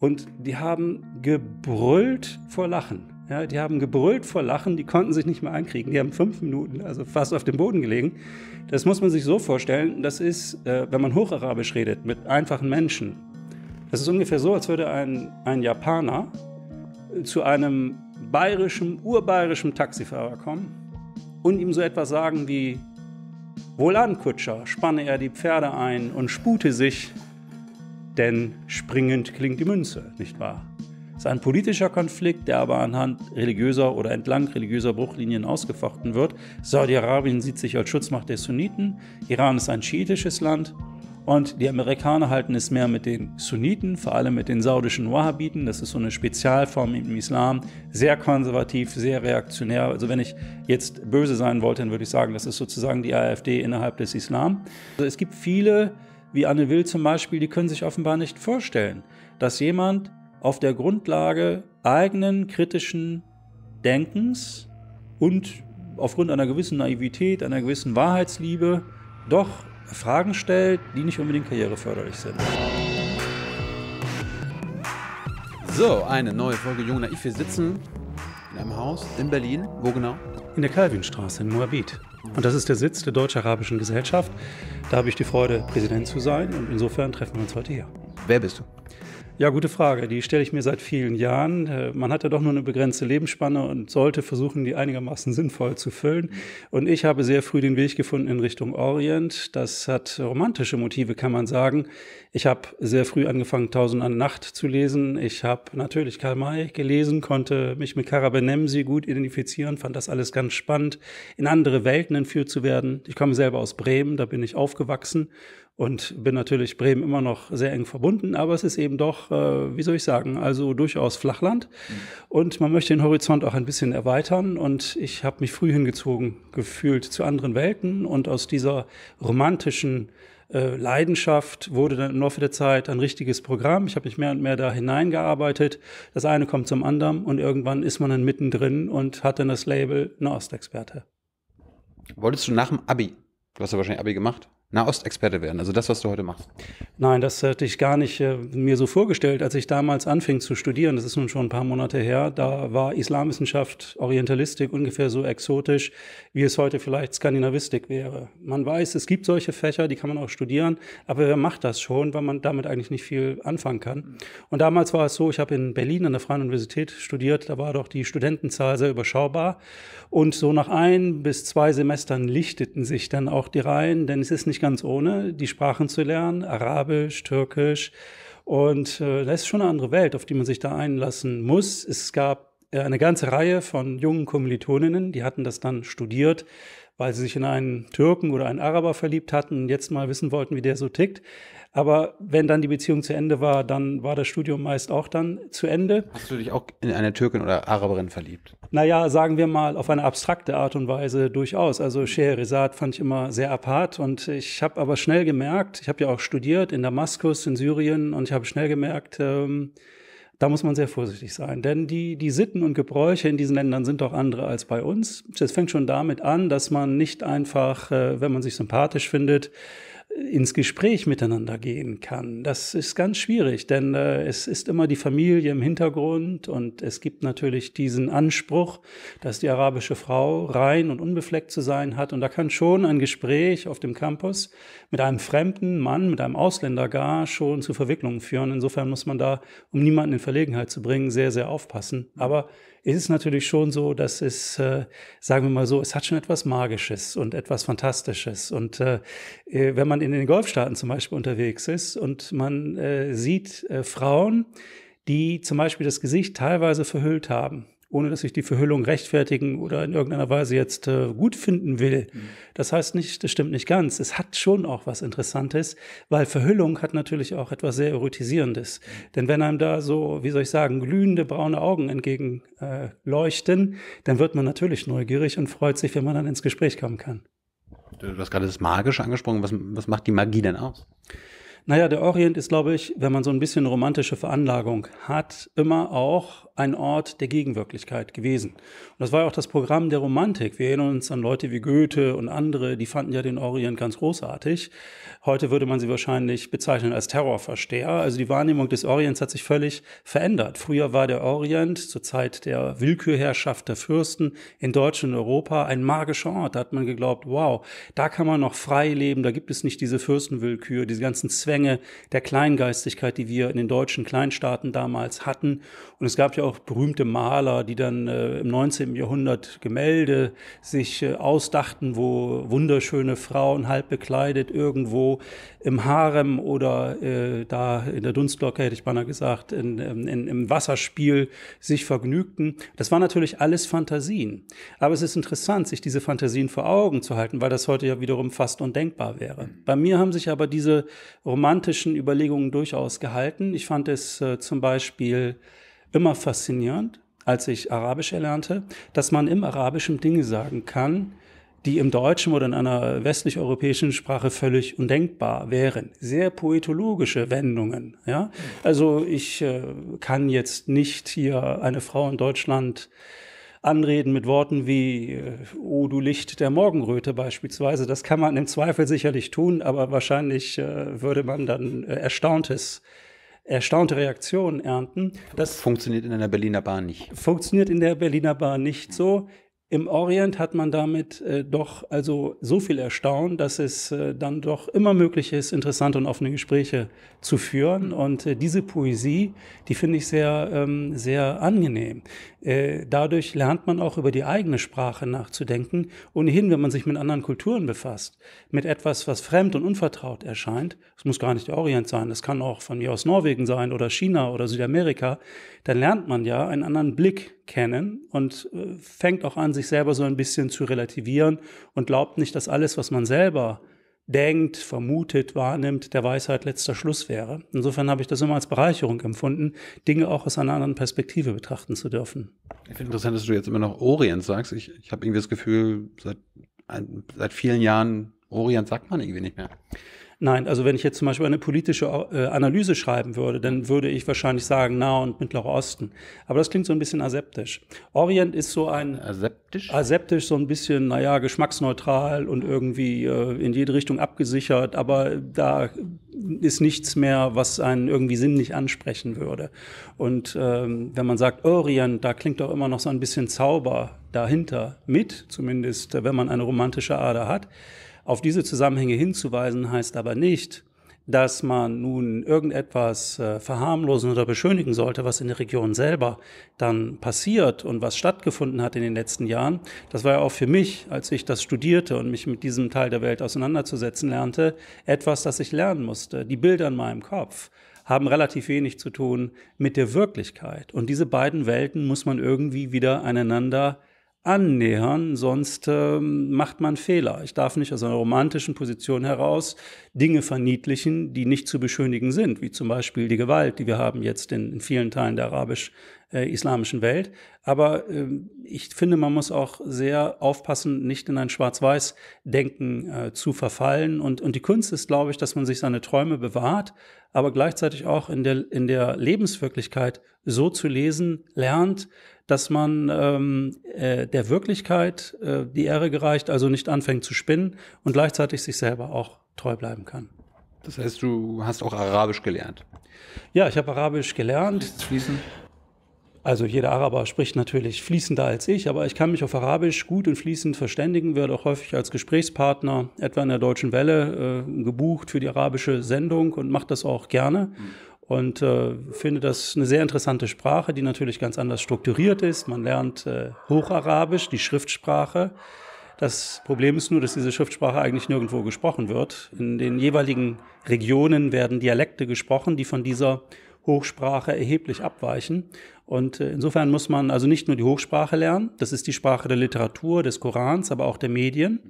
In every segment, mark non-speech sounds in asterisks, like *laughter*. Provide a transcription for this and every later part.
Und die haben gebrüllt vor Lachen. Ja, die haben gebrüllt vor Lachen, die konnten sich nicht mehr einkriegen. Die haben fünf Minuten, also fast auf dem Boden gelegen. Das muss man sich so vorstellen, das ist, äh, wenn man Hocharabisch redet mit einfachen Menschen. Das ist ungefähr so, als würde ein, ein Japaner zu einem bayerischen, urbayerischen Taxifahrer kommen und ihm so etwas sagen wie Wohlan, Kutscher, spanne er die Pferde ein und spute sich denn springend klingt die Münze, nicht wahr? Es ist ein politischer Konflikt, der aber anhand religiöser oder entlang religiöser Bruchlinien ausgefochten wird. Saudi-Arabien sieht sich als Schutzmacht der Sunniten, Iran ist ein schiitisches Land und die Amerikaner halten es mehr mit den Sunniten, vor allem mit den saudischen Wahhabiten. Das ist so eine Spezialform im Islam, sehr konservativ, sehr reaktionär. Also wenn ich jetzt böse sein wollte, dann würde ich sagen, das ist sozusagen die AfD innerhalb des Islam. Also es gibt viele wie Anne Will zum Beispiel, die können sich offenbar nicht vorstellen, dass jemand auf der Grundlage eigenen kritischen Denkens und aufgrund einer gewissen Naivität, einer gewissen Wahrheitsliebe doch Fragen stellt, die nicht unbedingt karriereförderlich sind. So, eine neue Folge Jung Naiv. Wir sitzen in einem Haus in Berlin. Wo genau? In der Calvinstraße in Moabit. Und das ist der Sitz der Deutsch-Arabischen Gesellschaft. Da habe ich die Freude, Präsident zu sein. Und insofern treffen wir uns heute hier. Wer bist du? Ja, gute Frage. Die stelle ich mir seit vielen Jahren. Äh, man hat ja doch nur eine begrenzte Lebensspanne und sollte versuchen, die einigermaßen sinnvoll zu füllen. Und ich habe sehr früh den Weg gefunden in Richtung Orient. Das hat romantische Motive, kann man sagen. Ich habe sehr früh angefangen, Tausend an Nacht zu lesen. Ich habe natürlich Karl May gelesen, konnte mich mit Karabenemsi gut identifizieren, fand das alles ganz spannend, in andere Welten entführt zu werden. Ich komme selber aus Bremen, da bin ich aufgewachsen und bin natürlich Bremen immer noch sehr eng verbunden, aber es ist eben doch, äh, wie soll ich sagen, also durchaus Flachland mhm. und man möchte den Horizont auch ein bisschen erweitern und ich habe mich früh hingezogen gefühlt zu anderen Welten und aus dieser romantischen äh, Leidenschaft wurde dann im Laufe der Zeit ein richtiges Programm. Ich habe mich mehr und mehr da hineingearbeitet. Das eine kommt zum anderen und irgendwann ist man dann mittendrin und hat dann das Label Nordostexperte. Wolltest du nach dem Abi, du hast ja wahrscheinlich Abi gemacht, Nahostexperte werden, also das, was du heute machst? Nein, das hätte ich gar nicht äh, mir so vorgestellt, als ich damals anfing zu studieren. Das ist nun schon ein paar Monate her. Da war Islamwissenschaft, Orientalistik ungefähr so exotisch, wie es heute vielleicht Skandinavistik wäre. Man weiß, es gibt solche Fächer, die kann man auch studieren, aber wer macht das schon, weil man damit eigentlich nicht viel anfangen kann? Und damals war es so, ich habe in Berlin an der Freien Universität studiert, da war doch die Studentenzahl sehr überschaubar. Und so nach ein bis zwei Semestern lichteten sich dann auch die Reihen, denn es ist nicht ganz ohne, die Sprachen zu lernen, Arabisch, Türkisch. Und äh, das ist schon eine andere Welt, auf die man sich da einlassen muss. Es gab äh, eine ganze Reihe von jungen Kommilitoninnen, die hatten das dann studiert, weil sie sich in einen Türken oder einen Araber verliebt hatten und jetzt mal wissen wollten, wie der so tickt. Aber wenn dann die Beziehung zu Ende war, dann war das Studium meist auch dann zu Ende. Hast du dich auch in eine Türkin oder Araberin verliebt? Naja, sagen wir mal auf eine abstrakte Art und Weise durchaus. Also Scheherazade fand ich immer sehr apart und ich habe aber schnell gemerkt, ich habe ja auch studiert in Damaskus, in Syrien und ich habe schnell gemerkt, ähm, da muss man sehr vorsichtig sein, denn die, die Sitten und Gebräuche in diesen Ländern sind doch andere als bei uns. Es fängt schon damit an, dass man nicht einfach, äh, wenn man sich sympathisch findet, ins Gespräch miteinander gehen kann. Das ist ganz schwierig, denn äh, es ist immer die Familie im Hintergrund und es gibt natürlich diesen Anspruch, dass die arabische Frau rein und unbefleckt zu sein hat. Und da kann schon ein Gespräch auf dem Campus mit einem fremden Mann, mit einem Ausländer gar schon zu Verwicklungen führen. Insofern muss man da, um niemanden in Verlegenheit zu bringen, sehr, sehr aufpassen. Aber ist es natürlich schon so, dass es, äh, sagen wir mal so, es hat schon etwas Magisches und etwas Fantastisches. Und äh, äh wenn man in den Golfstaaten zum Beispiel unterwegs ist und man äh, sieht äh, Frauen, die zum Beispiel das Gesicht teilweise verhüllt haben, ohne dass ich die Verhüllung rechtfertigen oder in irgendeiner Weise jetzt äh, gut finden will. Mhm. Das heißt nicht, das stimmt nicht ganz. Es hat schon auch was Interessantes, weil Verhüllung hat natürlich auch etwas sehr Erotisierendes. Mhm. Denn wenn einem da so, wie soll ich sagen, glühende braune Augen entgegenleuchten, äh, dann wird man natürlich neugierig und freut sich, wenn man dann ins Gespräch kommen kann. Du hast gerade das Magische angesprochen. Was, was macht die Magie denn aus? Naja, der Orient ist, glaube ich, wenn man so ein bisschen romantische Veranlagung hat, immer auch ein Ort der Gegenwirklichkeit gewesen. Und das war ja auch das Programm der Romantik. Wir erinnern uns an Leute wie Goethe und andere, die fanden ja den Orient ganz großartig. Heute würde man sie wahrscheinlich bezeichnen als Terrorversteher. Also die Wahrnehmung des Orients hat sich völlig verändert. Früher war der Orient zur Zeit der Willkürherrschaft der Fürsten in Deutschland und Europa ein magischer Ort. Da hat man geglaubt, wow, da kann man noch frei leben, da gibt es nicht diese Fürstenwillkür, diese ganzen Zwänge Klänge der Kleingeistigkeit, die wir in den deutschen Kleinstaaten damals hatten. Und es gab ja auch berühmte Maler, die dann äh, im 19. Jahrhundert Gemälde sich äh, ausdachten, wo wunderschöne Frauen halb bekleidet irgendwo im Harem oder äh, da in der Dunstglocke, hätte ich beinahe gesagt, in, ähm, in, im Wasserspiel sich vergnügten. Das waren natürlich alles Fantasien. Aber es ist interessant, sich diese Fantasien vor Augen zu halten, weil das heute ja wiederum fast undenkbar wäre. Bei mir haben sich aber diese Romantiker romantischen Überlegungen durchaus gehalten. Ich fand es äh, zum Beispiel immer faszinierend, als ich Arabisch erlernte, dass man im Arabischen Dinge sagen kann, die im Deutschen oder in einer westlich-europäischen Sprache völlig undenkbar wären. Sehr poetologische Wendungen. Ja? Also ich äh, kann jetzt nicht hier eine Frau in Deutschland anreden mit Worten wie O äh, oh, du Licht der Morgenröte beispielsweise. Das kann man im Zweifel sicherlich tun, aber wahrscheinlich äh, würde man dann äh, erstauntes erstaunte Reaktionen ernten. Das funktioniert in einer Berliner Bahn nicht. Funktioniert in der Berliner Bahn nicht so. Im Orient hat man damit äh, doch also so viel erstaunt, dass es äh, dann doch immer möglich ist, interessante und offene Gespräche zu führen. Und äh, diese Poesie, die finde ich sehr, ähm, sehr angenehm. Äh, dadurch lernt man auch über die eigene Sprache nachzudenken. Ohnehin, wenn man sich mit anderen Kulturen befasst, mit etwas, was fremd und unvertraut erscheint, es muss gar nicht der Orient sein, es kann auch von mir aus Norwegen sein oder China oder Südamerika, dann lernt man ja einen anderen Blick kennen und äh, fängt auch an, sich sich selber so ein bisschen zu relativieren und glaubt nicht, dass alles, was man selber denkt, vermutet, wahrnimmt, der Weisheit letzter Schluss wäre. Insofern habe ich das immer als Bereicherung empfunden, Dinge auch aus einer anderen Perspektive betrachten zu dürfen. Ich finde interessant, dass du jetzt immer noch Orient sagst. Ich, ich habe irgendwie das Gefühl, seit, seit vielen Jahren, Orient sagt man irgendwie nicht mehr. Nein, also wenn ich jetzt zum Beispiel eine politische äh, Analyse schreiben würde, dann würde ich wahrscheinlich sagen Nahe und Mittlerer Osten. Aber das klingt so ein bisschen aseptisch. Orient ist so ein... Aseptisch? Aseptisch, so ein bisschen, naja, geschmacksneutral und irgendwie äh, in jede Richtung abgesichert. Aber da ist nichts mehr, was einen irgendwie sinnlich ansprechen würde. Und ähm, wenn man sagt Orient, da klingt doch immer noch so ein bisschen Zauber dahinter mit, zumindest äh, wenn man eine romantische Ader hat. Auf diese Zusammenhänge hinzuweisen heißt aber nicht, dass man nun irgendetwas äh, verharmlosen oder beschönigen sollte, was in der Region selber dann passiert und was stattgefunden hat in den letzten Jahren. Das war ja auch für mich, als ich das studierte und mich mit diesem Teil der Welt auseinanderzusetzen lernte, etwas, das ich lernen musste. Die Bilder in meinem Kopf haben relativ wenig zu tun mit der Wirklichkeit. Und diese beiden Welten muss man irgendwie wieder aneinander annähern, sonst ähm, macht man Fehler. Ich darf nicht aus einer romantischen Position heraus Dinge verniedlichen, die nicht zu beschönigen sind, wie zum Beispiel die Gewalt, die wir haben jetzt in, in vielen Teilen der arabisch-islamischen äh, Welt. Aber ähm, ich finde, man muss auch sehr aufpassen, nicht in ein Schwarz-Weiß-Denken äh, zu verfallen. Und, und die Kunst ist, glaube ich, dass man sich seine Träume bewahrt, aber gleichzeitig auch in der, in der Lebenswirklichkeit so zu lesen lernt, dass man ähm, äh, der Wirklichkeit äh, die Ehre gereicht, also nicht anfängt zu spinnen und gleichzeitig sich selber auch treu bleiben kann. Das heißt, du hast auch Arabisch gelernt? Ja, ich habe Arabisch gelernt. Fließen? Also jeder Araber spricht natürlich fließender als ich, aber ich kann mich auf Arabisch gut und fließend verständigen, werde auch häufig als Gesprächspartner, etwa in der Deutschen Welle, äh, gebucht für die arabische Sendung und mache das auch gerne. Mhm und äh, finde das eine sehr interessante Sprache, die natürlich ganz anders strukturiert ist. Man lernt äh, Hocharabisch, die Schriftsprache. Das Problem ist nur, dass diese Schriftsprache eigentlich nirgendwo gesprochen wird. In den jeweiligen Regionen werden Dialekte gesprochen, die von dieser Hochsprache erheblich abweichen. Und äh, insofern muss man also nicht nur die Hochsprache lernen, das ist die Sprache der Literatur, des Korans, aber auch der Medien,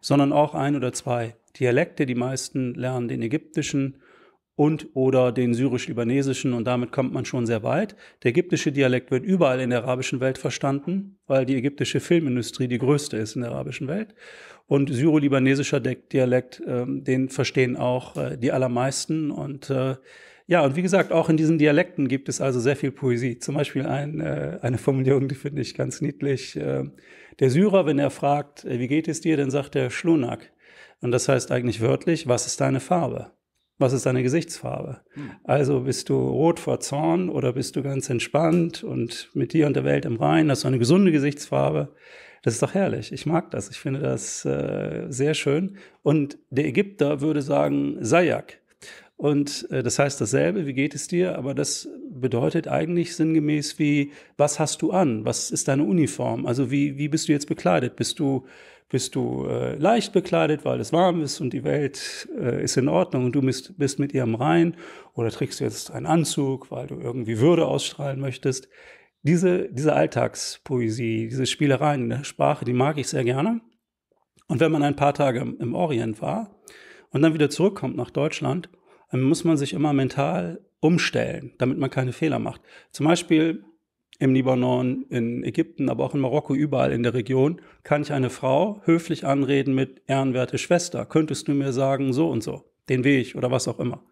sondern auch ein oder zwei Dialekte. Die meisten lernen den ägyptischen, und oder den syrisch-libanesischen und damit kommt man schon sehr weit. Der ägyptische Dialekt wird überall in der arabischen Welt verstanden, weil die ägyptische Filmindustrie die größte ist in der arabischen Welt. Und syro-libanesischer Dialekt, äh, den verstehen auch äh, die allermeisten und äh, ja, und wie gesagt, auch in diesen Dialekten gibt es also sehr viel Poesie. Zum Beispiel ein, äh, eine Formulierung, die finde ich ganz niedlich. Äh, der Syrer, wenn er fragt, äh, wie geht es dir, dann sagt er Schlunak. Und das heißt eigentlich wörtlich, was ist deine Farbe? was ist deine Gesichtsfarbe? Hm. Also bist du rot vor Zorn oder bist du ganz entspannt und mit dir und der Welt im Reinen? Hast du eine gesunde Gesichtsfarbe? Das ist doch herrlich. Ich mag das. Ich finde das äh, sehr schön. Und der Ägypter würde sagen Sayak. Und äh, das heißt dasselbe, wie geht es dir? Aber das bedeutet eigentlich sinngemäß wie, was hast du an? Was ist deine Uniform? Also wie, wie bist du jetzt bekleidet? Bist du bist du äh, leicht bekleidet, weil es warm ist und die Welt äh, ist in Ordnung und du bist, bist mit ihrem rein oder trägst du jetzt einen Anzug, weil du irgendwie Würde ausstrahlen möchtest. Diese, diese Alltagspoesie, diese Spielereien in der Sprache, die mag ich sehr gerne. Und wenn man ein paar Tage im Orient war und dann wieder zurückkommt nach Deutschland, dann muss man sich immer mental umstellen, damit man keine Fehler macht. Zum Beispiel im Libanon, in Ägypten, aber auch in Marokko, überall in der Region, kann ich eine Frau höflich anreden mit ehrenwerte Schwester, könntest du mir sagen so und so, den Weg oder was auch immer.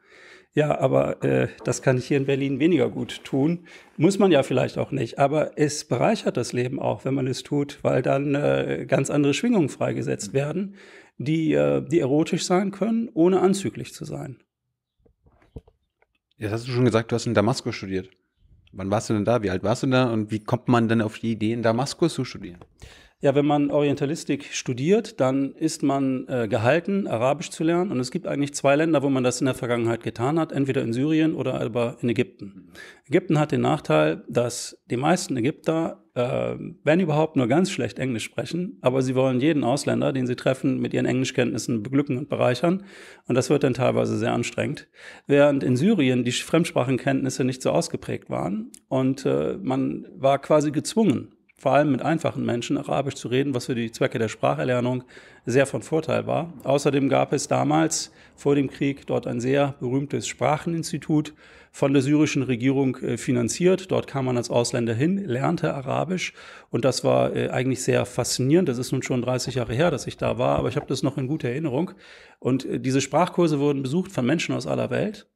Ja, aber äh, das kann ich hier in Berlin weniger gut tun. Muss man ja vielleicht auch nicht, aber es bereichert das Leben auch, wenn man es tut, weil dann äh, ganz andere Schwingungen freigesetzt werden, die, äh, die erotisch sein können, ohne anzüglich zu sein. Jetzt hast du schon gesagt, du hast in Damaskus studiert. Wann warst du denn da? Wie alt warst du denn da? Und wie kommt man denn auf die Idee, in Damaskus zu studieren? Ja, wenn man Orientalistik studiert, dann ist man äh, gehalten, Arabisch zu lernen. Und es gibt eigentlich zwei Länder, wo man das in der Vergangenheit getan hat, entweder in Syrien oder aber in Ägypten. Mhm. Ägypten hat den Nachteil, dass die meisten Ägypter, äh, wenn überhaupt, nur ganz schlecht Englisch sprechen, aber sie wollen jeden Ausländer, den sie treffen, mit ihren Englischkenntnissen beglücken und bereichern. Und das wird dann teilweise sehr anstrengend. Während in Syrien die Fremdsprachenkenntnisse nicht so ausgeprägt waren und äh, man war quasi gezwungen, vor allem mit einfachen Menschen Arabisch zu reden, was für die Zwecke der Spracherlernung sehr von Vorteil war. Außerdem gab es damals vor dem Krieg dort ein sehr berühmtes Spracheninstitut von der syrischen Regierung äh, finanziert. Dort kam man als Ausländer hin, lernte Arabisch und das war äh, eigentlich sehr faszinierend. Das ist nun schon 30 Jahre her, dass ich da war, aber ich habe das noch in guter Erinnerung. Und äh, diese Sprachkurse wurden besucht von Menschen aus aller Welt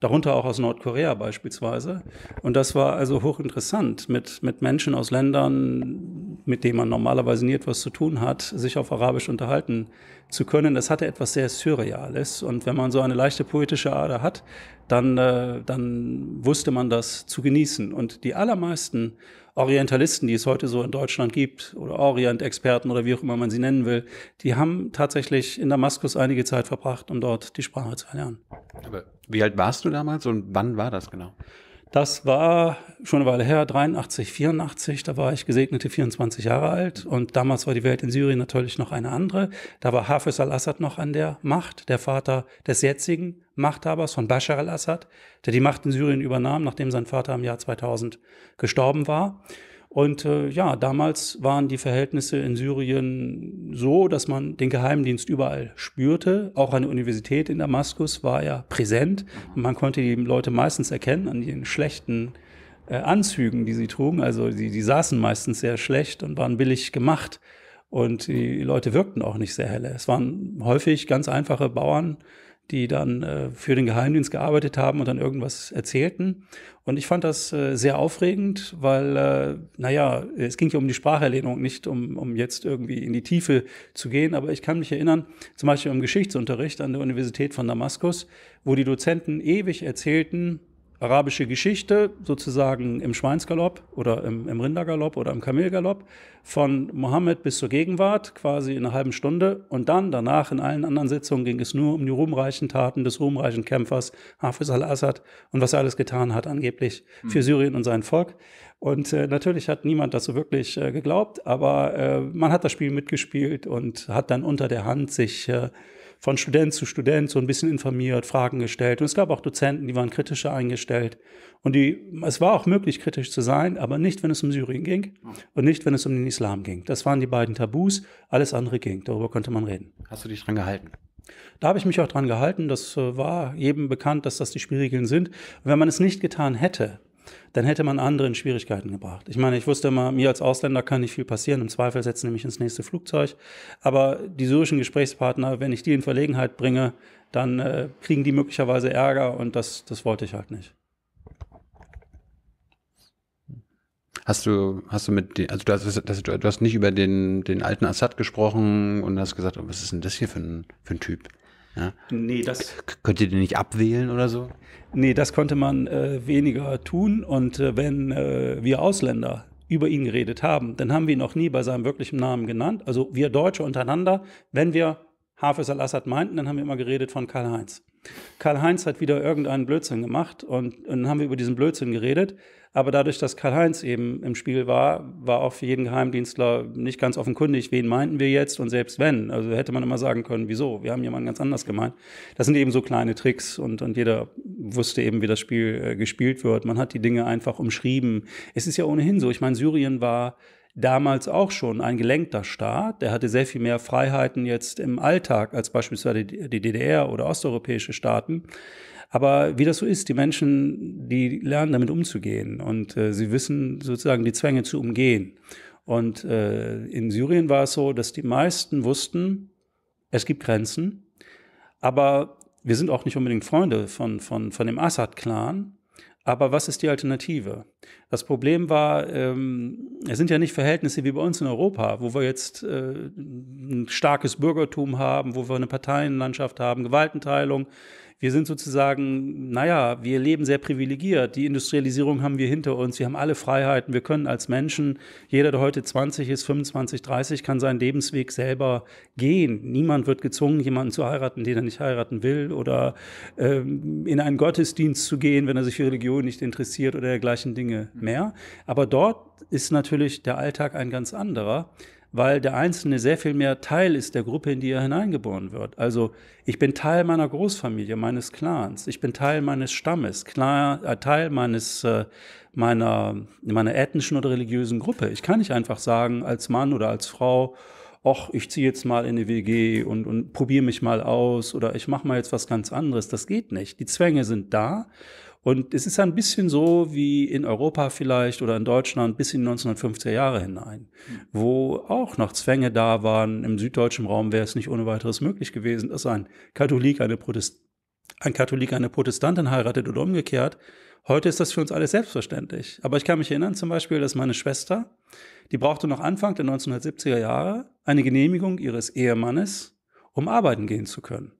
darunter auch aus Nordkorea beispielsweise. Und das war also hochinteressant, mit, mit Menschen aus Ländern, mit denen man normalerweise nie etwas zu tun hat, sich auf Arabisch unterhalten zu können. Das hatte etwas sehr Surreales. Und wenn man so eine leichte poetische Ader hat, dann, äh, dann wusste man das zu genießen. Und die allermeisten Orientalisten, die es heute so in Deutschland gibt, oder Orient-Experten oder wie auch immer man sie nennen will, die haben tatsächlich in Damaskus einige Zeit verbracht, um dort die Sprache zu erlernen. Aber wie alt warst du damals und wann war das genau? Das war schon eine Weile her, 83, 84, da war ich gesegnete 24 Jahre alt und damals war die Welt in Syrien natürlich noch eine andere. Da war Hafez al-Assad noch an der Macht, der Vater des jetzigen Machthabers von Bashar al-Assad, der die Macht in Syrien übernahm, nachdem sein Vater im Jahr 2000 gestorben war. Und äh, ja, damals waren die Verhältnisse in Syrien so, dass man den Geheimdienst überall spürte. Auch an der Universität in Damaskus war er präsent. man konnte die Leute meistens erkennen an den schlechten äh, Anzügen, die sie trugen. Also die, die saßen meistens sehr schlecht und waren billig gemacht. Und die Leute wirkten auch nicht sehr helle. Es waren häufig ganz einfache Bauern, die dann äh, für den Geheimdienst gearbeitet haben und dann irgendwas erzählten. Und ich fand das äh, sehr aufregend, weil, äh, naja, es ging ja um die Spracherlehnung, nicht um, um jetzt irgendwie in die Tiefe zu gehen. Aber ich kann mich erinnern, zum Beispiel im Geschichtsunterricht an der Universität von Damaskus, wo die Dozenten ewig erzählten, arabische Geschichte sozusagen im Schweinsgalopp oder im, im Rindergalopp oder im Kamelgalopp von Mohammed bis zur Gegenwart, quasi in einer halben Stunde. Und dann danach in allen anderen Sitzungen ging es nur um die ruhmreichen Taten des ruhmreichen Kämpfers Hafiz al-Assad und was er alles getan hat angeblich hm. für Syrien und sein Volk. Und äh, natürlich hat niemand das so wirklich äh, geglaubt, aber äh, man hat das Spiel mitgespielt und hat dann unter der Hand sich äh, von Student zu Student so ein bisschen informiert, Fragen gestellt. Und es gab auch Dozenten, die waren kritischer eingestellt. Und die, es war auch möglich, kritisch zu sein, aber nicht, wenn es um Syrien ging und nicht, wenn es um den Islam ging. Das waren die beiden Tabus. Alles andere ging. Darüber konnte man reden. Hast du dich dran gehalten? Da habe ich mich auch dran gehalten. Das äh, war jedem bekannt, dass das die Spielregeln sind. Wenn man es nicht getan hätte, dann hätte man andere in Schwierigkeiten gebracht. Ich meine, ich wusste immer, mir als Ausländer kann nicht viel passieren. Im Zweifel setzen sie mich ins nächste Flugzeug. Aber die syrischen Gesprächspartner, wenn ich die in Verlegenheit bringe, dann äh, kriegen die möglicherweise Ärger und das, das wollte ich halt nicht. Hast du, hast du mit, also du hast, du hast nicht über den, den alten Assad gesprochen und hast gesagt, oh, was ist denn das hier für ein, für ein Typ? Ja. Nee, das. Könntet ihr nicht abwählen oder so? Nee, das konnte man äh, weniger tun. Und äh, wenn äh, wir Ausländer über ihn geredet haben, dann haben wir ihn noch nie bei seinem wirklichen Namen genannt. Also wir Deutsche untereinander, wenn wir Hafez al-Assad meinten, dann haben wir immer geredet von Karl-Heinz. Karl-Heinz hat wieder irgendeinen Blödsinn gemacht und, und dann haben wir über diesen Blödsinn geredet. Aber dadurch, dass Karl-Heinz eben im Spiel war, war auch für jeden Geheimdienstler nicht ganz offenkundig, wen meinten wir jetzt und selbst wenn. Also hätte man immer sagen können, wieso? Wir haben jemanden ganz anders gemeint. Das sind eben so kleine Tricks und, und jeder wusste eben, wie das Spiel äh, gespielt wird. Man hat die Dinge einfach umschrieben. Es ist ja ohnehin so. Ich meine, Syrien war damals auch schon ein gelenkter Staat. Der hatte sehr viel mehr Freiheiten jetzt im Alltag als beispielsweise die DDR oder osteuropäische Staaten. Aber wie das so ist, die Menschen, die lernen damit umzugehen und äh, sie wissen sozusagen die Zwänge zu umgehen. Und äh, in Syrien war es so, dass die meisten wussten, es gibt Grenzen, aber wir sind auch nicht unbedingt Freunde von, von, von dem Assad-Clan. Aber was ist die Alternative? Das Problem war, ähm, es sind ja nicht Verhältnisse wie bei uns in Europa, wo wir jetzt äh, ein starkes Bürgertum haben, wo wir eine Parteienlandschaft haben, Gewaltenteilung, wir sind sozusagen, naja, wir leben sehr privilegiert. Die Industrialisierung haben wir hinter uns. Wir haben alle Freiheiten. Wir können als Menschen, jeder, der heute 20 ist, 25, 30, kann seinen Lebensweg selber gehen. Niemand wird gezwungen, jemanden zu heiraten, den er nicht heiraten will oder ähm, in einen Gottesdienst zu gehen, wenn er sich für Religion nicht interessiert oder dergleichen Dinge mhm. mehr. Aber dort ist natürlich der Alltag ein ganz anderer weil der Einzelne sehr viel mehr Teil ist der Gruppe, in die er hineingeboren wird. Also ich bin Teil meiner Großfamilie, meines Clans, ich bin Teil meines Stammes, äh, Teil meines, äh, meiner, meiner ethnischen oder religiösen Gruppe. Ich kann nicht einfach sagen, als Mann oder als Frau, ach, ich ziehe jetzt mal in die WG und, und probiere mich mal aus oder ich mache mal jetzt was ganz anderes. Das geht nicht. Die Zwänge sind da und es ist ein bisschen so wie in Europa vielleicht oder in Deutschland bis in die 1950er Jahre hinein, mhm. wo auch noch Zwänge da waren. Im süddeutschen Raum wäre es nicht ohne weiteres möglich gewesen, dass ein Katholik eine, Protest ein Katholik eine Protestantin heiratet oder umgekehrt. Heute ist das für uns alles selbstverständlich. Aber ich kann mich erinnern zum Beispiel, dass meine Schwester, die brauchte noch Anfang der 1970er Jahre eine Genehmigung ihres Ehemannes, um arbeiten gehen zu können.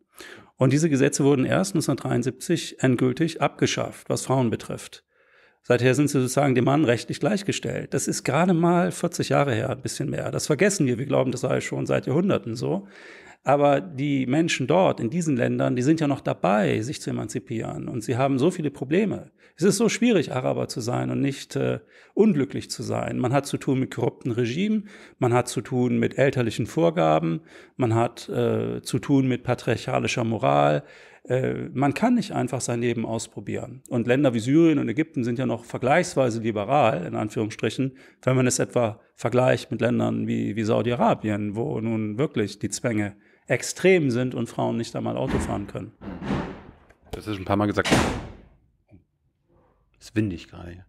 Und diese Gesetze wurden erst 1973 endgültig abgeschafft, was Frauen betrifft. Seither sind sie sozusagen dem Mann rechtlich gleichgestellt. Das ist gerade mal 40 Jahre her, ein bisschen mehr. Das vergessen wir. Wir glauben, das sei schon seit Jahrhunderten so. Aber die Menschen dort, in diesen Ländern, die sind ja noch dabei, sich zu emanzipieren. Und sie haben so viele Probleme. Es ist so schwierig, Araber zu sein und nicht äh, unglücklich zu sein. Man hat zu tun mit korrupten Regimen, man hat zu tun mit elterlichen Vorgaben, man hat äh, zu tun mit patriarchalischer Moral. Äh, man kann nicht einfach sein Leben ausprobieren. Und Länder wie Syrien und Ägypten sind ja noch vergleichsweise liberal, in Anführungsstrichen, wenn man es etwa vergleicht mit Ländern wie, wie Saudi-Arabien, wo nun wirklich die Zwänge extrem sind und Frauen nicht einmal Auto fahren können. Das ist ein paar Mal gesagt. Ist windig gerade hier.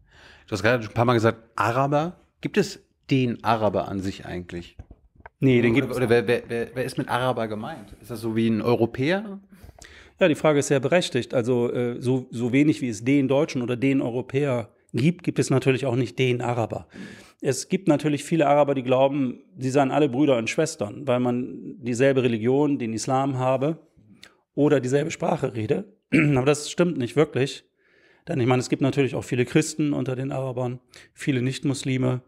Du hast gerade schon ein paar Mal gesagt, Araber. Gibt es den Araber an sich eigentlich? Nee, den gibt es. Oder wer, wer, wer, wer ist mit Araber gemeint? Ist das so wie ein Europäer? Ja, die Frage ist sehr berechtigt. Also äh, so, so wenig wie es den Deutschen oder den Europäer gibt, gibt es natürlich auch nicht den Araber. Es gibt natürlich viele Araber, die glauben, sie seien alle Brüder und Schwestern, weil man dieselbe Religion, den Islam habe oder dieselbe Sprache rede. *clears throat* Aber das stimmt nicht wirklich. Denn ich meine, es gibt natürlich auch viele Christen unter den Arabern, viele Nichtmuslime.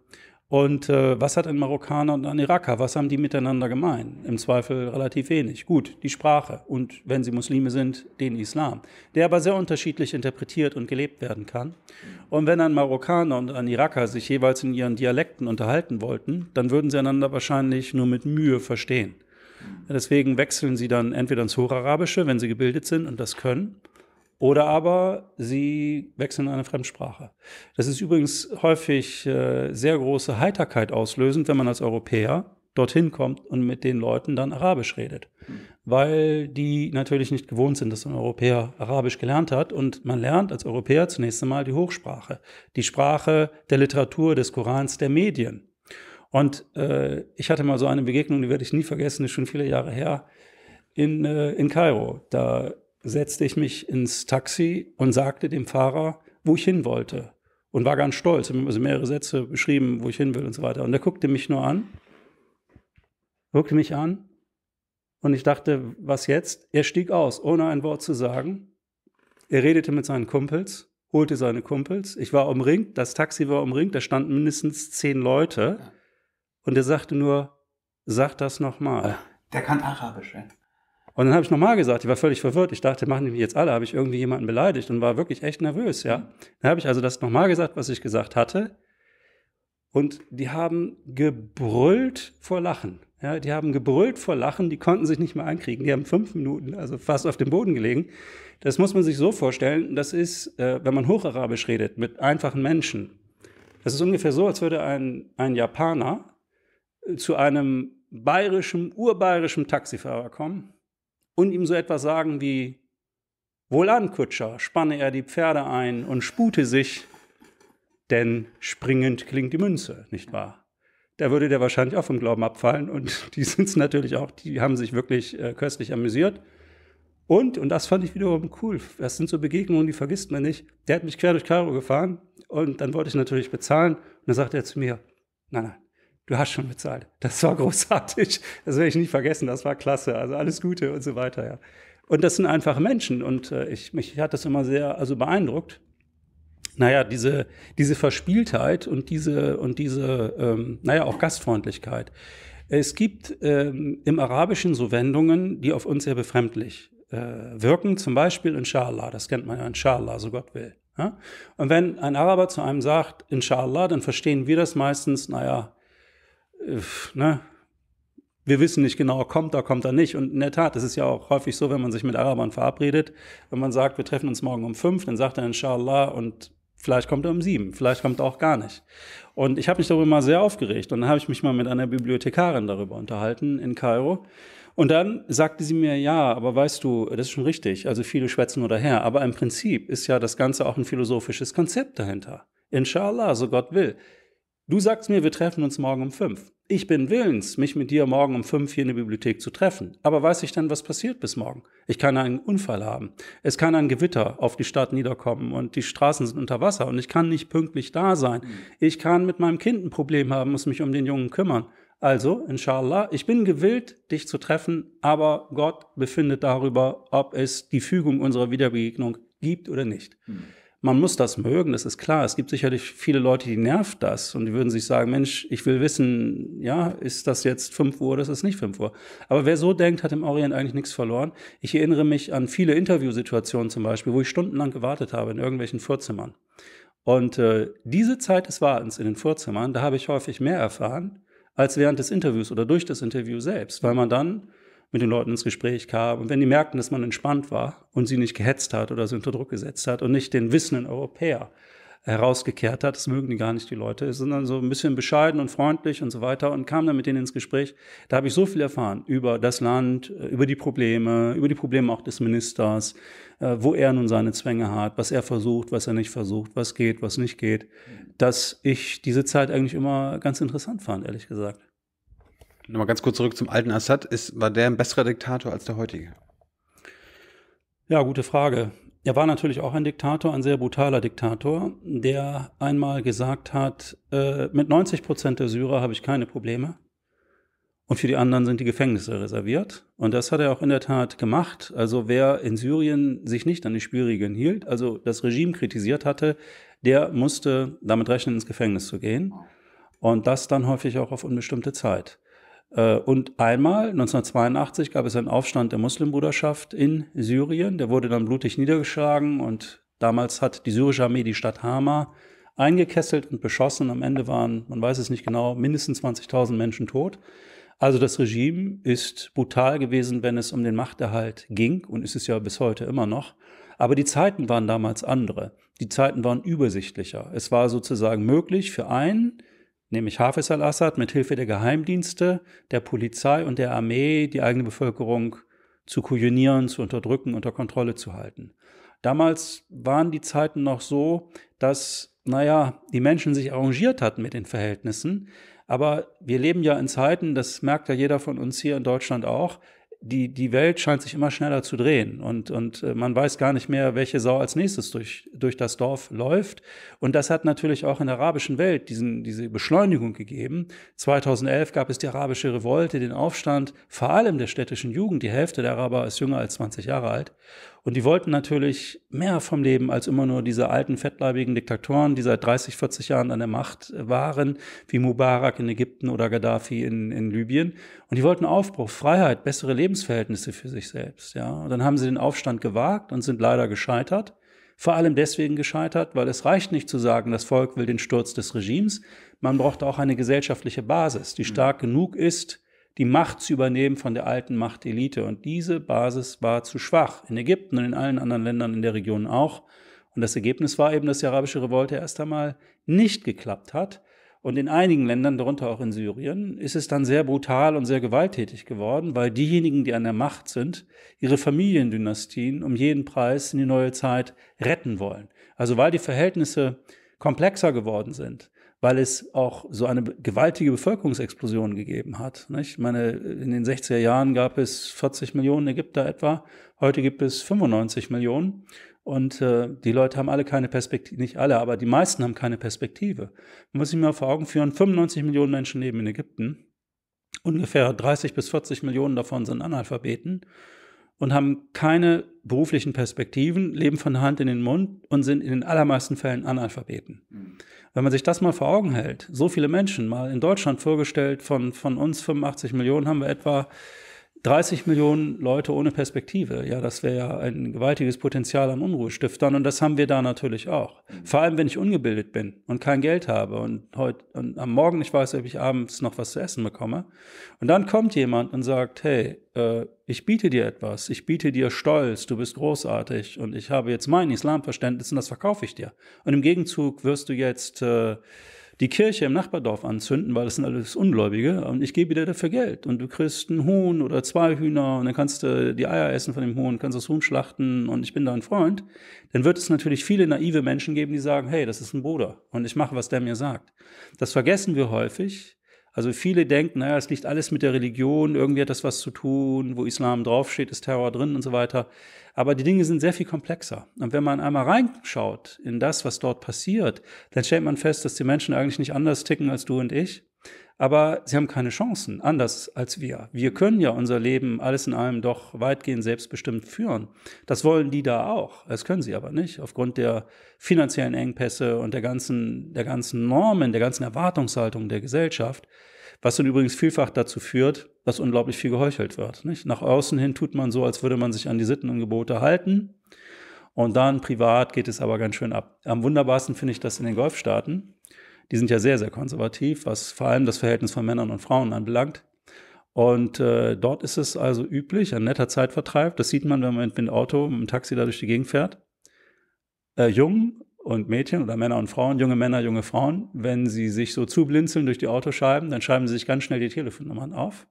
Und äh, was hat ein Marokkaner und ein Iraker, was haben die miteinander gemein? Im Zweifel relativ wenig. Gut, die Sprache und wenn sie Muslime sind, den Islam, der aber sehr unterschiedlich interpretiert und gelebt werden kann. Und wenn ein Marokkaner und ein Iraker sich jeweils in ihren Dialekten unterhalten wollten, dann würden sie einander wahrscheinlich nur mit Mühe verstehen. Deswegen wechseln sie dann entweder ins Hocharabische, wenn sie gebildet sind und das können, oder aber sie wechseln in eine Fremdsprache. Das ist übrigens häufig äh, sehr große Heiterkeit auslösend, wenn man als Europäer dorthin kommt und mit den Leuten dann Arabisch redet. Weil die natürlich nicht gewohnt sind, dass ein Europäer Arabisch gelernt hat. Und man lernt als Europäer zunächst einmal die Hochsprache, die Sprache der Literatur, des Korans, der Medien. Und äh, ich hatte mal so eine Begegnung, die werde ich nie vergessen, ist schon viele Jahre her, in, äh, in Kairo. Da setzte ich mich ins Taxi und sagte dem Fahrer, wo ich hin wollte. Und war ganz stolz. Ich also mehrere Sätze beschrieben, wo ich hin will und so weiter. Und er guckte mich nur an, guckte mich an. Und ich dachte, was jetzt? Er stieg aus, ohne ein Wort zu sagen. Er redete mit seinen Kumpels, holte seine Kumpels. Ich war umringt, das Taxi war umringt, da standen mindestens zehn Leute. Und er sagte nur, sag das nochmal. Der kann Arabisch, ja. Und dann habe ich nochmal gesagt, ich war völlig verwirrt. Ich dachte, machen die jetzt alle, habe ich irgendwie jemanden beleidigt und war wirklich echt nervös, ja. Mhm. Dann habe ich also das nochmal gesagt, was ich gesagt hatte. Und die haben gebrüllt vor Lachen. Ja, die haben gebrüllt vor Lachen, die konnten sich nicht mehr einkriegen. Die haben fünf Minuten, also fast auf dem Boden gelegen. Das muss man sich so vorstellen, das ist, äh, wenn man Hocharabisch redet mit einfachen Menschen. Das ist ungefähr so, als würde ein, ein Japaner äh, zu einem bayerischen, urbayerischen Taxifahrer kommen und ihm so etwas sagen wie Wohlan, Kutscher, spanne er die Pferde ein und spute sich, denn springend klingt die Münze, nicht wahr? Da würde der wahrscheinlich auch vom Glauben abfallen und *laughs* die sind es natürlich auch, die haben sich wirklich äh, köstlich amüsiert. Und, und das fand ich wiederum cool, das sind so Begegnungen, die vergisst man nicht. Der hat mich quer durch Kairo gefahren und dann wollte ich natürlich bezahlen und dann sagte er zu mir, nein, nein, du hast schon bezahlt. Das war großartig. Das werde ich nie vergessen. Das war klasse. Also alles Gute und so weiter, ja. Und das sind einfach Menschen. Und äh, ich, mich hat das immer sehr also beeindruckt. Naja, diese, diese Verspieltheit und diese, und diese ähm, naja, auch Gastfreundlichkeit. Es gibt ähm, im Arabischen so Wendungen, die auf uns sehr befremdlich äh, wirken. Zum Beispiel Inshallah, das kennt man ja, Inshallah, so Gott will. Ja? Und wenn ein Araber zu einem sagt, Inshallah, dann verstehen wir das meistens, naja, ne, wir wissen nicht genau, kommt er, kommt er nicht. Und in der Tat, es ist ja auch häufig so, wenn man sich mit Arabern verabredet, wenn man sagt, wir treffen uns morgen um fünf, dann sagt er inshallah und vielleicht kommt er um sieben, vielleicht kommt er auch gar nicht. Und ich habe mich darüber mal sehr aufgeregt und dann habe ich mich mal mit einer Bibliothekarin darüber unterhalten in Kairo. Und dann sagte sie mir, ja, aber weißt du, das ist schon richtig, also viele schwätzen nur daher, aber im Prinzip ist ja das Ganze auch ein philosophisches Konzept dahinter. Inshallah, so Gott will. Du sagst mir, wir treffen uns morgen um fünf. Ich bin willens, mich mit dir morgen um fünf hier in der Bibliothek zu treffen. Aber weiß ich denn, was passiert bis morgen? Ich kann einen Unfall haben. Es kann ein Gewitter auf die Stadt niederkommen und die Straßen sind unter Wasser und ich kann nicht pünktlich da sein. Mhm. Ich kann mit meinem Kind ein Problem haben, muss mich um den Jungen kümmern. Also, inshallah, ich bin gewillt, dich zu treffen, aber Gott befindet darüber, ob es die Fügung unserer Wiederbegegnung gibt oder nicht. Mhm. Man muss das mögen, das ist klar. Es gibt sicherlich viele Leute, die nervt das und die würden sich sagen, Mensch, ich will wissen, ja, ist das jetzt 5 Uhr oder ist das nicht 5 Uhr? Aber wer so denkt, hat im Orient eigentlich nichts verloren. Ich erinnere mich an viele Interviewsituationen zum Beispiel, wo ich stundenlang gewartet habe in irgendwelchen Vorzimmern. Und äh, diese Zeit des Wartens in den Vorzimmern, da habe ich häufig mehr erfahren als während des Interviews oder durch das Interview selbst, weil man dann mit den Leuten ins Gespräch kam. Und wenn die merkten, dass man entspannt war und sie nicht gehetzt hat oder sie unter Druck gesetzt hat und nicht den wissenden Europäer herausgekehrt hat, das mögen die gar nicht, die Leute, sondern so ein bisschen bescheiden und freundlich und so weiter und kam dann mit denen ins Gespräch. Da habe ich so viel erfahren über das Land, äh, über die Probleme, über die Probleme auch des Ministers, äh, wo er nun seine Zwänge hat, was er versucht, was er nicht versucht, was geht, was nicht geht, dass ich diese Zeit eigentlich immer ganz interessant fand, ehrlich gesagt. Nochmal ganz kurz zurück zum alten Assad. Ist, war der ein besserer Diktator als der heutige? Ja, gute Frage. Er war natürlich auch ein Diktator, ein sehr brutaler Diktator, der einmal gesagt hat, äh, mit 90 Prozent der Syrer habe ich keine Probleme und für die anderen sind die Gefängnisse reserviert. Und das hat er auch in der Tat gemacht. Also wer in Syrien sich nicht an die Spielregeln hielt, also das Regime kritisiert hatte, der musste damit rechnen, ins Gefängnis zu gehen. Und das dann häufig auch auf unbestimmte Zeit. Äh, und einmal, 1982, gab es einen Aufstand der Muslimbruderschaft in Syrien. Der wurde dann blutig niedergeschlagen und damals hat die syrische Armee die Stadt Hama eingekesselt und beschossen. Am Ende waren, man weiß es nicht genau, mindestens 20.000 Menschen tot. Also das Regime ist brutal gewesen, wenn es um den Machterhalt ging und ist es ja bis heute immer noch. Aber die Zeiten waren damals andere. Die Zeiten waren übersichtlicher. Es war sozusagen möglich für einen, nämlich Hafez al-Assad mit Hilfe der Geheimdienste, der Polizei und der Armee die eigene Bevölkerung zu kujonieren, zu unterdrücken, unter Kontrolle zu halten. Damals waren die Zeiten noch so, dass, naja, die Menschen sich arrangiert hatten mit den Verhältnissen. Aber wir leben ja in Zeiten, das merkt ja jeder von uns hier in Deutschland auch, die, die Welt scheint sich immer schneller zu drehen und, und äh, man weiß gar nicht mehr, welche Sau als nächstes durch, durch das Dorf läuft. Und das hat natürlich auch in der arabischen Welt diesen, diese Beschleunigung gegeben. 2011 gab es die arabische Revolte, den Aufstand, vor allem der städtischen Jugend. Die Hälfte der Araber ist jünger als 20 Jahre alt. Und die wollten natürlich mehr vom Leben als immer nur diese alten fettleibigen Diktatoren, die seit 30, 40 Jahren an der Macht äh, waren, wie Mubarak in Ägypten oder Gaddafi in, in Libyen. Und die wollten Aufbruch, Freiheit, bessere Lebensverhältnisse für sich selbst. Ja? Und dann haben sie den Aufstand gewagt und sind leider gescheitert. Vor allem deswegen gescheitert, weil es reicht nicht zu sagen, das Volk will den Sturz des Regimes. Man braucht auch eine gesellschaftliche Basis, die mhm. stark genug ist, die Macht zu übernehmen von der alten Machtelite. Und diese Basis war zu schwach, in Ägypten und in allen anderen Ländern in der Region auch. Und das Ergebnis war eben, dass die arabische Revolte erst einmal nicht geklappt hat. Und in einigen Ländern, darunter auch in Syrien, ist es dann sehr brutal und sehr gewalttätig geworden, weil diejenigen, die an der Macht sind, ihre Familiendynastien um jeden Preis in die neue Zeit retten wollen. Also weil die Verhältnisse komplexer geworden sind, weil es auch so eine gewaltige Bevölkerungsexplosion gegeben hat. Nicht? Ich meine, in den 60er Jahren gab es 40 Millionen Ägypter etwa, heute gibt es 95 Millionen. Und äh, die Leute haben alle keine Perspektive, nicht alle, aber die meisten haben keine Perspektive. Man muss ich mir vor Augen führen, 95 Millionen Menschen leben in Ägypten. Ungefähr 30 bis 40 Millionen davon sind Analphabeten und haben keine beruflichen Perspektiven, leben von Hand in den Mund und sind in den allermeisten Fällen Analphabeten. Mhm. Wenn man sich das mal vor Augen hält, so viele Menschen mal in Deutschland vorgestellt, von, von uns 85 Millionen haben wir etwa 30 Millionen Leute ohne Perspektive. Ja, das wäre ja ein gewaltiges Potenzial an Unruhestiftern und das haben wir da natürlich auch. Mhm. Vor allem, wenn ich ungebildet bin und kein Geld habe und heute und am Morgen nicht weiß, ob ich abends noch was zu essen bekomme. Und dann kommt jemand und sagt, hey, äh, ich biete dir etwas, ich biete dir Stolz, du bist großartig und ich habe jetzt mein Islamverständnis und das verkaufe ich dir. Und im Gegenzug wirst du jetzt äh, die Kirche im Nachbardorf anzünden, weil das sind alles Ungläubige und ich gebe dir dafür Geld und du kriegst ein Huhn oder zwei Hühner und dann kannst du die Eier essen von dem Huhn, kannst das Huhn schlachten und ich bin dein Freund, dann wird es natürlich viele naive Menschen geben, die sagen, hey, das ist ein Bruder und ich mache, was der mir sagt. Das vergessen wir häufig. Also viele denken, naja, es liegt alles mit der Religion, irgendwie hat das was zu tun, wo Islam draufsteht, ist Terror drin und so weiter. Aber die Dinge sind sehr viel komplexer. Und wenn man einmal reinschaut in das, was dort passiert, dann stellt man fest, dass die Menschen eigentlich nicht anders ticken als du und ich. Aber sie haben keine Chancen, anders als wir. Wir können ja unser Leben alles in allem doch weitgehend selbstbestimmt führen. Das wollen die da auch. Das können sie aber nicht. Aufgrund der finanziellen Engpässe und der ganzen, der ganzen Normen, der ganzen Erwartungshaltung der Gesellschaft was dann übrigens vielfach dazu führt, dass unglaublich viel geheuchelt wird. Nicht? Nach außen hin tut man so, als würde man sich an die Sitten und Gebote halten. Und dann privat geht es aber ganz schön ab. Am wunderbarsten finde ich das in den Golfstaaten. Die sind ja sehr, sehr konservativ, was vor allem das Verhältnis von Männern und Frauen anbelangt. Und äh, dort ist es also üblich, ein netter Zeitvertreib. Das sieht man, wenn man mit dem Auto, mit dem Taxi da durch die Gegend fährt. Äh, jung, und Mädchen oder Männer und Frauen, junge Männer, junge Frauen, wenn sie sich so zublinzeln durch die Autoscheiben, dann schreiben sie sich ganz schnell die Telefonnummern auf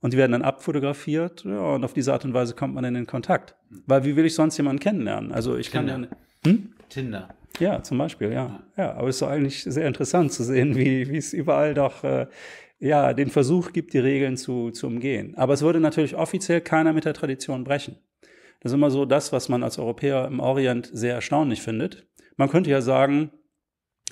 und die werden dann abfotografiert ja, und auf diese Art und Weise kommt man dann in Kontakt. Weil wie will ich sonst jemanden kennenlernen? Also ich Tinder. kann ja... Hm? Tinder. Ja, zum Beispiel, ja. Ja, aber es ist doch eigentlich sehr interessant zu sehen, wie, wie es überall doch... Äh, ja, den Versuch gibt, die Regeln zu, zu umgehen. Aber es würde natürlich offiziell keiner mit der Tradition brechen. Das ist immer so das, was man als Europäer im Orient sehr erstaunlich findet man könnte ja sagen,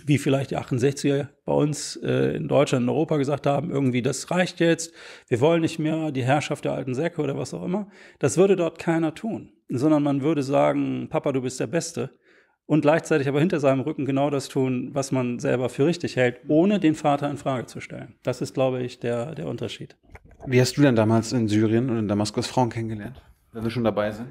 wie vielleicht die 68er bei uns äh, in Deutschland und Europa gesagt haben, irgendwie das reicht jetzt, wir wollen nicht mehr die Herrschaft der alten Säcke oder was auch immer. Das würde dort keiner tun, sondern man würde sagen, Papa, du bist der Beste und gleichzeitig aber hinter seinem Rücken genau das tun, was man selber für richtig hält, ohne den Vater in Frage zu stellen. Das ist, glaube ich, der, der Unterschied. Wie hast du denn damals in Syrien und in Damaskus Frauen kennengelernt, wenn wir schon dabei sind?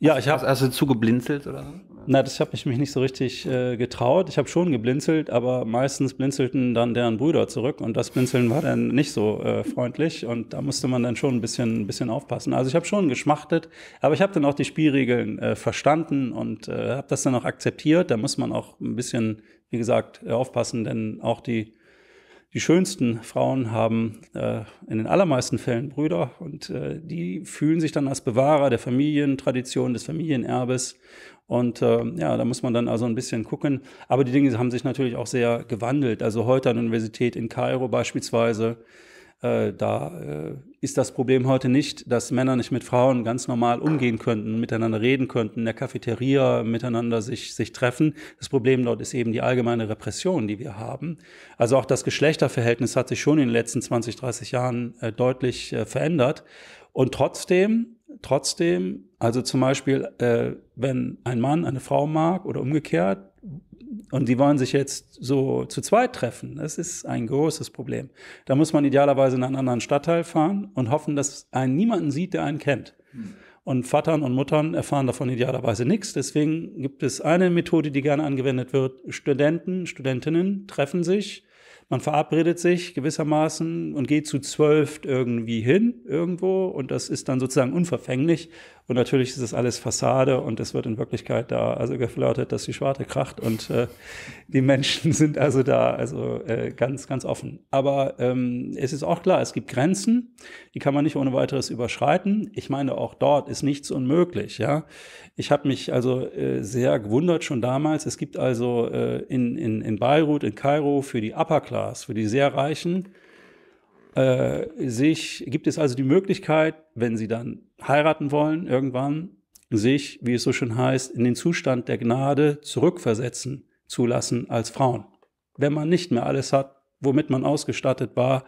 Ja, ich habe. Hast, du zugeblinzelt oder so? Na, das habe ich mich nicht so richtig äh, getraut. Ich habe schon geblinzelt, aber meistens blinzelten dann deren Brüder zurück und das Blinzeln war dann nicht so äh, freundlich und da musste man dann schon ein bisschen, ein bisschen aufpassen. Also ich habe schon geschmachtet, aber ich habe dann auch die Spielregeln äh, verstanden und äh, habe das dann auch akzeptiert. Da muss man auch ein bisschen, wie gesagt, äh, aufpassen, denn auch die die schönsten Frauen haben äh, in den allermeisten Fällen Brüder und äh, die fühlen sich dann als Bewahrer der Familientradition, des Familienerbes. Und äh, ja, da muss man dann also ein bisschen gucken. Aber die Dinge haben sich natürlich auch sehr gewandelt. Also heute an der Universität in Kairo beispielsweise, äh, da äh, ist das Problem heute nicht, dass Männer nicht mit Frauen ganz normal umgehen könnten, miteinander reden könnten, in der Cafeteria miteinander sich, sich treffen. Das Problem dort ist eben die allgemeine Repression, die wir haben. Also auch das Geschlechterverhältnis hat sich schon in den letzten 20, 30 Jahren äh, deutlich äh, verändert. Und trotzdem, trotzdem, also zum Beispiel, äh, wenn ein Mann eine Frau mag oder umgekehrt, und die wollen sich jetzt so zu zweit treffen. Das ist ein großes Problem. Da muss man idealerweise in einen anderen Stadtteil fahren und hoffen, dass einen niemanden sieht, der einen kennt. Hm. Und Vatern und Muttern erfahren davon idealerweise nichts. Deswegen gibt es eine Methode, die gerne angewendet wird. Studenten, Studentinnen treffen sich, man verabredet sich gewissermaßen und geht zu zwölf irgendwie hin, irgendwo. Und das ist dann sozusagen unverfänglich und natürlich ist es alles Fassade und es wird in Wirklichkeit da also geflirtet, dass die Schwarte kracht und äh, die Menschen *laughs* sind also da, also äh, ganz, ganz offen. Aber ähm, es ist auch klar, es gibt Grenzen, die kann man nicht ohne weiteres überschreiten. Ich meine, auch dort ist nichts unmöglich, ja. Ich habe mich also äh, sehr gewundert schon damals. Es gibt also äh, in, in, in Beirut, in Kairo für die Upper Class, für die sehr Reichen, äh, sich, gibt es also die Möglichkeit, wenn sie dann heiraten wollen, irgendwann sich, wie es so schön heißt, in den Zustand der Gnade zurückversetzen zu lassen als Frauen. Wenn man nicht mehr alles hat, womit man ausgestattet war,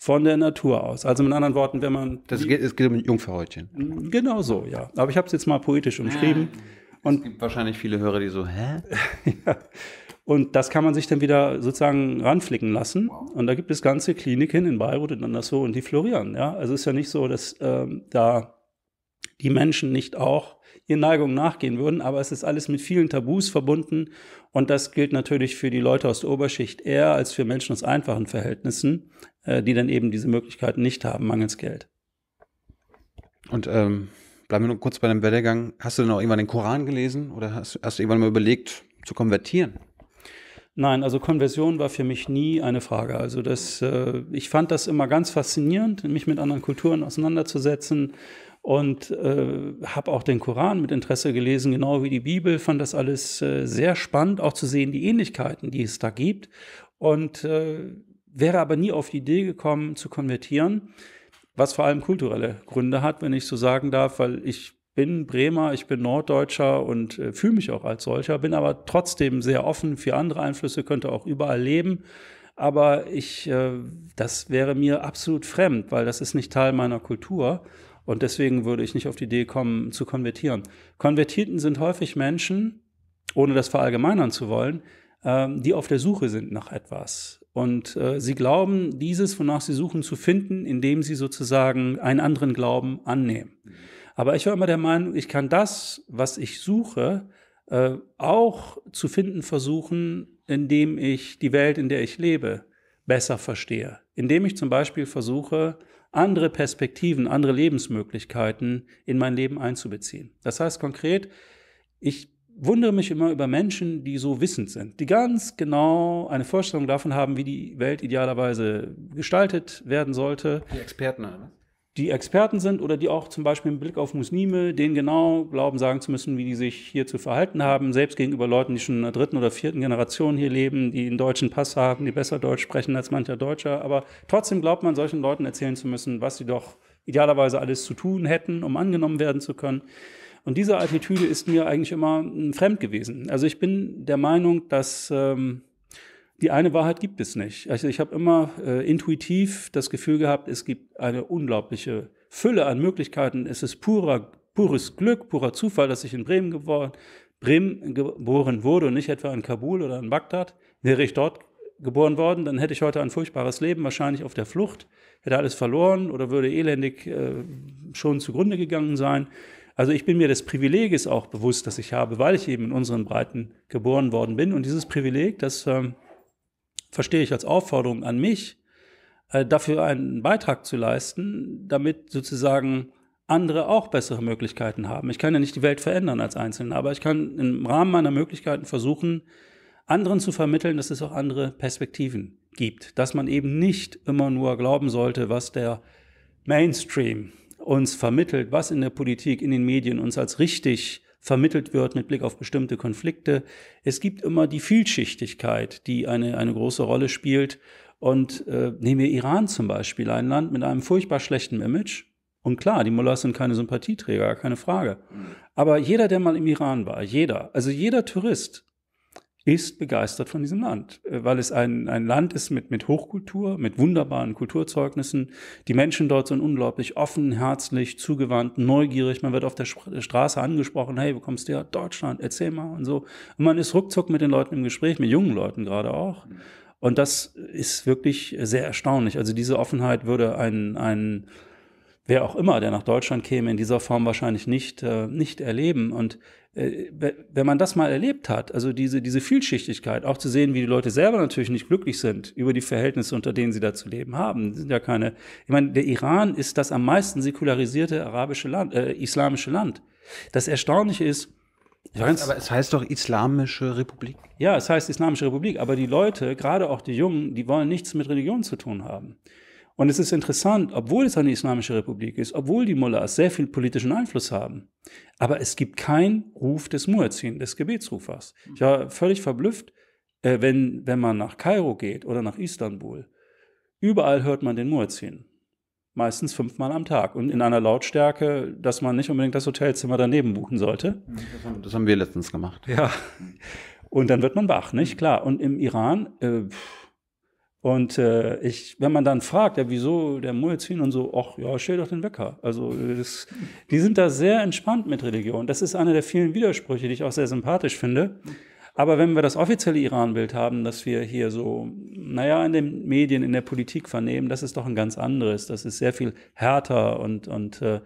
von der Natur aus. Also mit anderen Worten, wenn man. Das geht, es geht um Jungfernhäutchen. Genau so, ja. Aber ich habe es jetzt mal poetisch umschrieben. Ja, es und, gibt wahrscheinlich viele Hörer, die so, hä? *laughs* *laughs* ja. Und das kann man sich dann wieder sozusagen ranflicken lassen. Und da gibt es ganze Kliniken in Beirut und anderswo und die florieren. Ja? Also es ist ja nicht so, dass ähm, da die Menschen nicht auch ihren Neigungen nachgehen würden, aber es ist alles mit vielen Tabus verbunden und das gilt natürlich für die Leute aus der Oberschicht eher als für Menschen aus einfachen Verhältnissen, äh, die dann eben diese Möglichkeiten nicht haben, mangels Geld. Und ähm, bleiben wir nur kurz bei dem Werdegang. Hast du denn auch irgendwann den Koran gelesen oder hast, hast du irgendwann mal überlegt, zu konvertieren? Nein, also Konversion war für mich nie eine Frage. Also das, äh, ich fand das immer ganz faszinierend, mich mit anderen Kulturen auseinanderzusetzen und äh, habe auch den Koran mit Interesse gelesen, genau wie die Bibel. Fand das alles äh, sehr spannend, auch zu sehen die Ähnlichkeiten, die es da gibt. Und äh, wäre aber nie auf die Idee gekommen, zu konvertieren, was vor allem kulturelle Gründe hat, wenn ich so sagen darf, weil ich bin Bremer, ich bin Norddeutscher und äh, fühle mich auch als solcher, bin aber trotzdem sehr offen für andere Einflüsse, könnte auch überall leben. Aber ich, äh, das wäre mir absolut fremd, weil das ist nicht Teil meiner Kultur. Und deswegen würde ich nicht auf die Idee kommen, zu konvertieren. Konvertierten sind häufig Menschen, ohne das verallgemeinern zu wollen, ähm, die auf der Suche sind nach etwas. Und äh, sie glauben, dieses, wonach sie suchen, zu finden, indem sie sozusagen einen anderen Glauben annehmen. Aber ich war immer der Meinung, ich kann das, was ich suche, äh, auch zu finden versuchen, indem ich die Welt, in der ich lebe, besser verstehe. Indem ich zum Beispiel versuche, andere Perspektiven, andere Lebensmöglichkeiten in mein Leben einzubeziehen. Das heißt konkret, ich wundere mich immer über Menschen, die so wissend sind, die ganz genau eine Vorstellung davon haben, wie die Welt idealerweise gestaltet werden sollte. Die Experten, oder? die Experten sind oder die auch zum Beispiel im Blick auf Muslime, denen genau glauben, sagen zu müssen, wie die sich hier zu verhalten haben, selbst gegenüber Leuten, die schon in der dritten oder vierten Generation hier leben, die einen deutschen Pass haben, die besser Deutsch sprechen als mancher Deutscher. Aber trotzdem glaubt man, solchen Leuten erzählen zu müssen, was sie doch idealerweise alles zu tun hätten, um angenommen werden zu können. Und diese Attitüde ist mir eigentlich immer hm, fremd gewesen. Also ich bin der Meinung, dass ähm, die eine Wahrheit gibt es nicht. Also ich habe immer äh, intuitiv das Gefühl gehabt, es gibt eine unglaubliche Fülle an Möglichkeiten. Es ist purer, pures Glück, purer Zufall, dass ich in Bremen geboren, Bremen geboren wurde und nicht etwa in Kabul oder in Bagdad. Wäre ich dort geboren worden, dann hätte ich heute ein furchtbares Leben, wahrscheinlich auf der Flucht, hätte alles verloren oder würde elendig äh, schon zugrunde gegangen sein. Also ich bin mir des Privileges auch bewusst, das ich habe, weil ich eben in unseren Breiten geboren worden bin. Und dieses Privileg, das ähm, verstehe ich als Aufforderung an mich, äh, dafür einen Beitrag zu leisten, damit sozusagen andere auch bessere Möglichkeiten haben. Ich kann ja nicht die Welt verändern als Einzelner, aber ich kann im Rahmen meiner Möglichkeiten versuchen, anderen zu vermitteln, dass es auch andere Perspektiven gibt, dass man eben nicht immer nur glauben sollte, was der Mainstream uns vermittelt, was in der Politik, in den Medien uns als richtig vermittelt wird mit Blick auf bestimmte Konflikte. Es gibt immer die Vielschichtigkeit, die eine, eine große Rolle spielt. Und äh, nehmen wir Iran zum Beispiel, ein Land mit einem furchtbar schlechten Image. Und klar, die Mullahs sind keine Sympathieträger, keine Frage. Mhm. Aber jeder, der mal im Iran war, jeder, also jeder Tourist, ist begeistert von diesem Land, äh, weil es ein, ein Land ist mit, mit Hochkultur, mit wunderbaren Kulturzeugnissen. Die Menschen dort sind unglaublich offen, herzlich, zugewandt, neugierig. Man wird auf der Straße angesprochen, hey, wo kommst du her? Deutschland, erzähl mal und so. Und man ist ruckzuck mit den Leuten im Gespräch, mit jungen Leuten gerade auch. Mhm. Und das ist wirklich sehr erstaunlich. Also diese Offenheit würde ein, ein wer auch immer, der nach Deutschland käme, in dieser Form wahrscheinlich nicht, äh, nicht erleben. Und äh, wenn man das mal erlebt hat, also diese, diese Vielschichtigkeit, auch zu sehen, wie die Leute selber natürlich nicht glücklich sind über die Verhältnisse, unter denen sie da zu leben haben, sind ja keine, ich meine, der Iran ist das am meisten säkularisierte arabische Land, äh, islamische Land. Das Erstaunliche ist, Weiß, aber es heißt doch Islamische Republik. Ja, es heißt Islamische Republik, aber die Leute, gerade auch die Jungen, die wollen nichts mit Religion zu tun haben. Und es ist interessant, obwohl es eine islamische Republik ist, obwohl die Mullahs sehr viel politischen Einfluss haben, aber es gibt keinen Ruf des Muezzin, des Gebetsrufers. Ich war völlig verblüfft, äh, wenn, wenn man nach Kairo geht oder nach Istanbul. Überall hört man den Muezzin. Meistens fünfmal am Tag und in einer Lautstärke, dass man nicht unbedingt das Hotelzimmer daneben buchen sollte. Das haben, das haben wir letztens gemacht. Ja. Und dann wird man wach, nicht? Klar. Und im Iran. Äh, und äh, ich, wenn man dann fragt, ja, wieso der Muezzin und so, ach ja, stell doch den Wecker. Also das, die sind da sehr entspannt mit Religion. Das ist einer der vielen Widersprüche, die ich auch sehr sympathisch finde. Aber wenn wir das offizielle Iran-Bild haben, dass wir hier so, naja, in den Medien, in der Politik vernehmen, das ist doch ein ganz anderes. Das ist sehr viel härter und, und äh,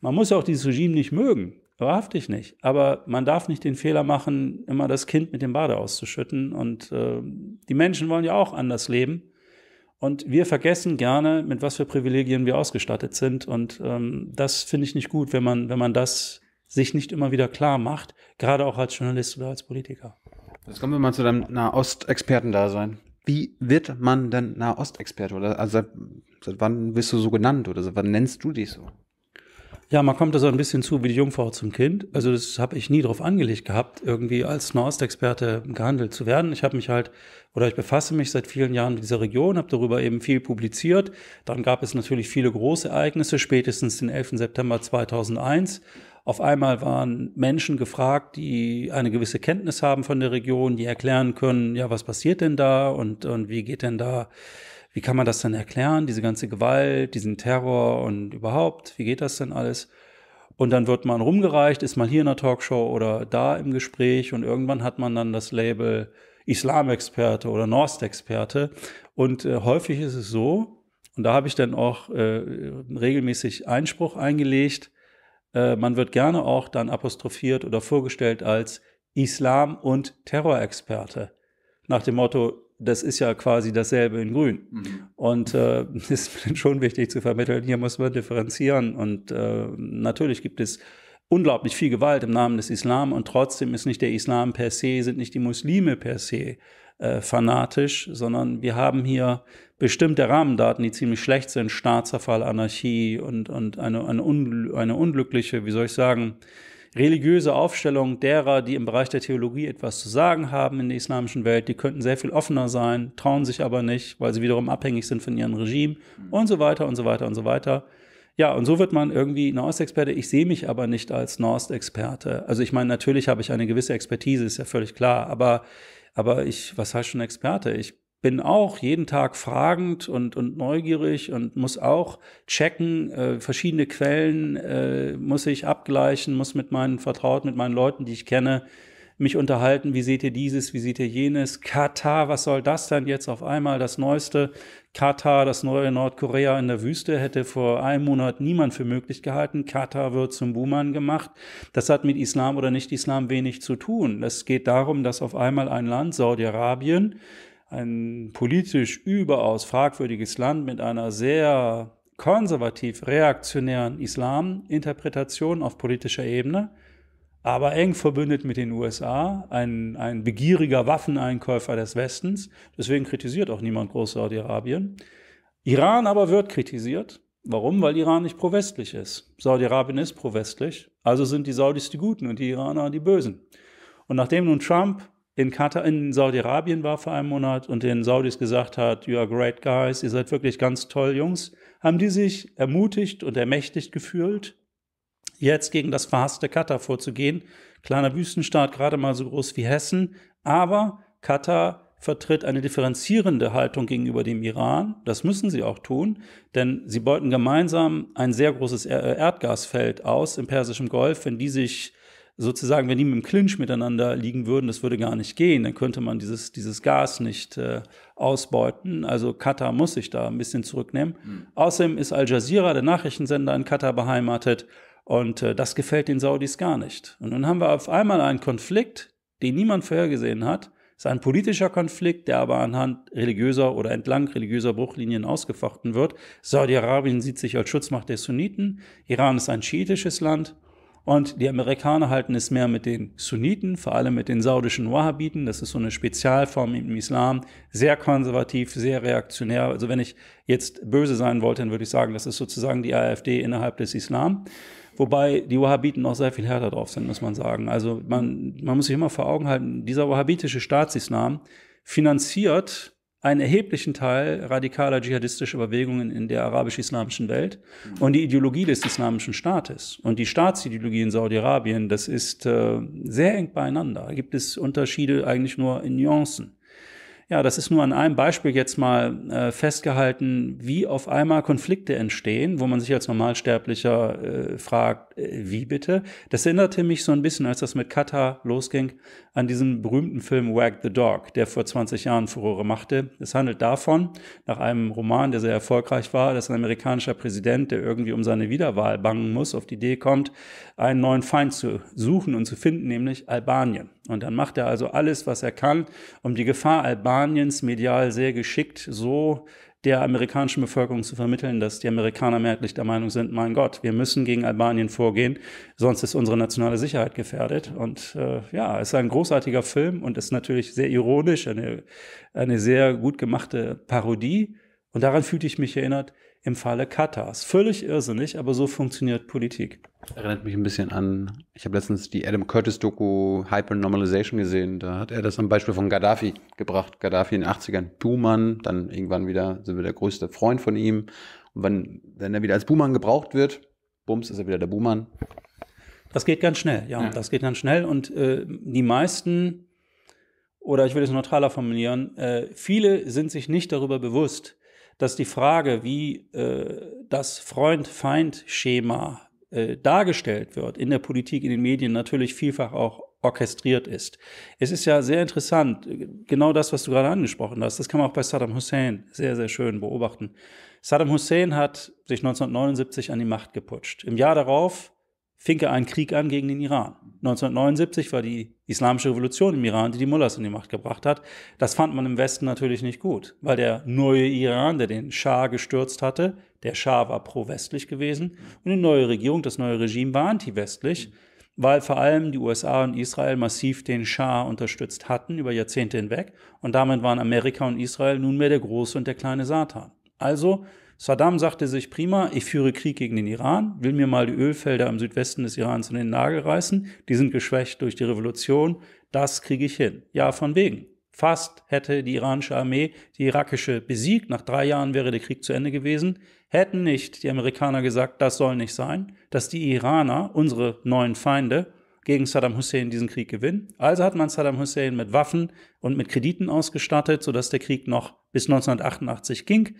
man muss ja auch dieses Regime nicht mögen wahrhaftig nicht. Aber man darf nicht den Fehler machen, immer das Kind mit dem Bade auszuschütten. Und äh, die Menschen wollen ja auch anders leben. Und wir vergessen gerne, mit was für Privilegien wir ausgestattet sind. Und ähm, das finde ich nicht gut, wenn man, wenn man das sich nicht immer wieder klar macht, gerade auch als Journalist oder als Politiker. Jetzt kommen wir mal zu deinem Nahost-Experten-Dasein. Wie wird man denn Nahost-Experte? Oder also seit, seit wann bist du so genannt oder seit wann nennst du dich so? Ja, man kommt da so ein bisschen zu wie die Jungfrau zum Kind. Also das habe ich nie darauf angelegt gehabt, irgendwie als Nahostexperte gehandelt zu werden. Ich habe mich halt, oder ich befasse mich seit vielen Jahren mit dieser Region, habe darüber eben viel publiziert. Dann gab es natürlich viele große Ereignisse, spätestens den 11. September 2001. Auf einmal waren Menschen gefragt, die eine gewisse Kenntnis haben von der Region, die erklären können, ja, was passiert denn da und, und wie geht denn da wie kann man das denn erklären, diese ganze Gewalt, diesen Terror und überhaupt, wie geht das denn alles? Und dann wird man rumgereicht, ist mal hier in der Talkshow oder da im Gespräch und irgendwann hat man dann das Label Islamexperte oder Norstexperte. Und äh, häufig ist es so, und da habe ich dann auch äh, regelmäßig Einspruch eingelegt, äh, man wird gerne auch dann apostrophiert oder vorgestellt als Islam- und Terrorexperte. Nach dem Motto, das ist ja quasi dasselbe in Grün. Mhm. Und äh, *laughs* ist schon wichtig zu vermitteln, hier muss man differenzieren. Und äh, natürlich gibt es unglaublich viel Gewalt im Namen des Islam und trotzdem ist nicht der Islam per se, sind nicht die Muslime per se äh, fanatisch, sondern wir haben hier bestimmte Rahmendaten, die ziemlich schlecht sind, Staatsverfall, Anarchie und, und eine, eine, unglückliche, wie soll ich sagen, religiöse Aufstellung derer, die im Bereich der Theologie etwas zu sagen haben in der islamischen Welt. Die könnten sehr viel offener sein, trauen sich aber nicht, weil sie wiederum abhängig sind von ihrem Regime mhm. und so weiter und so weiter und so weiter. Ja, und so wird man irgendwie Nahostexperte. Ich sehe mich aber nicht als Nahostexperte. Also ich meine, natürlich habe ich eine gewisse Expertise, ist ja völlig klar, aber, aber ich, was heißt schon Experte? Ich bin auch jeden Tag fragend und, und neugierig und muss auch checken, äh, verschiedene Quellen äh, muss ich abgleichen, muss mit meinen Vertrauten, mit meinen Leuten, die ich kenne, mich unterhalten, wie seht ihr dieses, wie seht ihr jenes, Katar, was soll das denn jetzt auf einmal, das Neueste, Katar, das neue Nordkorea in der Wüste, hätte vor einem Monat niemand für möglich gehalten, Katar wird zum Buhmann gemacht, das hat mit Islam oder Nicht-Islam wenig zu tun, es geht darum, dass auf einmal ein Land, Saudi-Arabien, ein politisch überaus fragwürdiges Land mit einer sehr konservativ reaktionären Islam-Interpretation auf politischer Ebene, aber eng verbündet mit den USA, ein, ein begieriger Waffeneinkäufer des Westens. Deswegen kritisiert auch niemand groß Saudi-Arabien. Iran aber wird kritisiert. Warum? Weil Iran nicht pro-westlich ist. Saudi-Arabien ist pro-westlich, also sind die Saudis die Guten und die Iraner die Bösen. Und nachdem nun Trump in Katar, in Saudi-Arabien war vor einem Monat und den Saudis gesagt hat, you are great guys, ihr seid wirklich ganz toll, Jungs, haben die sich ermutigt und ermächtigt gefühlt, jetzt gegen das verhasste Katar vorzugehen. Kleiner Wüstenstaat, gerade mal so groß wie Hessen, aber Katar vertritt eine differenzierende Haltung gegenüber dem Iran. Das müssen sie auch tun, denn sie beuten gemeinsam ein sehr großes äh, Erdgasfeld aus im Persischen Golf. Wenn die sich sozusagen, wenn die mit dem Clinch miteinander liegen würden, das würde gar nicht gehen. Dann könnte man dieses, dieses Gas nicht äh, ausbeuten. Also Katar muss sich da ein bisschen zurücknehmen. Mhm. Außerdem ist Al Jazeera, der Nachrichtensender in Katar, beheimatet. Und äh, das gefällt den Saudis gar nicht. Und dann haben wir auf einmal einen Konflikt, den niemand vorhergesehen hat. Es ist ein politischer Konflikt, der aber anhand religiöser oder entlang religiöser Bruchlinien ausgefochten wird. Saudi-Arabien sieht sich als Schutzmacht der Sunniten. Iran ist ein schiitisches Land. Und die Amerikaner halten es mehr mit den Sunniten, vor allem mit den saudischen Wahhabiten. Das ist so eine Spezialform im Islam. Sehr konservativ, sehr reaktionär. Also wenn ich jetzt böse sein wollte, dann würde ich sagen, das ist sozusagen die AfD innerhalb des Islam. Wobei die Wahhabiten auch sehr viel härter drauf sind, muss man sagen. Also man, man muss sich immer vor Augen halten, dieser wahhabitische Staatsislam finanziert einen erheblichen Teil radikaler dschihadistischer Bewegungen in der arabisch-islamischen Welt und die Ideologie des islamischen Staates und die Staatsideologie in Saudi-Arabien, das ist äh, sehr eng beieinander. Da gibt es Unterschiede eigentlich nur in Nuancen. Ja, das ist nur an einem Beispiel jetzt mal äh, festgehalten, wie auf einmal Konflikte entstehen, wo man sich als Normalsterblicher äh, fragt, äh, wie bitte? Das erinnerte mich so ein bisschen, als das mit Katar losging, an diesen berühmten Film Wag the Dog, der vor 20 Jahren Furore machte. Es handelt davon, nach einem Roman, der sehr erfolgreich war, dass ein amerikanischer Präsident, der irgendwie um seine Wiederwahl bangen muss, auf die Idee kommt, einen neuen Feind zu suchen und zu finden, nämlich Albanien. Und dann macht er also alles, was er kann, um die Gefahr Albaniens medial sehr geschickt so der amerikanischen Bevölkerung zu vermitteln, dass die Amerikaner merklich der Meinung sind, mein Gott, wir müssen gegen Albanien vorgehen, sonst ist unsere nationale Sicherheit gefährdet. Und äh, ja, es ist ein großartiger Film und ist natürlich sehr ironisch, eine, eine sehr gut gemachte Parodie. Und daran fühlte ich mich erinnert, im Falle Katars. Völlig irrsinnig, aber so funktioniert Politik. Erinnert mich ein bisschen an, ich habe letztens die Adam Curtis-Doku Hyper Normalization gesehen. Da hat er das am Beispiel von Gaddafi gebracht. Gaddafi in den 80ern Buhmann, dann irgendwann wieder sind wir der größte Freund von ihm. Und wenn, wenn er wieder als Buhmann gebraucht wird, bums, ist er wieder der Buhmann. Das geht ganz schnell, ja, ja. das geht ganz schnell. Und äh, die meisten, oder ich würde es neutraler formulieren, äh, viele sind sich nicht darüber bewusst, dass die Frage, wie äh, das Freund-Feind-Schema äh, dargestellt wird, in der Politik, in den Medien natürlich vielfach auch orchestriert ist. Es ist ja sehr interessant, äh, genau das, was du gerade angesprochen hast, das kann man auch bei Saddam Hussein sehr, sehr schön beobachten. Saddam Hussein hat sich 1979 an die Macht geputscht. Im Jahr darauf fing er einen Krieg an gegen den Iran. 1979 war die Islamische Revolution im Iran, die die Mullahs in die Macht gebracht hat. Das fand man im Westen natürlich nicht gut, weil der neue Iran, der den Schah gestürzt hatte, der Schah war pro-westlich gewesen und die neue Regierung, das neue Regime war anti-westlich, weil vor allem die USA und Israel massiv den Schah unterstützt hatten über Jahrzehnte hinweg und damit waren Amerika und Israel nunmehr der große und der kleine Satan. Also Saddam sagte sich, prima, ich führe Krieg gegen den Iran, will mir mal die Ölfelder im Südwesten des Irans in den Nagel reißen, die sind geschwächt durch die Revolution, das kriege ich hin. Ja, von wegen. Fast hätte die iranische Armee die irakische besiegt, nach drei Jahren wäre der Krieg zu Ende gewesen, hätten nicht die Amerikaner gesagt, das soll nicht sein, dass die Iraner, unsere neuen Feinde, gegen Saddam Hussein diesen Krieg gewinnen. Also hat man Saddam Hussein mit Waffen und mit Krediten ausgestattet, sodass der Krieg noch bis 1988 ging.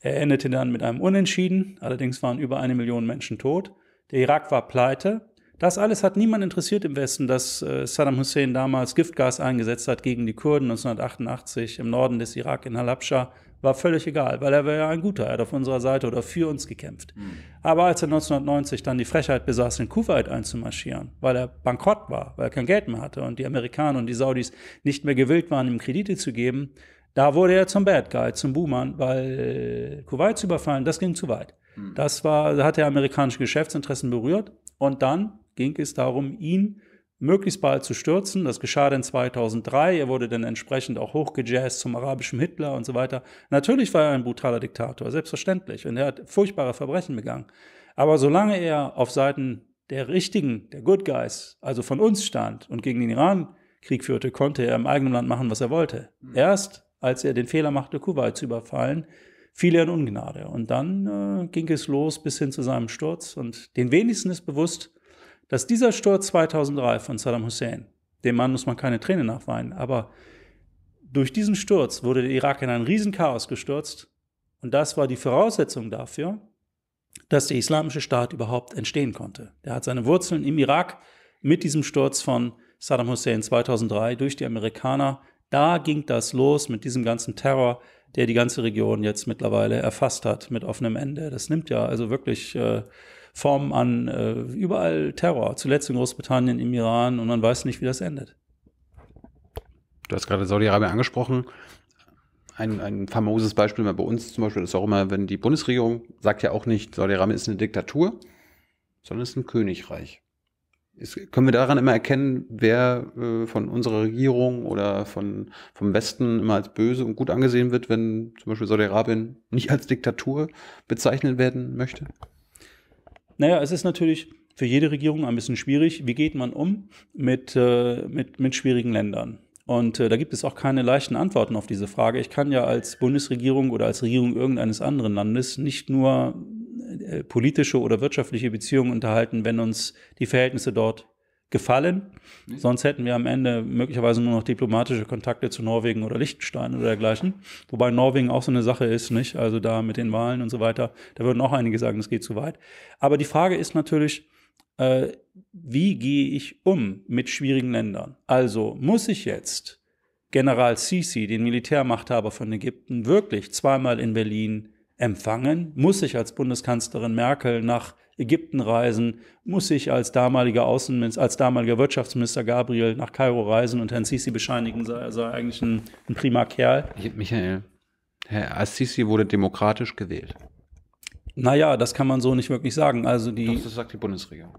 Er endete dann mit einem Unentschieden, allerdings waren über eine Million Menschen tot. Der Irak war pleite. Das alles hat niemand interessiert im Westen, dass äh, Saddam Hussein damals Giftgas eingesetzt hat gegen die Kurden 1988 im Norden des Irak in Halabscha. War völlig egal, weil er wäre ja ein Guter, er hat auf unserer Seite oder für uns gekämpft. Mhm. Aber als er 1990 dann die Frechheit besaß, in Kuwait einzumarschieren, weil er bankrott war, weil er kein Geld mehr hatte und die Amerikaner und die Saudis nicht mehr gewillt waren, ihm Kredite zu geben, da wurde er zum Bad Guy, zum Buhmann, weil Kuwait zu überfallen, das ging zu weit. Hm. Das war, da hat er amerikanische Geschäftsinteressen berührt und dann ging es darum, ihn möglichst bald zu stürzen. Das geschah dann 2003. Er wurde dann entsprechend auch hochgejazzt zum arabischen Hitler und so weiter. Natürlich war er ein brutaler Diktator, selbstverständlich. Und er hat furchtbare Verbrechen begangen. Aber solange er auf Seiten der richtigen, der Good Guys, also von uns stand und gegen den Iran Krieg führte, konnte er im eigenen Land machen, was er wollte. Hm. Erst als er den Fehler machte, Kuwait zu überfallen, fiel er in Ungnade. Und dann äh, ging es los bis hin zu seinem Sturz. Und den wenigsten ist bewusst, dass dieser Sturz 2003 von Saddam Hussein, dem Mann muss man keine Tränen nachweinen, aber durch diesen Sturz wurde der Irak in ein Riesenchaos gestürzt. Und das war die Voraussetzung dafür, dass der Islamische Staat überhaupt entstehen konnte. Der hat seine Wurzeln im Irak mit diesem Sturz von Saddam Hussein 2003 durch die Amerikaner da ging das los mit diesem ganzen Terror, der die ganze Region jetzt mittlerweile erfasst hat mit offenem Ende. Das nimmt ja also wirklich äh, Formen an, äh, überall Terror, zuletzt in Großbritannien, im Iran und man weiß nicht, wie das endet. Du hast gerade Saudi-Arabien angesprochen. Ein, ein famoses Beispiel bei uns zum Beispiel ist auch immer, wenn die Bundesregierung sagt ja auch nicht, Saudi-Arabien ist eine Diktatur, sondern es ist ein Königreich. Ist, können wir daran immer erkennen, wer äh, von unserer Regierung oder von, vom Westen immer als böse und gut angesehen wird, wenn zum Beispiel Saudi-Arabien nicht als Diktatur bezeichnet werden möchte? Naja, es ist natürlich für jede Regierung ein bisschen schwierig. Wie geht man um mit, äh, mit, mit schwierigen Ländern? Und äh, da gibt es auch keine leichten Antworten auf diese Frage. Ich kann ja als Bundesregierung oder als Regierung irgendeines anderen Landes nicht nur äh, politische oder wirtschaftliche Beziehungen unterhalten, wenn uns die Verhältnisse dort gefallen. Nee. Sonst hätten wir am Ende möglicherweise nur noch diplomatische Kontakte zu Norwegen oder Liechtenstein oder dergleichen. Wobei Norwegen auch so eine Sache ist, nicht? Also da mit den Wahlen und so weiter. Da würden auch einige sagen, es geht zu weit. Aber die Frage ist natürlich, äh, wie gehe ich um mit schwierigen Ländern? Also muss ich jetzt General Sisi, den Militärmachthaber von Ägypten, wirklich zweimal in Berlin empfangen? Muss ich als Bundeskanzlerin Merkel nach Ägypten reisen? Muss ich als damaliger Außenminister, als damaliger Wirtschaftsminister Gabriel nach Kairo reisen und Herrn Sisi bescheinigen, sei, sei eigentlich ein, ein prima Kerl? Michael, Herr Assisi wurde demokratisch gewählt. Naja, das kann man so nicht wirklich sagen. Also die, Doch, das sagt die Bundesregierung.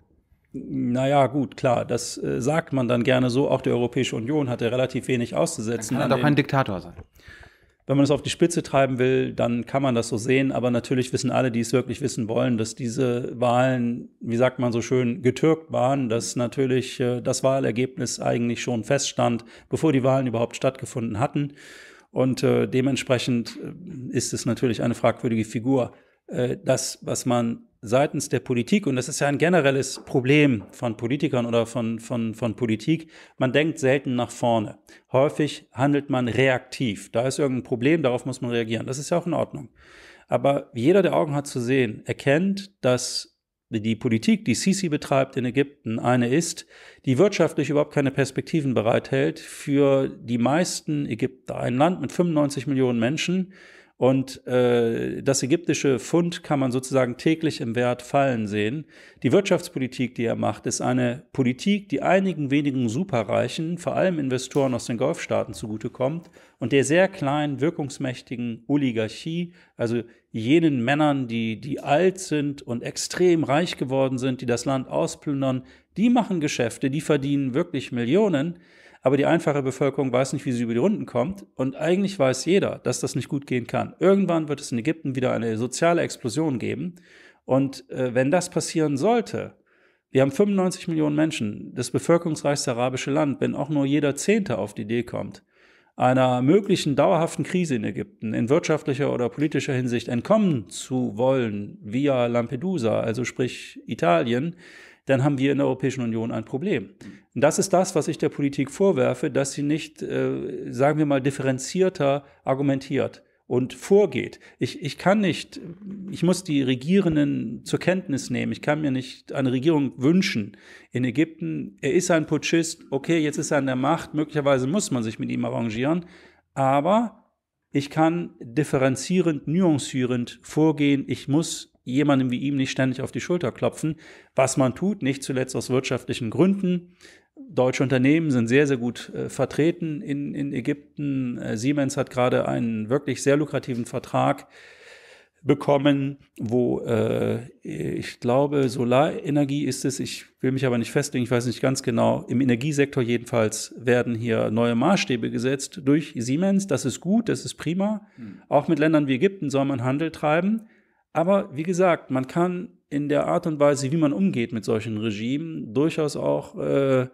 Naja, gut, klar, das äh, sagt man dann gerne so. Auch die Europäische Union hatte relativ wenig auszusetzen. Dann kann er doch kein Diktator sein wenn man es auf die Spitze treiben will, dann kann man das so sehen. Aber natürlich wissen alle, die es wirklich wissen wollen, dass diese Wahlen, wie sagt man so schön, getürkt waren, dass natürlich äh, das Wahlergebnis eigentlich schon feststand, bevor die Wahlen überhaupt stattgefunden hatten. Und äh, dementsprechend äh, ist es natürlich eine fragwürdige Figur. Äh, das, was man seitens der Politik, und das ist ja ein generelles Problem von Politikern oder von, von, von Politik, man denkt selten nach vorne. Häufig handelt man reaktiv. Da ist irgendein Problem, darauf muss man reagieren. Das ist ja auch in Ordnung. Aber jeder, der Augen hat zu sehen, erkennt, dass die Politik, die Sisi betreibt in Ägypten, eine ist, die wirtschaftlich überhaupt keine Perspektiven bereithält für die meisten Ägypter. Ein Land mit 95 Millionen Menschen, und äh, das ägyptische Pfund kann man sozusagen täglich im Wert fallen sehen. Die Wirtschaftspolitik, die er macht, ist eine Politik, die einigen wenigen Superreichen, vor allem Investoren aus den Golfstaaten zugutekommt und der sehr kleinen, wirkungsmächtigen Oligarchie, also jenen Männern, die, die alt sind und extrem reich geworden sind, die das Land ausplündern, die machen Geschäfte, die verdienen wirklich Millionen aber die einfache Bevölkerung weiß nicht, wie sie über die Runden kommt. Und eigentlich weiß jeder, dass das nicht gut gehen kann. Irgendwann wird es in Ägypten wieder eine soziale Explosion geben. Und äh, wenn das passieren sollte, wir haben 95 Millionen Menschen, das bevölkerungsreichste arabische Land, wenn auch nur jeder Zehnte auf die Idee kommt, einer möglichen dauerhaften Krise in Ägypten in wirtschaftlicher oder politischer Hinsicht entkommen zu wollen via Lampedusa, also sprich Italien, dann haben wir in der Europäischen Union ein Problem. Und das ist das, was ich der Politik vorwerfe, dass sie nicht, äh, sagen wir mal, differenzierter argumentiert und vorgeht. Ich, ich kann nicht, ich muss die Regierenden zur Kenntnis nehmen. Ich kann mir nicht eine Regierung wünschen in Ägypten. Er ist ein Putschist, okay, jetzt ist er an der Macht, möglicherweise muss man sich mit ihm arrangieren, aber ich kann differenzierend, nuancierend vorgehen. Ich muss jemandem wie ihm nicht ständig auf die Schulter klopfen, was man tut, nicht zuletzt aus wirtschaftlichen Gründen. Deutsche Unternehmen sind sehr, sehr gut äh, vertreten in, in Ägypten. Äh, Siemens hat gerade einen wirklich sehr lukrativen Vertrag bekommen, wo äh, ich glaube, Solarenergie ist es, ich will mich aber nicht festlegen, ich weiß nicht ganz genau, im Energiesektor jedenfalls werden hier neue Maßstäbe gesetzt durch Siemens. Das ist gut, das ist prima. Mhm. Auch mit Ländern wie Ägypten soll man Handel treiben. Aber wie gesagt, man kann in der Art und Weise, wie man umgeht mit solchen Regimen, durchaus auch äh,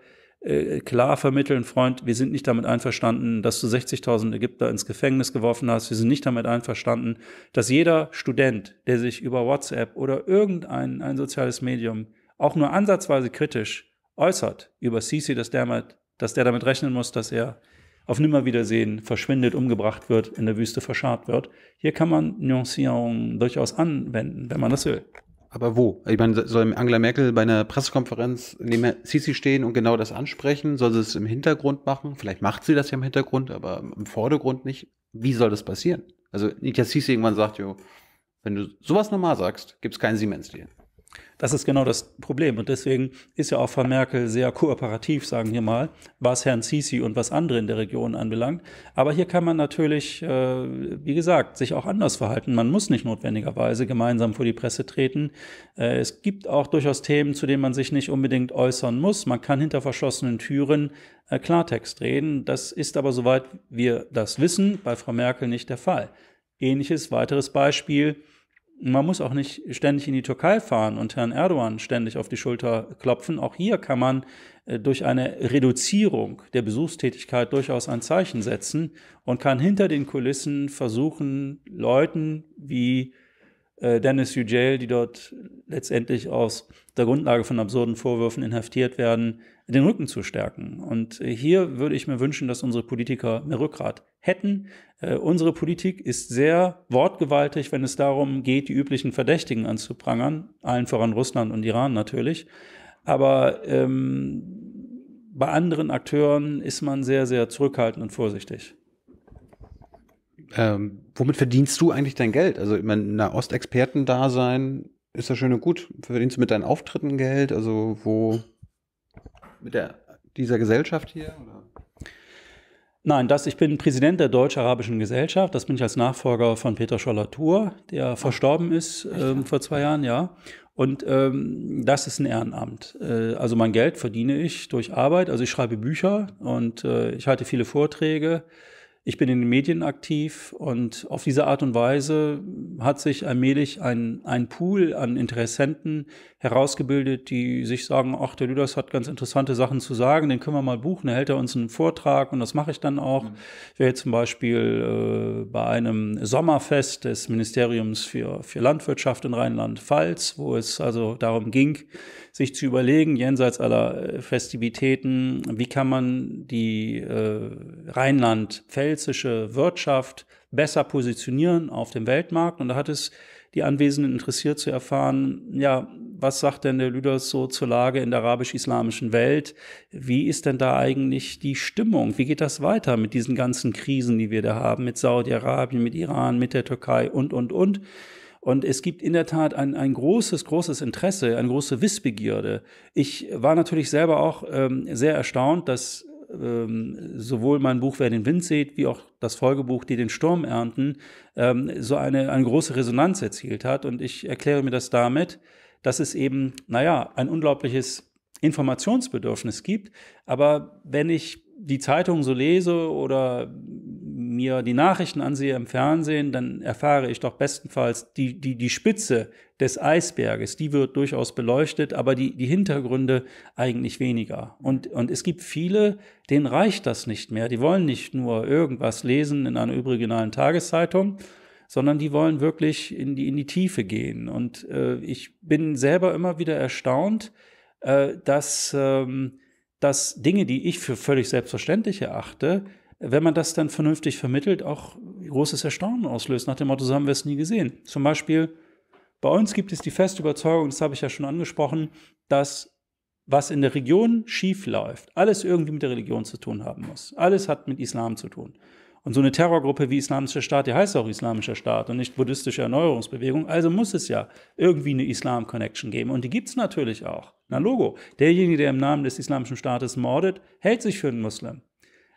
äh, klar vermitteln, Freund, wir sind nicht damit einverstanden, dass du 60.000 Ägypter ins Gefängnis geworfen hast. Wir sind nicht damit einverstanden, dass jeder Student, der sich über WhatsApp oder irgendein ein soziales Medium auch nur ansatzweise kritisch äußert über Sisi, dass der, mit, dass der damit rechnen muss, dass er auf Nimmerwiedersehen verschwindet, umgebracht wird, in der Wüste verscharrt wird. Hier kann man Nuancierung durchaus anwenden, wenn man das will. Aber wo? Ich meine, soll Angela Merkel bei einer Pressekonferenz neben Sisi stehen und genau das ansprechen? Soll sie es im Hintergrund machen? Vielleicht macht sie das ja im Hintergrund, aber im Vordergrund nicht. Wie soll das passieren? Also nicht, dass Sisi irgendwann sagt, jo, wenn du sowas normal sagst, gibt es keinen Siemens-Deal. Das ist genau das Problem. Und deswegen ist ja auch Frau Merkel sehr kooperativ, sagen wir mal, was Herrn Sisi und was andere in der Region anbelangt. Aber hier kann man natürlich, äh, wie gesagt, sich auch anders verhalten. Man muss nicht notwendigerweise gemeinsam vor die Presse treten. Äh, es gibt auch durchaus Themen, zu denen man sich nicht unbedingt äußern muss. Man kann hinter verschlossenen Türen äh, Klartext reden. Das ist aber, soweit wir das wissen, bei Frau Merkel nicht der Fall. Ähnliches weiteres Beispiel man muss auch nicht ständig in die Türkei fahren und Herrn Erdogan ständig auf die Schulter klopfen. Auch hier kann man äh, durch eine Reduzierung der Besuchstätigkeit durchaus ein Zeichen setzen und kann hinter den Kulissen versuchen, Leuten wie äh, Dennis Yücel, die dort letztendlich aus der Grundlage von absurden Vorwürfen inhaftiert werden, den Rücken zu stärken. Und äh, hier würde ich mir wünschen, dass unsere Politiker mehr Rückgrat hätten. Äh, unsere Politik ist sehr wortgewaltig, wenn es darum geht, die üblichen Verdächtigen anzuprangern, allen voran Russland und Iran natürlich. Aber ähm, bei anderen Akteuren ist man sehr, sehr zurückhaltend und vorsichtig. Ähm, womit verdienst du eigentlich dein Geld? Also, ich meine, Nahostexperten-Dasein ist ja schön und gut. Verdienst du mit deinen Auftritten Geld? Also, wo? Mit der, dieser Gesellschaft hier? Oder? Nein, das, ich bin Präsident der Deutsch-Arabischen Gesellschaft. Das bin ich als Nachfolger von Peter Scholler-Tour, der ah. verstorben ist ähm, vor zwei Jahren, ja. Und ähm, das ist ein Ehrenamt. Äh, also mein Geld verdiene ich durch Arbeit. Also ich schreibe Bücher und äh, ich halte viele Vorträge. Ich bin in den Medien aktiv und auf diese Art und Weise hat sich allmählich ein, ein Pool an Interessenten herausgebildet, die sich sagen, ach, der Lüders hat ganz interessante Sachen zu sagen, den können wir mal buchen, er hält er uns einen Vortrag und das mache ich dann auch. Mhm. Ich wäre zum Beispiel äh, bei einem Sommerfest des Ministeriums für, für Landwirtschaft in Rheinland-Pfalz, wo es also darum ging, sich zu überlegen, jenseits aller äh, Festivitäten, wie kann man die äh, rheinland-pfälzische Wirtschaft besser positionieren auf dem Weltmarkt. Und da hat es die Anwesenden interessiert zu erfahren, ja, was sagt denn der Lüders so zur Lage in der arabisch-islamischen Welt? Wie ist denn da eigentlich die Stimmung? Wie geht das weiter mit diesen ganzen Krisen, die wir da haben, mit Saudi-Arabien, mit Iran, mit der Türkei und, und, und? Und es gibt in der Tat ein, ein großes, großes Interesse, eine große Wissbegierde. Ich war natürlich selber auch ähm, sehr erstaunt, dass ähm, sowohl mein Buch Wer den Wind sieht, wie auch das Folgebuch Die den Sturm ernten, ähm, so eine, eine große Resonanz erzielt hat. Und ich erkläre mir das damit, dass es eben, naja, ein unglaubliches Informationsbedürfnis gibt. Aber wenn ich die Zeitung so lese oder mir die Nachrichten ansehe im Fernsehen, dann erfahre ich doch bestenfalls die, die, die Spitze des Eisberges, die wird durchaus beleuchtet, aber die, die Hintergründe eigentlich weniger. Und, und es gibt viele, denen reicht das nicht mehr. Die wollen nicht nur irgendwas lesen in einer übrigen Tageszeitung, sondern die wollen wirklich in die, in die Tiefe gehen. Und äh, ich bin selber immer wieder erstaunt, äh, dass, ähm, dass Dinge, die ich für völlig selbstverständlich erachte, wenn man das dann vernünftig vermittelt, auch großes Erstaunen auslöst, nach dem Motto, so haben wir es nie gesehen. Zum Beispiel, bei uns gibt es die feste Überzeugung, das habe ich ja schon angesprochen, dass was in der Region schief läuft, alles irgendwie mit der Religion zu tun haben muss. Alles hat mit Islam zu tun. Und so eine Terrorgruppe wie Islamischer Staat, die heißt auch Islamischer Staat und nicht buddhistische Erneuerungsbewegung. Also muss es ja irgendwie eine Islam-Connection geben. Und die gibt es natürlich auch. Na Logo, derjenige, der im Namen des Islamischen Staates mordet, hält sich für einen Muslim.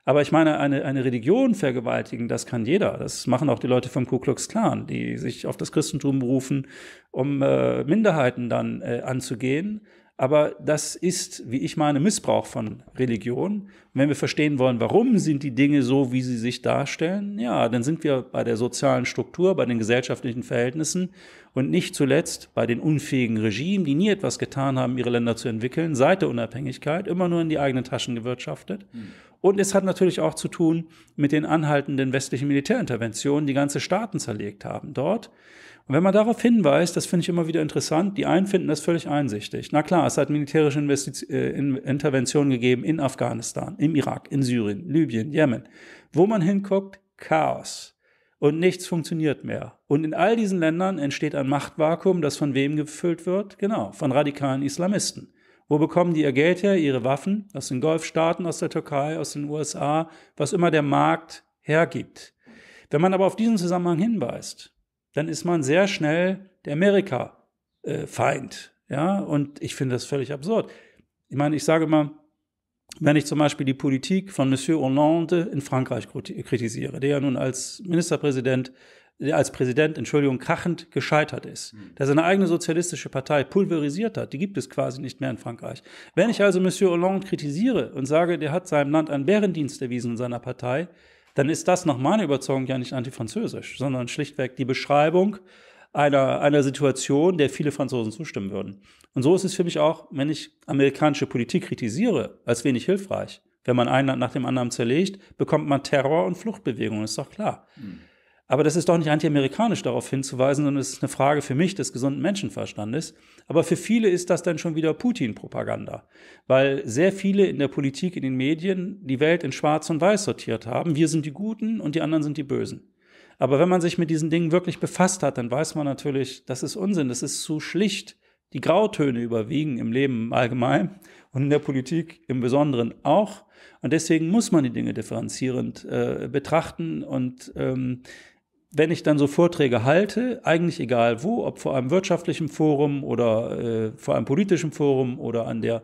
Aber ich meine, eine, eine Religion vergewaltigen, das kann jeder. Das machen auch die Leute vom Ku Klux Klan, die sich auf das Christentum berufen, um äh, Minderheiten dann äh, anzugehen. Aber das ist, wie ich meine, Missbrauch von Religion. Und wenn wir verstehen wollen, warum sind die Dinge so, wie sie sich darstellen, ja, dann sind wir bei der sozialen Struktur, bei den gesellschaftlichen Verhältnissen und nicht zuletzt bei den unfähigen Regimen, die nie etwas getan haben, ihre Länder zu entwickeln, seit der Unabhängigkeit, immer nur in die eigenen Taschen gewirtschaftet. Mhm. Und es hat natürlich auch zu tun mit den anhaltenden westlichen Militärinterventionen, die ganze Staaten zerlegt haben. Dort und wenn man darauf hinweist, das finde ich immer wieder interessant, die einen finden das völlig einsichtig. Na klar, es hat militärische Investiz äh, Interventionen gegeben in Afghanistan, im Irak, in Syrien, Libyen, Jemen. Wo man hinguckt, Chaos. Und nichts funktioniert mehr. Und in all diesen Ländern entsteht ein Machtvakuum, das von wem gefüllt wird? Genau, von radikalen Islamisten. Wo bekommen die ihr Geld her, ihre Waffen? Aus den Golfstaaten, aus der Türkei, aus den USA, was immer der Markt hergibt. Wenn man aber auf diesen Zusammenhang hinweist, dann ist man sehr schnell der Amerika-Feind. ja, und ich finde das völlig absurd. Ich meine, ich sage mal, wenn ich zum Beispiel die Politik von Monsieur Hollande in Frankreich kritisiere, der ja nun als Ministerpräsident, äh, als Präsident, Entschuldigung, krachend gescheitert ist, hm. der seine eigene sozialistische Partei pulverisiert hat, die gibt es quasi nicht mehr in Frankreich. Wenn ich also Monsieur Hollande kritisiere und sage, der hat seinem Land einen Bärendienst erwiesen in seiner Partei, dann ist das nach meiner Überzeugung ja nicht antifranzösisch, sondern schlichtweg die Beschreibung einer, einer Situation, der viele Franzosen zustimmen würden. Und so ist es für mich auch, wenn ich amerikanische Politik kritisiere, als wenig hilfreich. Wenn man ein Land nach dem anderen zerlegt, bekommt man Terror und Fluchtbewegungen, ist doch klar. Mhm. Aber das ist doch nicht antiamerikanisch darauf hinzuweisen, sondern es ist eine Frage für mich des gesunden Menschenverstandes. Aber für viele ist das dann schon wieder Putin-Propaganda, weil sehr viele in der Politik, in den Medien die Welt in Schwarz und Weiß sortiert haben. Wir sind die Guten und die anderen sind die Bösen. Aber wenn man sich mit diesen Dingen wirklich befasst hat, dann weiß man natürlich, das ist Unsinn, das ist zu schlicht. Die Grautöne überwiegen im Leben allgemein und in der Politik im Besonderen auch. Und deswegen muss man die Dinge differenzierend äh, betrachten und ähm, wenn ich dann so Vorträge halte, eigentlich egal wo, ob vor einem wirtschaftlichen Forum oder äh, vor einem politischen Forum oder an der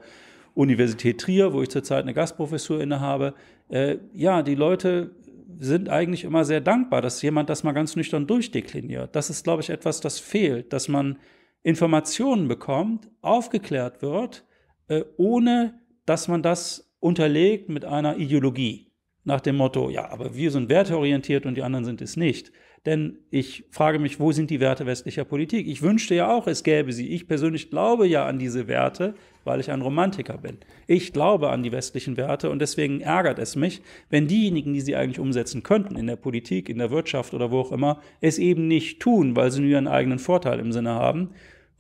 Universität Trier, wo ich zurzeit eine Gastprofessur innehabe, äh, ja, die Leute sind eigentlich immer sehr dankbar, dass jemand das mal ganz nüchtern durchdekliniert. Das ist, glaube ich, etwas, das fehlt, dass man Informationen bekommt, aufgeklärt wird, äh, ohne dass man das unterlegt mit einer Ideologie. Nach dem Motto, ja, aber wir sind werteorientiert und die anderen sind es nicht. Denn ich frage mich, wo sind die Werte westlicher Politik? Ich wünschte ja auch, es gäbe sie. Ich persönlich glaube ja an diese Werte, weil ich ein Romantiker bin. Ich glaube an die westlichen Werte und deswegen ärgert es mich, wenn diejenigen, die sie eigentlich umsetzen könnten in der Politik, in der Wirtschaft oder wo auch immer, es eben nicht tun, weil sie nur ihren eigenen Vorteil im Sinne haben.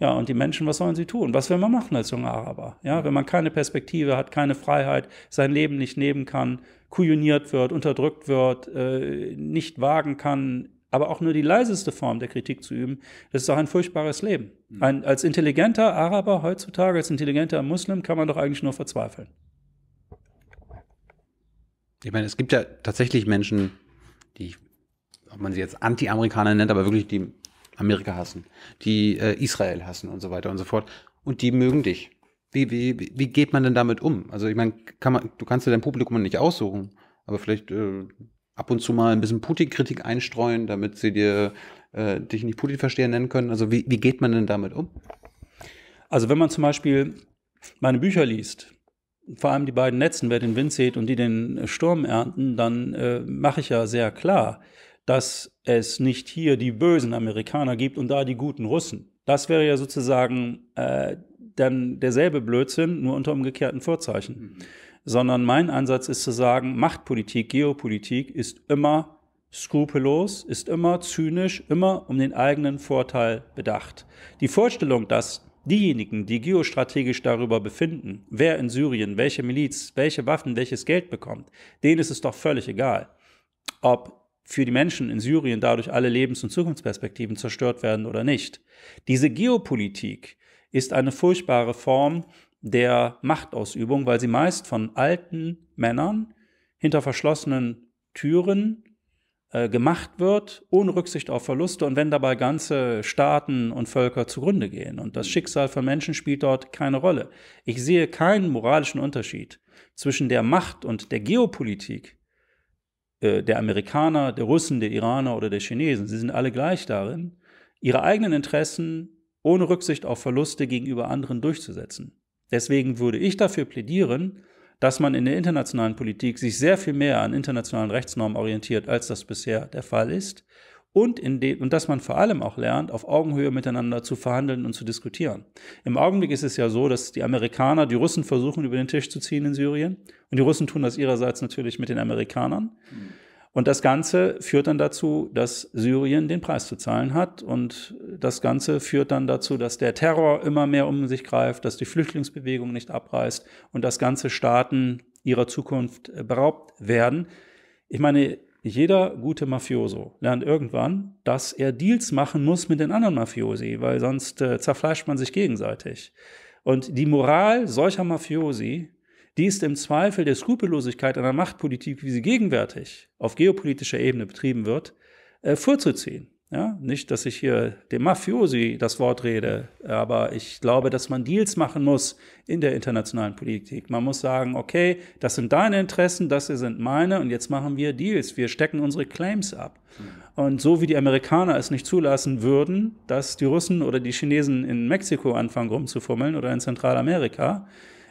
Ja, und die Menschen, was sollen sie tun? Was will man machen als junger Araber? Ja, wenn man keine Perspektive hat, keine Freiheit, sein Leben nicht nehmen kann, kujoniert wird, unterdrückt wird, äh, nicht wagen kann, aber auch nur die leiseste Form der Kritik zu üben, das ist doch ein furchtbares Leben. Mhm. Ein, als intelligenter Araber heutzutage, als intelligenter Muslim kann man doch eigentlich nur verzweifeln. Ich meine, es gibt ja tatsächlich Menschen, die, ob man sie jetzt Anti-Amerikaner nennt, aber wirklich die Amerika hassen, die äh, Israel hassen und so weiter und so fort. Und die mögen dich. Wie, wie, wie geht man denn damit um? Also ich meine, kann man, du kannst dir dein Publikum nicht aussuchen, aber vielleicht äh, ab und zu mal ein bisschen Putin-Kritik einstreuen, damit sie dir äh, dich nicht Putin-Versteher nennen können. Also wie, wie geht man denn damit um? Also wenn man zum Beispiel meine Bücher liest, vor allem die beiden Netzen, wer den Wind sieht und die den Sturm ernten, dann äh, mache ich ja sehr klar, dass es nicht hier die bösen Amerikaner gibt und da die guten Russen. Das wäre ja sozusagen äh, dann derselbe Blödsinn, nur unter umgekehrten Vorzeichen. Mhm sondern mein Ansatz ist zu sagen, Machtpolitik, Geopolitik ist immer skrupellos, ist immer zynisch, immer um den eigenen Vorteil bedacht. Die Vorstellung, dass diejenigen, die geostrategisch darüber befinden, wer in Syrien, welche Miliz, welche Waffen, welches Geld bekommt, denen ist es doch völlig egal, ob für die Menschen in Syrien dadurch alle Lebens- und Zukunftsperspektiven zerstört werden oder nicht. Diese Geopolitik ist eine furchtbare Form der Machtausübung, weil sie meist von alten Männern hinter verschlossenen Türen äh, gemacht wird, ohne Rücksicht auf Verluste und wenn dabei ganze Staaten und Völker zugrunde gehen. Und das Schicksal von Menschen spielt dort keine Rolle. Ich sehe keinen moralischen Unterschied zwischen der Macht und der Geopolitik äh, der Amerikaner, der Russen, der Iraner oder der Chinesen. Sie sind alle gleich darin, ihre eigenen Interessen ohne Rücksicht auf Verluste gegenüber anderen durchzusetzen. Deswegen würde ich dafür plädieren, dass man in der internationalen Politik sich sehr viel mehr an internationalen Rechtsnormen orientiert, als das bisher der Fall ist. Und, und, dass man vor allem auch lernt, auf Augenhöhe miteinander zu verhandeln und zu diskutieren. Im Augenblick ist es ja so, dass die Amerikaner die Russen versuchen, über den Tisch zu ziehen in Syrien. Und die Russen tun das ihrerseits natürlich mit den Amerikanern. Mhm. Und das Ganze führt dann dazu, dass Syrien den Preis zu zahlen hat. Und das Ganze führt dann dazu, dass der Terror immer mehr um sich greift, dass die Flüchtlingsbewegung nicht abreißt und dass ganze Staaten ihrer Zukunft äh, beraubt werden. Ich meine, jeder gute Mafioso lernt irgendwann, dass er Deals machen muss mit den anderen Mafiosi, weil sonst äh, zerfleischt man sich gegenseitig. Und die Moral solcher Mafiosi die ist im Zweifel der Skrupellosigkeit einer Machtpolitik, wie sie gegenwärtig auf geopolitischer Ebene betrieben wird, äh, vorzuziehen. Ja, nicht, dass ich hier dem Mafiosi das Wort rede, aber ich glaube, dass man Deals machen muss in der internationalen Politik. Man muss sagen, okay, das sind deine Interessen, das sind meine und jetzt machen wir Deals. Wir stecken unsere Claims ab. Und so wie die Amerikaner es nicht zulassen würden, dass die Russen oder die Chinesen in Mexiko anfangen rumzufummeln oder in Zentralamerika,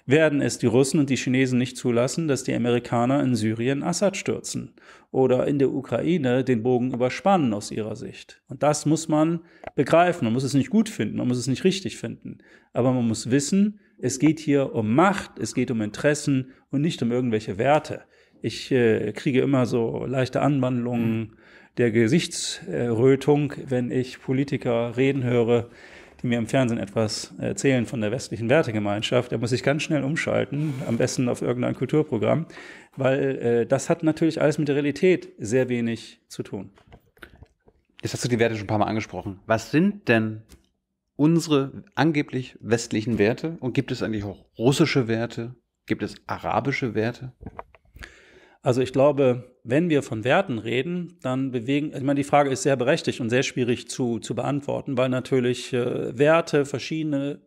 werden es die Russen und die Chinesen nicht zulassen, dass die Amerikaner in Syrien Assad stürzen oder in der Ukraine den Bogen überspannen aus ihrer Sicht. Und das muss man begreifen. Man muss es nicht gut finden, man muss es nicht richtig finden. Aber man muss wissen, es geht hier um Macht, es geht um Interessen und nicht um irgendwelche Werte. Ich äh, kriege immer so leichte Anwandlungen der Gesichtsrötung, wenn ich Politiker reden höre, die mir im Fernsehen etwas erzählen von der westlichen Wertegemeinschaft, der muss sich ganz schnell umschalten, am besten auf irgendein Kulturprogramm, weil äh, das hat natürlich alles mit der Realität sehr wenig zu tun. Jetzt hast du die Werte schon ein paar Mal angesprochen. Was sind denn unsere angeblich westlichen Werte? Und gibt es eigentlich auch russische Werte? Gibt es arabische Werte? Also ich glaube, wenn wir von Werten reden, dann bewegen, ich meine, die Frage ist sehr berechtigt und sehr schwierig zu, zu beantworten, weil natürlich äh, Werte verschiedene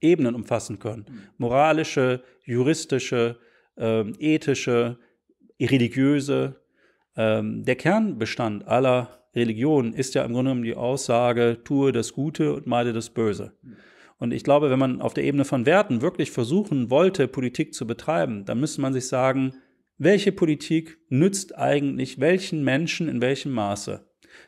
Ebenen umfassen können. Mhm. Moralische, juristische, ähm, ethische, religiöse. Ähm, der Kernbestand aller Religionen ist ja im Grunde genommen die Aussage, tue das Gute und meide das Böse. Mhm. Und ich glaube, wenn man auf der Ebene von Werten wirklich versuchen wollte, Politik zu betreiben, dann müsste man sich sagen, welche Politik nützt eigentlich welchen Menschen in welchem Maße?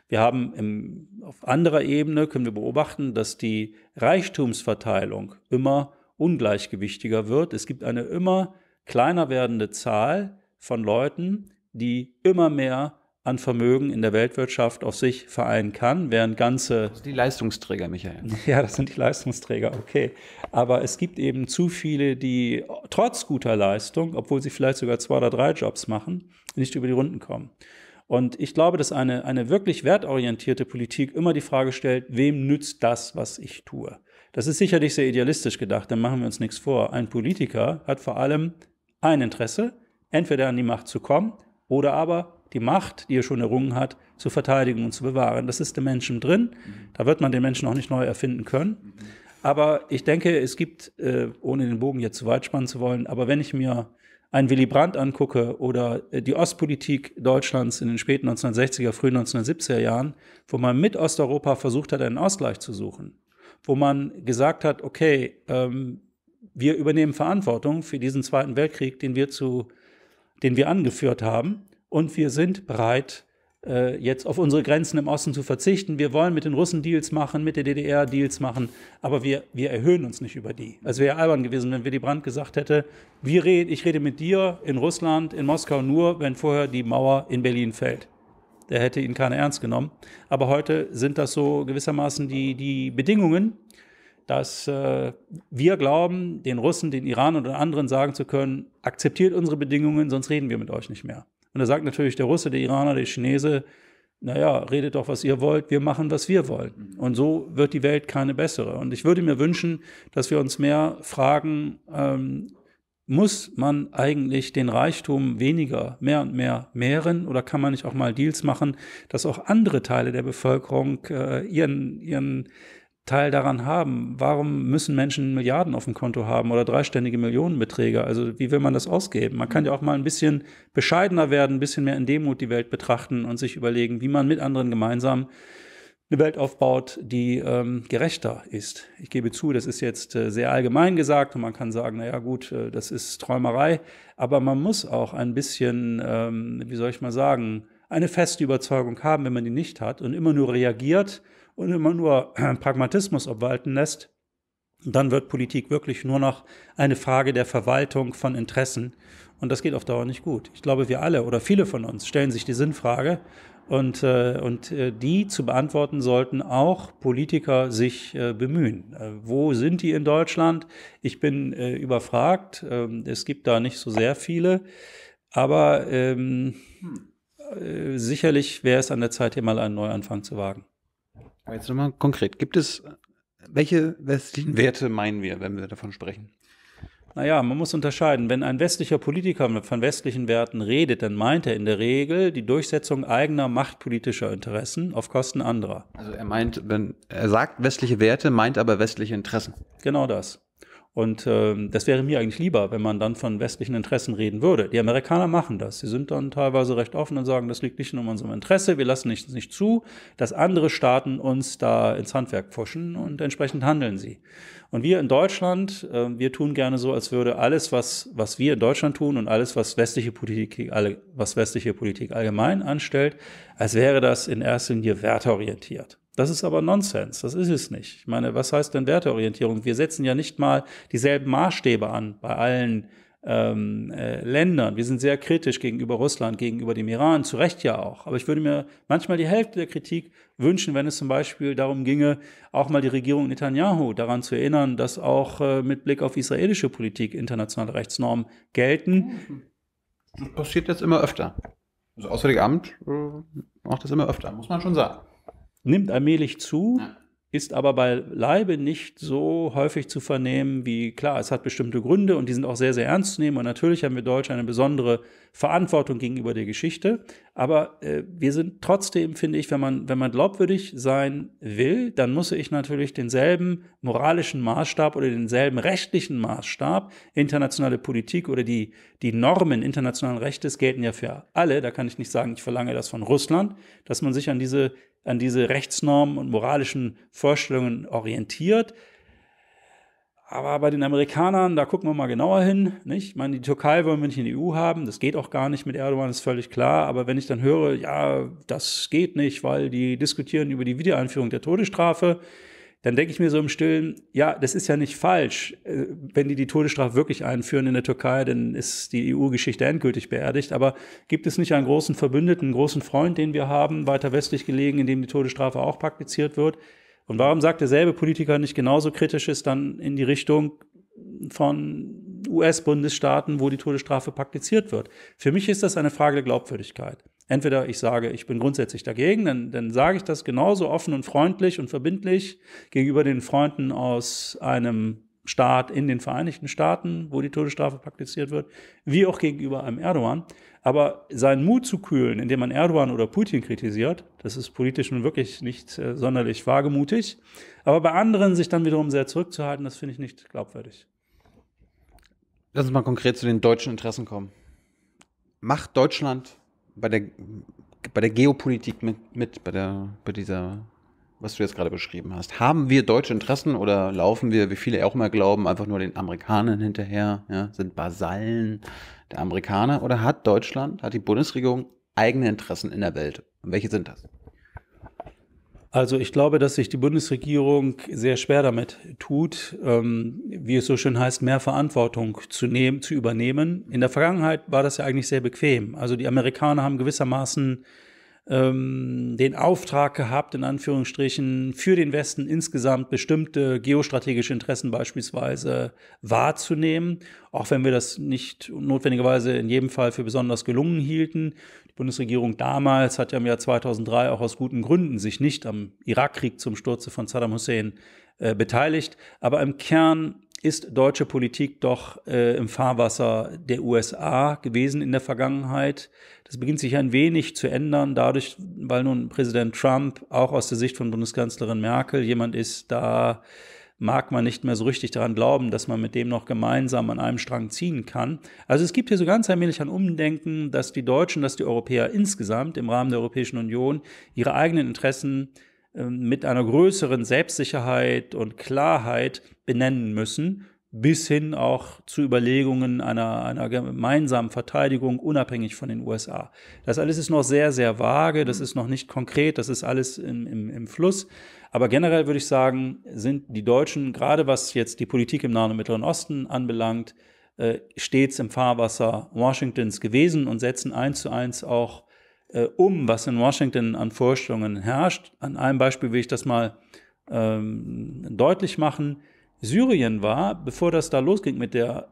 Wir haben im, auf anderer Ebene können wir beobachten, dass die Reichtumsverteilung immer ungleichgewichtiger wird. Es gibt eine immer kleiner werdende Zahl von Leuten, die immer mehr an Vermögen in der Weltwirtschaft auf sich vereinen kann, während ganze. Das sind die Leistungsträger, Michael. *laughs* Ja, das sind die Leistungsträger, okay. Aber es gibt eben zu viele, die trotz guter Leistung, obwohl sie vielleicht sogar zwei oder drei Jobs machen, nicht über die Runden kommen. Und ich glaube, dass eine, eine wirklich wertorientierte Politik immer die Frage stellt, wem nützt das, was ich tue? Das ist sicherlich sehr idealistisch gedacht, dann machen wir uns nichts vor. Ein Politiker hat vor allem ein Interesse, entweder an die Macht zu kommen oder aber die Macht, die er schon errungen hat, zu verteidigen und zu bewahren. Das ist im Menschen drin. Mhm. Da wird man den Menschen auch nicht neu erfinden können. Mhm. Aber ich denke, es gibt, äh, ohne den Bogen jetzt zu weit spannen zu wollen, aber wenn ich mir einen Willy Brandt angucke oder äh, die Ostpolitik Deutschlands in den späten 1960er, frühen 1970er Jahren, wo man mit Osteuropa versucht hat, einen Ausgleich zu suchen, wo man gesagt hat, okay, ähm, wir übernehmen Verantwortung für diesen Zweiten Weltkrieg, den wir zu den wir angeführt haben und wir sind bereit, äh, jetzt auf unsere Grenzen im Osten zu verzichten. Wir wollen mit den Russen Deals machen, mit der DDR Deals machen, aber wir, wir erhöhen uns nicht über die. Es wäre albern gewesen, wenn Willy Brandt gesagt hätte, wir red, ich rede mit dir in Russland, in Moskau nur, wenn vorher die Mauer in Berlin fällt. Der hätte ihn keiner ernst genommen. Aber heute sind das so gewissermaßen die, die Bedingungen, dass äh, wir glauben, den Russen, den Iran oder anderen sagen zu können, akzeptiert unsere Bedingungen, sonst reden wir mit euch nicht mehr. Und da sagt natürlich der Russe, der Iraner, der Chinese, naja, redet doch, was ihr wollt, wir machen, was wir wollen. Mhm. Und so wird die Welt keine bessere. Und ich würde mir wünschen, dass wir uns mehr fragen, ähm, muss man eigentlich den Reichtum weniger, mehr und mehr mehren oder kann man nicht auch mal Deals machen, dass auch andere Teile der Bevölkerung äh, ihren, ihren Teil daran haben? Warum müssen Menschen Milliarden auf dem Konto haben oder dreiständige Millionenbeträge? Also wie will man das ausgeben? Man kann mhm. ja auch mal ein bisschen bescheidener werden, ein bisschen mehr in Demut die Welt betrachten und sich überlegen, wie man mit anderen gemeinsam eine Welt aufbaut, die ähm, gerechter ist. Ich gebe zu, das ist jetzt äh, sehr allgemein gesagt und man kann sagen, naja gut, äh, das ist Träumerei, aber man muss auch ein bisschen, ähm, wie soll ich mal sagen, eine feste Überzeugung haben, wenn man die nicht hat und immer nur reagiert, und immer nur äh, Pragmatismus obwalten lässt, dann wird Politik wirklich nur noch eine Frage der Verwaltung von Interessen. Und das geht auf Dauer nicht gut. Ich glaube, wir alle oder viele von uns stellen sich die Sinnfrage. Und, äh, und äh, die zu beantworten sollten auch Politiker sich bemühen. wo sind die in Deutschland? Ich bin überfragt. Ähm, es gibt da nicht so sehr viele. Aber ähm, hm. sicherlich wäre es an der Zeit, hier mal einen Neuanfang zu wagen. Aber jetzt nochmal konkret. Gibt es, welche westlichen Werte meinen wir, wenn wir davon sprechen? Naja, man muss unterscheiden. Wenn ein westlicher Politiker von westlichen Werten redet, dann meint er in der Regel die Durchsetzung eigener machtpolitischer Interessen auf Kosten anderer. Also er meint, wenn er sagt westliche Werte, meint aber westliche Interessen. Genau das. Und äh, das wäre mir eigentlich lieber, wenn man dann von westlichen Interessen reden würde. Die Amerikaner machen das. Sie sind dann teilweise recht offen und sagen, das liegt nicht in unserem Interesse, wir lassen nicht, nicht zu, dass andere Staaten uns da ins Handwerk pfuschen und entsprechend handeln sie. Und wir in Deutschland, äh, wir tun gerne so, als würde alles, was, was wir in Deutschland tun und alles, was westliche Politik, alle, was westliche Politik allgemein anstellt, als wäre das in erster Linie werteorientiert. Das ist aber Nonsens, das ist es nicht. Ich meine, was heißt denn Werteorientierung? Wir setzen ja nicht mal dieselben Maßstäbe an bei allen ähm, äh, Ländern. Wir sind sehr kritisch gegenüber Russland, gegenüber dem Iran, zu Recht ja auch. Aber ich würde mir manchmal die Hälfte der Kritik wünschen, wenn es zum Beispiel darum ginge, auch mal die Regierung Netanyahu daran zu erinnern, dass auch äh, mit Blick auf israelische Politik internationale Rechtsnormen gelten. Das passiert jetzt immer öfter. Das also Auswärtige Amt äh, macht das immer öfter, muss man schon sagen nimmt allmählich zu, ja. ist aber bei Leibe nicht so häufig zu vernehmen wie, klar, es hat bestimmte Gründe und die sind auch sehr, sehr ernst zu nehmen. Und natürlich haben wir Deutsche eine besondere Verantwortung gegenüber der Geschichte. Aber äh, wir sind trotzdem, finde ich, wenn man, wenn man glaubwürdig sein will, dann muss ich natürlich denselben moralischen Maßstab oder denselben rechtlichen Maßstab, internationale Politik oder die, die Normen internationalen Rechtes gelten ja für alle. Da kann ich nicht sagen, ich verlange das von Russland, dass man sich an diese an diese Rechtsnormen und moralischen Vorstellungen orientiert. Aber bei den Amerikanern, da gucken wir mal genauer hin. Nicht? Ich meine, die Türkei wollen wir nicht in die EU haben. Das geht auch gar nicht mit Erdogan, ist völlig klar. Aber wenn ich dann höre, ja, das geht nicht, weil die diskutieren über die Wiedereinführung der Todesstrafe, dann denke ich mir so im Stillen, ja, das ist ja nicht falsch. Äh, wenn die die Todesstrafe wirklich einführen in der Türkei, dann ist die EU-Geschichte endgültig beerdigt. Aber gibt es nicht einen großen Verbündeten, einen großen Freund, den wir haben, weiter westlich gelegen, in dem die Todesstrafe auch praktiziert wird? Und warum sagt derselbe Politiker nicht genauso kritisches dann in die Richtung von US-Bundesstaaten, wo die Todesstrafe praktiziert wird? Für mich ist das eine Frage der Glaubwürdigkeit. Entweder ich sage, ich bin grundsätzlich dagegen, dann, dann sage ich das genauso offen und freundlich und verbindlich gegenüber den Freunden aus einem Staat in den Vereinigten Staaten, wo die Todesstrafe praktiziert wird, wie auch gegenüber einem Erdogan. Aber seinen Mut zu kühlen, indem man Erdogan oder Putin kritisiert, das ist politisch nun wirklich nicht äh, sonderlich wagemutig. Aber bei anderen sich dann wiederum sehr zurückzuhalten, das finde ich nicht glaubwürdig. Lass uns mal konkret zu den deutschen Interessen kommen. Macht Deutschland bei der, bei der Geopolitik mit, mit bei, der, bei dieser, was du jetzt gerade beschrieben hast? Haben wir deutsche Interessen oder laufen wir, wie viele auch immer glauben, einfach nur den Amerikanern hinterher, ja, sind Basallen der Amerikaner? Oder hat Deutschland, hat die Bundesregierung eigene Interessen in der Welt? Und welche sind das? Also ich glaube, dass sich die Bundesregierung sehr schwer damit tut, ähm, wie es so schön heißt, mehr Verantwortung zu nehmen, zu übernehmen. In der Vergangenheit war das ja eigentlich sehr bequem. Also die Amerikaner haben gewissermaßen ähm, den Auftrag gehabt, in Anführungsstrichen, für den Westen insgesamt bestimmte geostrategische Interessen beispielsweise wahrzunehmen, auch wenn wir das nicht notwendigerweise in jedem Fall für besonders gelungen hielten. Die Bundesregierung damals hat ja im Jahr 2003 auch aus guten Gründen sich nicht am Irakkrieg zum Sturze von Saddam Hussein äh, beteiligt, aber im Kern ist deutsche Politik doch äh, im Fahrwasser der USA gewesen in der Vergangenheit. Das beginnt sich ein wenig zu ändern, dadurch, weil nun Präsident Trump auch aus der Sicht von Bundeskanzlerin Merkel jemand ist, da mag man nicht mehr so richtig daran glauben, dass man mit dem noch gemeinsam an einem Strang ziehen kann. Also es gibt hier so ganz allmählich ein Umdenken, dass die Deutschen, dass die Europäer insgesamt im Rahmen der Europäischen Union ihre eigenen Interessen äh, ähm, mit einer größeren Selbstsicherheit und Klarheit benennen müssen, bis hin auch zu Überlegungen einer, einer gemeinsamen Verteidigung unabhängig von den USA. Das alles ist noch sehr, sehr vage, das ist noch nicht konkret, das ist alles im, im, im Fluss. Aber generell würde ich sagen, sind die Deutschen, gerade was jetzt die Politik im Nahen und Mittleren Osten anbelangt, äh, stets im Fahrwasser Washingtons gewesen und setzen eins zu eins auch äh, um, was in Washington an Vorstellungen herrscht. An einem Beispiel will ich das mal ähm, deutlich machen. Syrien war, bevor das da losging mit der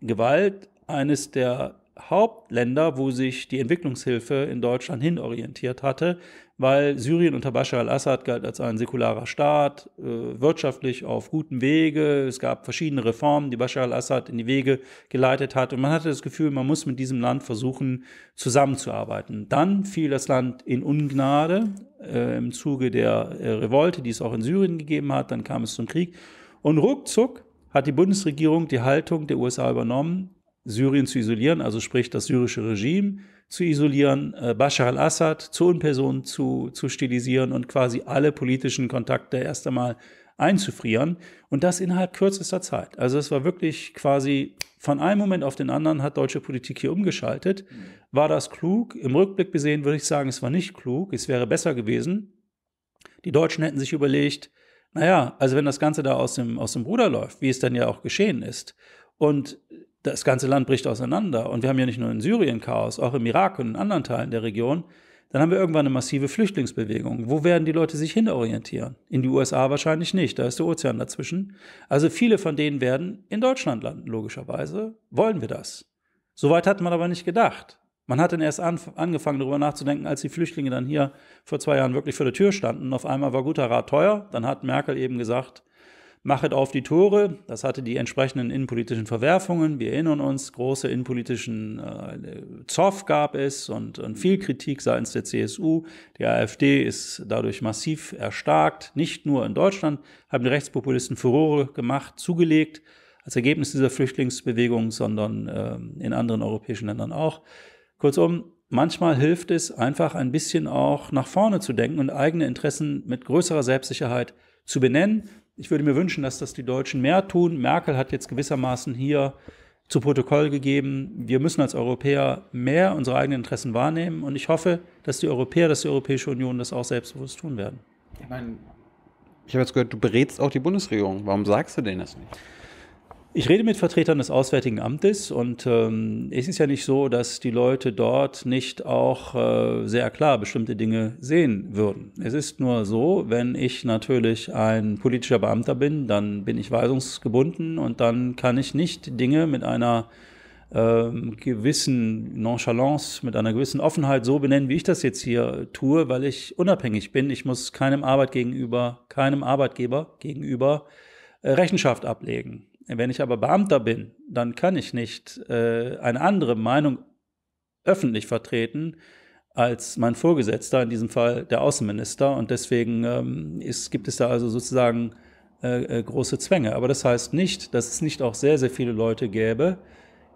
Gewalt, eines der Hauptländer, wo sich die Entwicklungshilfe in Deutschland hinorientiert hatte, weil Syrien unter Bashar al-Assad galt als ein säkularer Staat, äh, wirtschaftlich auf gutem Wege. Es gab verschiedene Reformen, die Bashar al-Assad in die Wege geleitet hat. Und man hatte das Gefühl, man muss mit diesem Land versuchen, zusammenzuarbeiten. Dann fiel das Land in Ungnade äh, im Zuge der äh, Revolte, die es auch in Syrien gegeben hat. Dann kam es zum Krieg. Und ruckzuck hat die Bundesregierung die Haltung der USA übernommen, Syrien zu isolieren, also sprich das syrische Regime zu isolieren, äh, Bashar al-Assad zu Unperson zu, zu stilisieren und quasi alle politischen Kontakte erst einmal einzufrieren. Und das innerhalb kürzester Zeit. Also es war wirklich quasi von einem Moment auf den anderen hat deutsche Politik hier umgeschaltet. Mhm. War das klug? Im Rückblick gesehen würde ich sagen, es war nicht klug. Es wäre besser gewesen. Die Deutschen hätten sich überlegt, naja, also wenn das Ganze da aus dem, aus dem Ruder läuft, wie es dann ja auch geschehen ist, und das ganze Land bricht auseinander. Und wir haben ja nicht nur in Syrien Chaos, auch im Irak und in anderen Teilen der Region. Dann haben wir irgendwann eine massive Flüchtlingsbewegung. Wo werden die Leute sich hin orientieren? In die USA wahrscheinlich nicht, da ist der Ozean dazwischen. Also viele von denen werden in Deutschland landen, logischerweise. Wollen wir das? Soweit hat man aber nicht gedacht. Man hat dann erst angefangen, darüber nachzudenken, als die Flüchtlinge dann hier vor zwei Jahren wirklich vor der Tür standen. Auf einmal war guter Rat teuer. Dann hat Merkel eben gesagt, Machet auf die Tore, das hatte die entsprechenden innenpolitischen Verwerfungen. Wir erinnern uns, große innenpolitischen äh, Zoff gab es und, und viel Kritik seitens der CSU. Die AfD ist dadurch massiv erstarkt. Nicht nur in Deutschland haben die Rechtspopulisten Furore gemacht, zugelegt als Ergebnis dieser Flüchtlingsbewegung, sondern äh, in anderen europäischen Ländern auch. Kurzum, manchmal hilft es einfach ein bisschen auch nach vorne zu denken und eigene Interessen mit größerer Selbstsicherheit zu benennen ich würde mir wünschen, dass das die Deutschen mehr tun. Merkel hat jetzt gewissermaßen hier zu Protokoll gegeben, wir müssen als Europäer mehr unsere eigenen Interessen wahrnehmen. Und ich hoffe, dass die Europäer, dass die Europäische Union das auch selbstbewusst tun werden. Ich meine, ich habe jetzt gehört, du berätst auch die Bundesregierung. Warum sagst du denen das nicht? Ich rede mit Vertretern des Auswärtigen Amtes und ähm, es ist ja nicht so, dass die Leute dort nicht auch äh, sehr klar bestimmte Dinge sehen würden. Es ist nur so, wenn ich natürlich ein politischer Beamter bin, dann bin ich weisungsgebunden und dann kann ich nicht Dinge mit einer ähm, gewissen Nonchalance, mit einer gewissen Offenheit so benennen, wie ich das jetzt hier tue, weil ich unabhängig bin. Ich muss keinem Arbeit gegenüber, keinem Arbeitgeber gegenüber äh, Rechenschaft ablegen. Wenn ich aber Beamter bin, dann kann ich nicht äh, eine andere Meinung öffentlich vertreten als mein Vorgesetzter, in diesem Fall der Außenminister. Und deswegen ähm, ist, gibt es da also sozusagen äh, äh, große Zwänge. Aber das heißt nicht, dass es nicht auch sehr, sehr viele Leute gäbe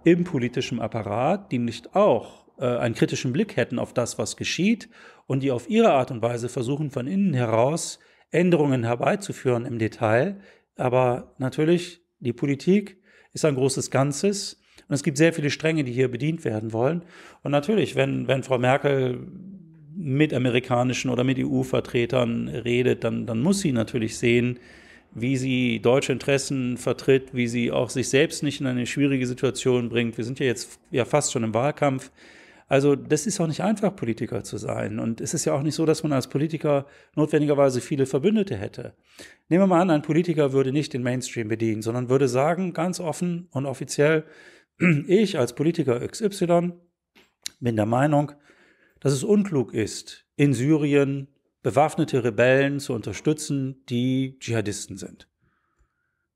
im politischen Apparat, die nicht auch äh, einen kritischen Blick hätten auf das, was geschieht und die auf ihre Art und Weise versuchen, von innen heraus Änderungen herbeizuführen im Detail. Aber natürlich die Politik ist ein großes Ganzes. Und es gibt sehr viele Stränge, die hier bedient werden wollen. Und natürlich, wenn, wenn Frau Merkel mit amerikanischen oder mit EU-Vertretern redet, dann, dann muss sie natürlich sehen, wie sie deutsche Interessen vertritt, wie sie auch sich selbst nicht in eine schwierige Situation bringt. Wir sind ja jetzt ja fast schon im Wahlkampf. Also das ist auch nicht einfach, Politiker zu sein. Und es ist ja auch nicht so, dass man als Politiker notwendigerweise viele Verbündete hätte. Nehmen wir mal an, ein Politiker würde nicht den Mainstream bedienen, sondern würde sagen, ganz offen und offiziell, *clears throat* ich als Politiker XY bin der Meinung, dass es unklug ist, in Syrien bewaffnete Rebellen zu unterstützen, die Dschihadisten sind.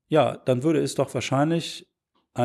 Ja, dann würde es doch wahrscheinlich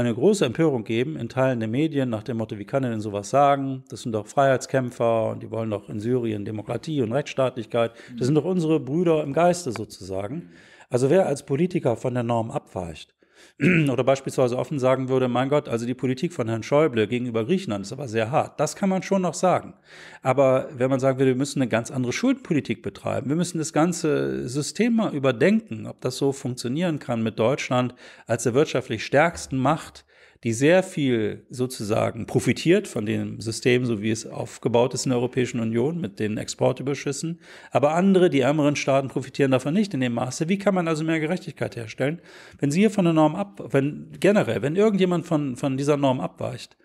eine große Empörung geben in Teilen der Medien nach dem Motto, wie kann er denn sowas sagen? Das sind doch Freiheitskämpfer und die wollen doch in Syrien Demokratie und Rechtsstaatlichkeit. Das sind doch unsere Brüder im Geiste sozusagen. Also wer als Politiker von der Norm abweicht, *clears throat* Oder beispielsweise offen sagen würde, mein Gott, also die Politik von Herrn Schäuble gegenüber Griechenland ist aber sehr hart. Das kann man schon noch sagen. Aber wenn man sagen würde, wir müssen eine ganz andere Schuldenpolitik betreiben, wir müssen das ganze System mal überdenken, ob das so funktionieren kann mit Deutschland als der wirtschaftlich stärksten Macht, die sehr viel sozusagen profitiert von dem System, so wie es aufgebaut ist in der Europäischen Union mit den Exportüberschüssen. Aber andere, die ärmeren Staaten, profitieren davon nicht in dem Maße. Wie kann man also mehr Gerechtigkeit herstellen, wenn Sie hier von der Norm ab, wenn generell, wenn irgendjemand von, von dieser Norm abweicht?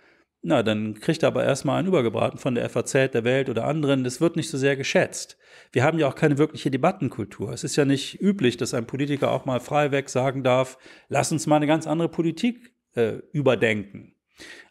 Na, dann kriegt er aber erstmal einen übergebraten von der FAZ, der Welt oder anderen. Das wird nicht so sehr geschätzt. Wir haben ja auch keine wirkliche Debattenkultur. Es ist ja nicht üblich, dass ein Politiker auch mal freiweg sagen darf, lass uns mal eine ganz andere Politik äh, überdenken.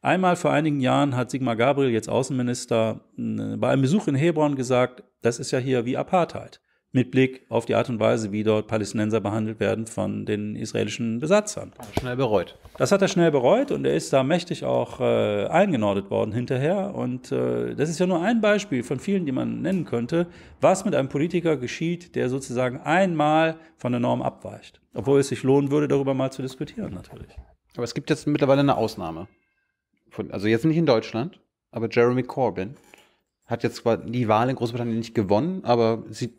Einmal vor einigen Jahren hat Sigmar Gabriel, jetzt Außenminister, bei einem Besuch in Hebron gesagt, das ist ja hier wie Apartheid mit Blick auf die Art und Weise, wie dort Palästinenser behandelt werden von den israelischen Besatzern. Schnell bereut. Das hat er schnell bereut und er ist da mächtig auch äh, eingenordet worden hinterher. Und äh, das ist ja nur ein Beispiel von vielen, die man nennen könnte, was mit einem Politiker geschieht, der sozusagen einmal von der Norm abweicht. Obwohl es sich lohnen würde, darüber mal zu diskutieren natürlich. Aber es gibt jetzt mittlerweile eine Ausnahme. Von, also jetzt nicht in Deutschland, aber Jeremy Corbyn hat jetzt zwar die Wahl in Großbritannien nicht gewonnen, aber sieht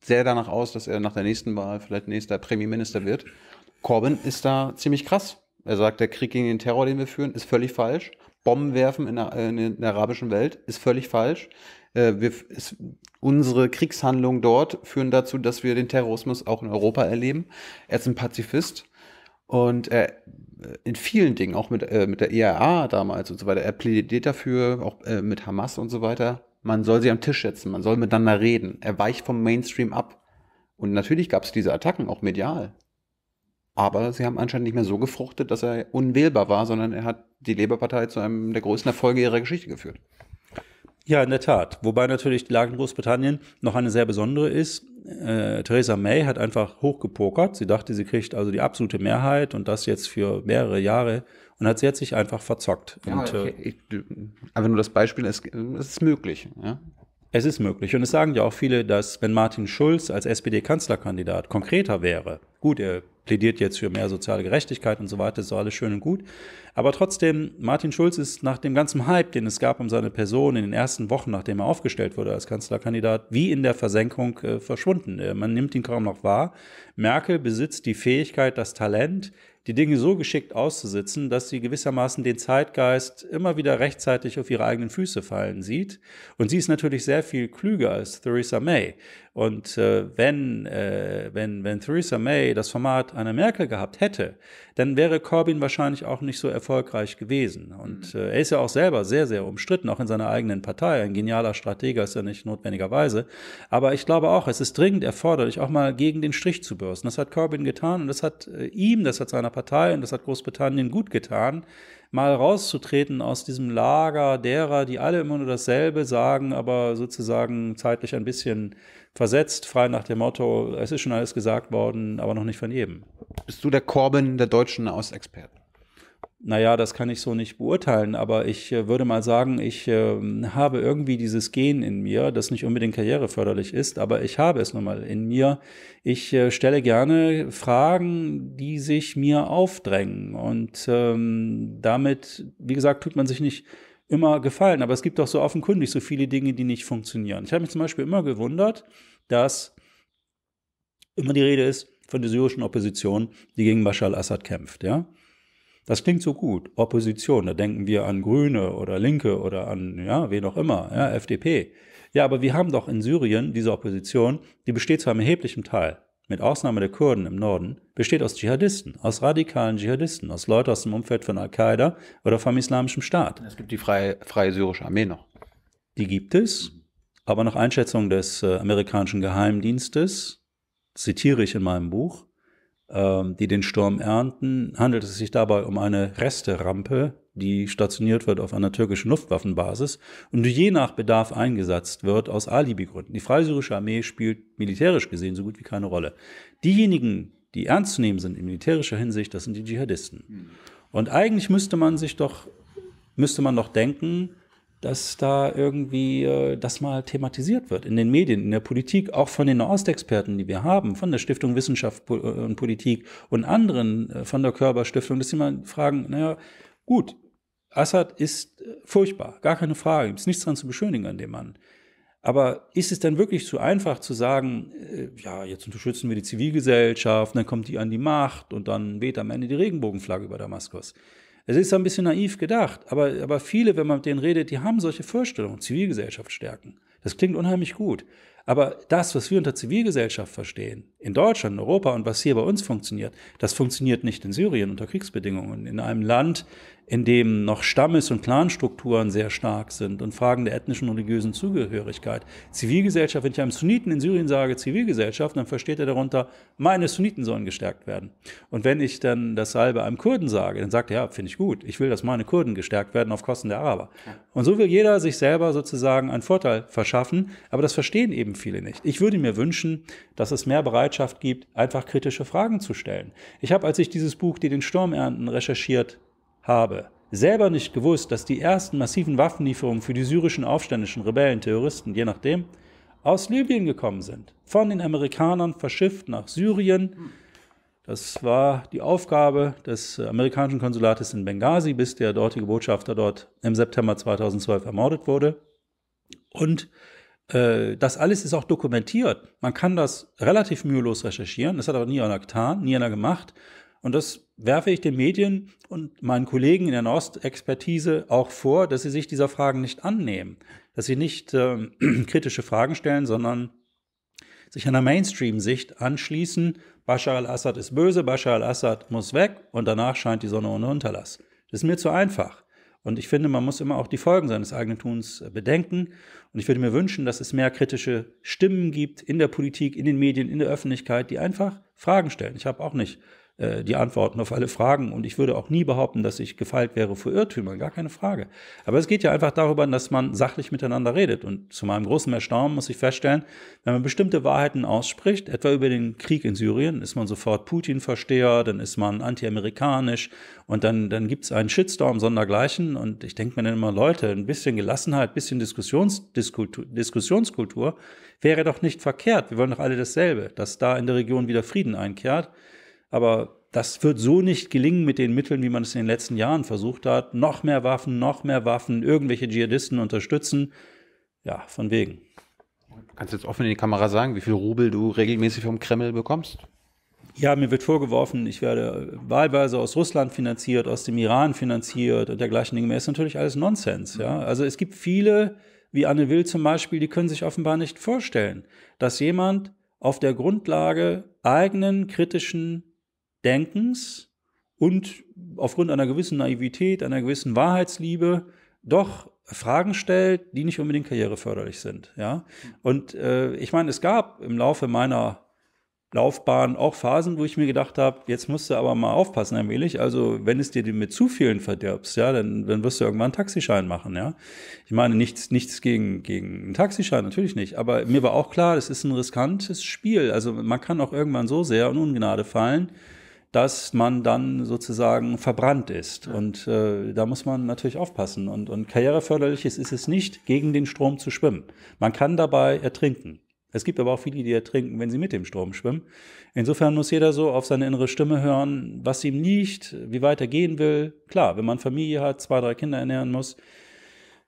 sehr danach aus, dass er nach der nächsten Wahl vielleicht nächster Premierminister wird. Corbyn ist da ziemlich krass. Er sagt, der Krieg gegen den Terror, den wir führen, ist völlig falsch. Bomben werfen in der, in der arabischen Welt ist völlig falsch. Äh, wir, ist, unsere Kriegshandlungen dort führen dazu, dass wir den Terrorismus auch in Europa erleben. Er ist ein Pazifist und er äh, in vielen Dingen, auch mit, äh, mit der IAA e damals und so weiter. Er plädiert dafür, auch äh, mit Hamas und so weiter. Man soll sie am Tisch setzen, man soll miteinander reden. Er weicht vom Mainstream ab. Und natürlich gab es diese Attacken, auch medial. Aber sie haben anscheinend nicht mehr so gefruchtet, dass er unwählbar war, sondern er hat die Labour-Partei zu einem der größten Erfolge ihrer Geschichte geführt. Ja, in der Tat. Wobei natürlich die Lage in Großbritannien noch eine sehr besondere ist. Äh, Theresa May hat einfach hochgepokert. Sie dachte, sie kriegt also die absolute Mehrheit und das jetzt für mehrere Jahre und hat sie hat sich einfach verzockt. Ja, und, äh, okay. ich, einfach nur das Beispiel, es, es ist möglich. Ja? Es ist möglich. Und es sagen ja auch viele, dass wenn Martin Schulz als SPD-Kanzlerkandidat konkreter wäre, gut, er plädiert jetzt für mehr soziale Gerechtigkeit und so weiter, ist so alles schön und gut. Aber trotzdem, Martin Schulz ist nach dem ganzen Hype, den es gab um seine Person in den ersten Wochen, nachdem er aufgestellt wurde als Kanzlerkandidat, wie in der Versenkung äh, verschwunden. Äh, man nimmt ihn kaum noch wahr. Merkel besitzt die Fähigkeit, das Talent, die Dinge so geschickt auszusitzen, dass sie gewissermaßen den Zeitgeist immer wieder rechtzeitig auf ihre eigenen Füße fallen sieht. Und sie ist natürlich sehr viel klüger als Theresa May. Und äh, wenn, äh, wenn, wenn Theresa May das Format einer Merkel gehabt hätte, dann wäre Corbyn wahrscheinlich auch nicht so erfolgreich gewesen. Und mhm. äh, er ist ja auch selber sehr, sehr umstritten, auch in seiner eigenen Partei. Ein genialer Strateger ist er nicht notwendigerweise. Aber ich glaube auch, es ist dringend erforderlich, auch mal gegen den Strich zu bürsten. Das hat Corbyn getan und das hat äh, ihm, das hat seiner Partei und das hat Großbritannien gut getan mal rauszutreten aus diesem Lager derer, die alle immer nur dasselbe sagen, aber sozusagen zeitlich ein bisschen versetzt, frei nach dem Motto, es ist schon alles gesagt worden, aber noch nicht von jedem. Bist du der Corbyn der deutschen Ausexperten? Naja, das kann ich so nicht beurteilen, aber ich äh, würde mal sagen, ich äh, habe irgendwie dieses Gen in mir, das nicht unbedingt karriereförderlich ist, aber ich habe es nun mal in mir. Ich äh, stelle gerne Fragen, die sich mir aufdrängen und ähm, damit, wie gesagt, tut man sich nicht immer gefallen. Aber es gibt auch so offenkundig so viele Dinge, die nicht funktionieren. Ich habe mich zum Beispiel immer gewundert, dass immer die Rede ist von der syrischen Opposition, die gegen Bashar al-Assad kämpft. Ja? Das klingt so gut. Opposition, da denken wir an Grüne oder Linke oder an, ja, wen auch immer, ja, FDP. Ja, aber wir haben doch in Syrien diese Opposition, die besteht zwar im erheblichen Teil mit Ausnahme der Kurden im Norden, besteht aus Dschihadisten, aus radikalen Dschihadisten, aus Leuten aus dem Umfeld von Al-Qaida oder vom Islamischen Staat. Es gibt die Freie, freie Syrische Armee noch. Die gibt es, aber nach Einschätzung des äh, amerikanischen Geheimdienstes, zitiere ich in meinem Buch, äh, die den Sturm ernten, handelt es sich dabei um eine Resterampe die stationiert wird auf einer türkischen Luftwaffenbasis und die je nach Bedarf eingesetzt wird aus Alibi-Gründen. Die freisyrische Armee spielt militärisch gesehen so gut wie keine Rolle. Diejenigen, die ernst zu nehmen sind in militärischer Hinsicht, das sind die Dschihadisten. Hm. Und eigentlich müsste man sich doch, müsste man doch denken, dass da irgendwie äh, das mal thematisiert wird in den Medien, in der Politik, auch von den Nahostexperten, die wir haben, von der Stiftung Wissenschaft äh, und Politik und anderen äh, von der Körperstiftung, dass sie mal fragen, naja, gut, Assad ist äh, furchtbar, gar keine Frage, gibt es nichts dran zu beschönigen an dem Mann. Aber ist es denn wirklich zu einfach zu sagen, äh, ja, jetzt unterstützen wir die Zivilgesellschaft, dann kommt die an die Macht und dann weht am Ende die Regenbogenflagge über Damaskus? Es ist ein bisschen naiv gedacht, aber, aber viele, wenn man mit denen redet, die haben solche Vorstellungen, Zivilgesellschaft stärken. Das klingt unheimlich gut. Aber das, was wir unter Zivilgesellschaft verstehen, in Deutschland, in Europa und was hier bei uns funktioniert, das funktioniert nicht in Syrien unter Kriegsbedingungen, in einem Land, in dem noch Stammes- und Clanstrukturen sehr stark sind und Fragen der ethnischen und religiösen Zugehörigkeit. Zivilgesellschaft, wenn ich einem Sunniten in Syrien sage Zivilgesellschaft, dann versteht er darunter, meine Sunniten sollen gestärkt werden. Und wenn ich dann dasselbe einem Kurden sage, dann sagt er, ja, finde ich gut, ich will, dass meine Kurden gestärkt werden auf Kosten der Araber. Und so will jeder sich selber sozusagen einen Vorteil verschaffen, aber das verstehen eben viele nicht. Ich würde mir wünschen, dass es mehr Bereitschaft gibt, einfach kritische Fragen zu stellen. Ich habe, als ich dieses Buch, die den Sturm ernten, recherchiert habe selber nicht gewusst, dass die ersten massiven Waffenlieferungen für die syrischen aufständischen Rebellen, Terroristen, je nachdem, aus Libyen gekommen sind. Von den Amerikanern verschifft nach Syrien. Das war die Aufgabe des amerikanischen Konsulates in Benghazi, bis der dortige Botschafter dort im September 2012 ermordet wurde. Und äh, das alles ist auch dokumentiert. Man kann das relativ mühelos recherchieren. Das hat aber nie einer getan, nie einer gemacht. Und das werfe ich den Medien und meinen Kollegen in der nord expertise auch vor, dass sie sich dieser Fragen nicht annehmen, dass sie nicht äh, *clears throat* kritische Fragen stellen, sondern sich einer Mainstream-Sicht anschließen, Bashar al-Assad ist böse, Bashar al-Assad muss weg und danach scheint die Sonne ohne Unterlass. Das ist mir zu einfach. Und ich finde, man muss immer auch die Folgen seines eigenen Tuns äh, bedenken. Und ich würde mir wünschen, dass es mehr kritische Stimmen gibt in der Politik, in den Medien, in der Öffentlichkeit, die einfach Fragen stellen. Ich habe auch nicht äh, die Antworten auf alle Fragen. Und ich würde auch nie behaupten, dass ich gefeilt wäre vor Irrtümern, gar keine Frage. Aber es geht ja einfach darüber, dass man sachlich miteinander redet. Und zu meinem großen Erstaunen muss ich feststellen, wenn man bestimmte Wahrheiten ausspricht, etwa über den Krieg in Syrien, ist man sofort Putin-Versteher, dann ist man antiamerikanisch und dann, dann gibt es einen Shitstorm sondergleichen. Und ich denke mir dann immer, Leute, ein bisschen Gelassenheit, ein bisschen Diskussions Diskussionskultur wäre doch nicht verkehrt. Wir wollen doch alle dasselbe, dass da in der Region wieder Frieden einkehrt. Aber das wird so nicht gelingen mit den Mitteln, wie man es in den letzten Jahren versucht hat. Noch mehr Waffen, noch mehr Waffen, irgendwelche Dschihadisten unterstützen. Ja, von wegen. Kannst Du jetzt offen in die Kamera sagen, wie viel Rubel du regelmäßig vom Kreml bekommst? Ja, mir wird vorgeworfen, ich werde wahlweise aus Russland finanziert, aus dem Iran finanziert und dergleichen Dinge mehr. Ist natürlich alles Nonsens. Ja? Mhm. Also es gibt viele, wie Anne Will zum Beispiel, die können sich offenbar nicht vorstellen, dass jemand auf der Grundlage eigenen kritischen Denkens und aufgrund einer gewissen Naivität, einer gewissen Wahrheitsliebe doch Fragen stellt, die nicht unbedingt karriereförderlich sind. Ja? Und äh, ich meine, es gab im Laufe meiner Laufbahn auch Phasen, wo ich mir gedacht habe, jetzt musst du aber mal aufpassen, allmählich. Also, wenn es dir mit zu vielen verdirbst, ja, dann, dann wirst du irgendwann einen Taxischein machen, ja. Ich meine, nichts, nichts gegen, gegen einen Taxischein, natürlich nicht. Aber mir war auch klar, das ist ein riskantes Spiel. Also, man kann auch irgendwann so sehr in Ungnade fallen, dass man dann sozusagen verbrannt ist. Und äh, da muss man natürlich aufpassen. Und, und karriereförderlich ist, ist es nicht, gegen den Strom zu schwimmen. Man kann dabei ertrinken. Es gibt aber auch viele, die ertrinken, wenn sie mit dem Strom schwimmen. Insofern muss jeder so auf seine innere Stimme hören, was ihm liegt, wie weit er gehen will. Klar, wenn man Familie hat, zwei, drei Kinder ernähren muss,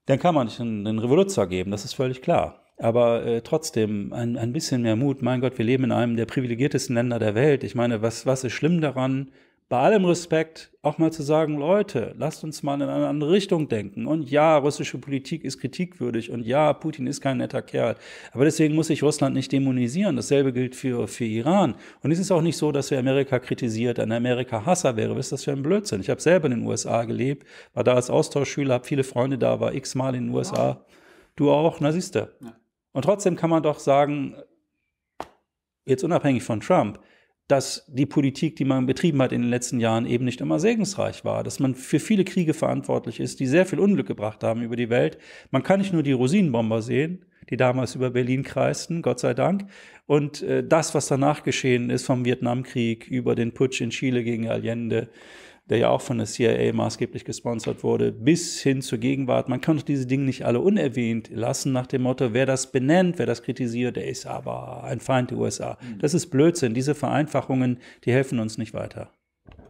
dann kann man nicht einen, einen Revoluzzer geben, das ist völlig klar. Aber äh, trotzdem, ein, ein bisschen mehr Mut. Mein Gott, wir leben in einem der privilegiertesten Länder der Welt. Ich meine, was, was ist schlimm daran, bei allem Respekt auch mal zu sagen, Leute, lasst uns mal in eine andere Richtung denken. Und ja, russische Politik ist kritikwürdig. Und ja, Putin ist kein netter Kerl. Aber deswegen muss ich Russland nicht dämonisieren. Dasselbe gilt für, für Iran. Und es ist auch nicht so, dass wir Amerika kritisiert, ein Amerika-Hasser wäre. Was ist das für ein Blödsinn? Ich habe selber in den USA gelebt, war da als Austauschschüler, habe viele Freunde da, war x-mal in den USA. Du auch, na siehst du. Ja. Und trotzdem kann man doch sagen, jetzt unabhängig von Trump, dass die Politik, die man betrieben hat in den letzten Jahren, eben nicht immer segensreich war, dass man für viele Kriege verantwortlich ist, die sehr viel Unglück gebracht haben über die Welt. Man kann nicht nur die Rosinenbomber sehen, die damals über Berlin kreisten, Gott sei Dank, und äh, das, was danach geschehen ist, vom Vietnamkrieg über den Putsch in Chile gegen Allende, der ja auch von der CIA maßgeblich gesponsert wurde, bis hin zur Gegenwart. Man kann doch diese Dinge nicht alle unerwähnt lassen nach dem Motto, wer das benennt, wer das kritisiert, der ist aber ein Feind der USA. Mhm. Das ist Blödsinn. Diese Vereinfachungen, die helfen uns nicht weiter.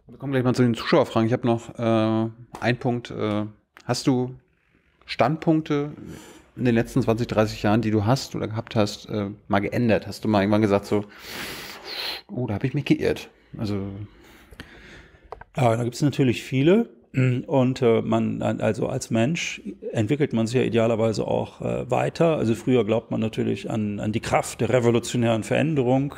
Wir kommen gleich mal zu den Zuschauerfragen. Ich habe noch äh, einen Punkt. Äh, hast du Standpunkte in den letzten 20, 30 Jahren, die du hast oder gehabt hast, äh, mal geändert? Hast du mal irgendwann gesagt so, oh, da habe ich mich geirrt? Also äh, da gibt es natürlich viele. Und äh, man, also als Mensch entwickelt man sich ja idealerweise auch äh, weiter. Also früher glaubt man natürlich an, an die Kraft der revolutionären Veränderung,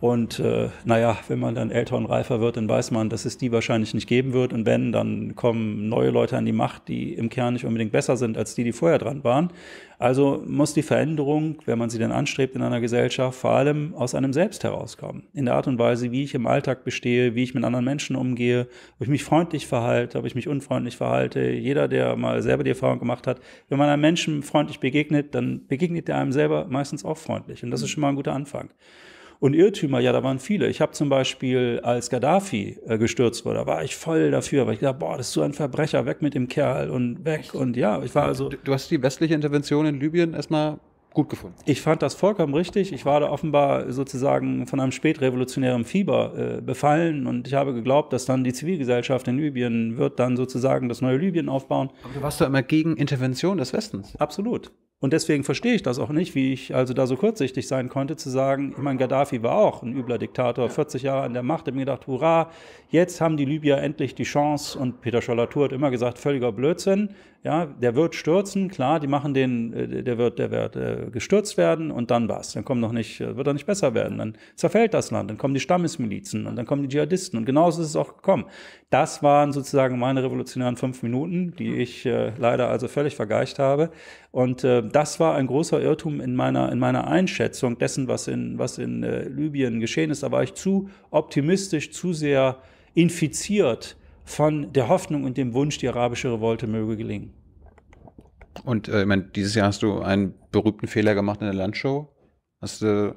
und äh, naja, wenn man dann älter und reifer wird, dann weiß man, dass es die wahrscheinlich nicht geben wird. Und wenn, dann kommen neue Leute an die Macht, die im Kern nicht unbedingt besser sind als die, die vorher dran waren. Also muss die Veränderung, wenn man sie denn anstrebt in einer Gesellschaft, vor allem aus einem selbst herauskommen. In der Art und Weise, wie ich im Alltag bestehe, wie ich mit anderen Menschen umgehe, ob ich mich freundlich verhalte, ob ich mich unfreundlich verhalte. Jeder, der mal selber die Erfahrung gemacht hat, wenn man einem Menschen freundlich begegnet, dann begegnet er einem selber meistens auch freundlich. Und das ist schon mal ein guter Anfang. Und Irrtümer, ja, da waren viele. Ich habe zum Beispiel, als Gaddafi äh, gestürzt wurde, war ich voll dafür, weil ich dachte, boah, das ist so ein Verbrecher, weg mit dem Kerl und weg. Und ja, ich war also. Du, du hast die westliche Intervention in Libyen erstmal gut gefunden. Ich fand das vollkommen richtig. Ich war da offenbar sozusagen von einem spätrevolutionären Fieber äh, befallen und ich habe geglaubt, dass dann die Zivilgesellschaft in Libyen wird dann sozusagen das neue Libyen aufbauen. Aber du warst doch immer gegen Intervention des Westens. Absolut. Und deswegen verstehe ich das auch nicht, wie ich also da so kurzsichtig sein konnte, zu sagen, ich meine, Gaddafi war auch ein übler Diktator, 40 Jahre an der Macht, habe mir gedacht, hurra, jetzt haben die Libyer endlich die Chance. Und Peter scholler hat immer gesagt, völliger Blödsinn. Ja, der wird stürzen, klar, die machen den, äh, der wird, der wird äh, gestürzt werden und dann was. Dann kommen noch nicht, äh, wird er nicht besser werden. Dann zerfällt das Land, dann kommen die Stammesmilizen und dann kommen die Dschihadisten und genauso ist es auch gekommen. Das waren sozusagen meine revolutionären fünf Minuten, die ich äh, leider also völlig vergeicht habe. Und äh, das war ein großer Irrtum in meiner, in meiner Einschätzung dessen, was in, was in Libyen geschehen ist. Da war ich zu optimistisch, zu sehr infiziert von der Hoffnung und dem Wunsch, die arabische Revolte möge gelingen. Und äh, ich meine, dieses Jahr hast du einen berühmten Fehler gemacht in der Landshow. Hast, äh,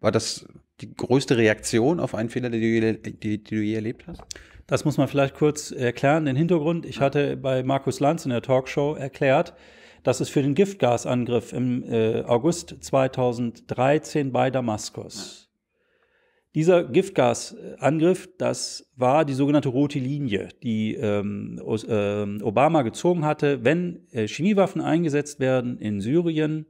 war das die größte Reaktion auf einen Fehler, den du, die, die du je erlebt hast? Das muss man vielleicht kurz erklären, den Hintergrund. Ich hatte bei Markus Lanz in der Talkshow erklärt, dass es für den Giftgasangriff im äh, August 2013 bei Damaskus dieser Giftgasangriff, das war die sogenannte rote Linie, die ähm, ähm Obama gezogen hatte. Wenn äh, Chemiewaffen eingesetzt werden in Syrien,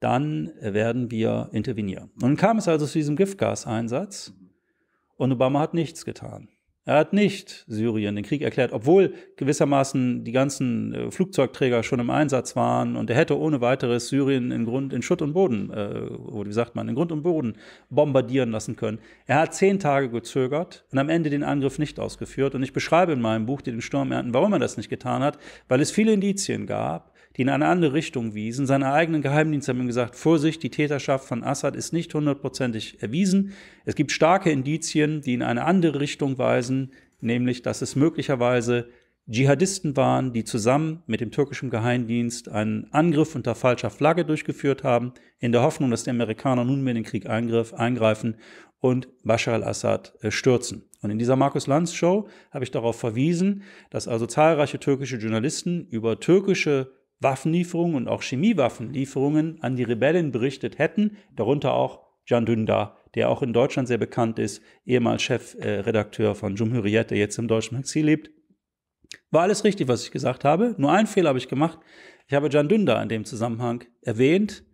dann werden wir intervenieren. Nun kam es also zu diesem Giftgaseinsatz und Obama hat nichts getan. Er hat nicht Syrien den Krieg erklärt, obwohl gewissermaßen die ganzen äh, Flugzeugträger schon im Einsatz waren und er hätte ohne weiteres Syrien in, Grund, in Schutt und Boden, äh, wie sagt man, in Grund und Boden bombardieren lassen können. Er hat zehn Tage gezögert und am Ende den Angriff nicht ausgeführt. Und ich beschreibe in meinem Buch, die den Sturm ernten, warum er das nicht getan hat, weil es viele Indizien gab, die in eine andere Richtung wiesen. Seine eigenen Geheimdienste haben ihm gesagt, Vorsicht, die Täterschaft von Assad ist nicht hundertprozentig erwiesen. Es gibt starke Indizien, die in eine andere Richtung weisen, nämlich dass es möglicherweise Dschihadisten waren, die zusammen mit dem türkischen Geheimdienst einen Angriff unter falscher Flagge durchgeführt haben, in der Hoffnung, dass die Amerikaner nunmehr in den Krieg eingreifen und Bashar al-Assad äh, stürzen. Und in dieser Markus Lanz Show habe ich darauf verwiesen, dass also zahlreiche türkische Journalisten über türkische Waffenlieferungen und auch Chemiewaffenlieferungen an die Rebellen berichtet hätten, darunter auch Jan Dündar, der auch in Deutschland sehr bekannt ist, ehemals Chefredakteur von Jumhuriyet, der jetzt im deutschen Exil lebt. War alles richtig, was ich gesagt habe. Nur einen Fehler habe ich gemacht. Ich habe Jan Dündar in dem Zusammenhang erwähnt,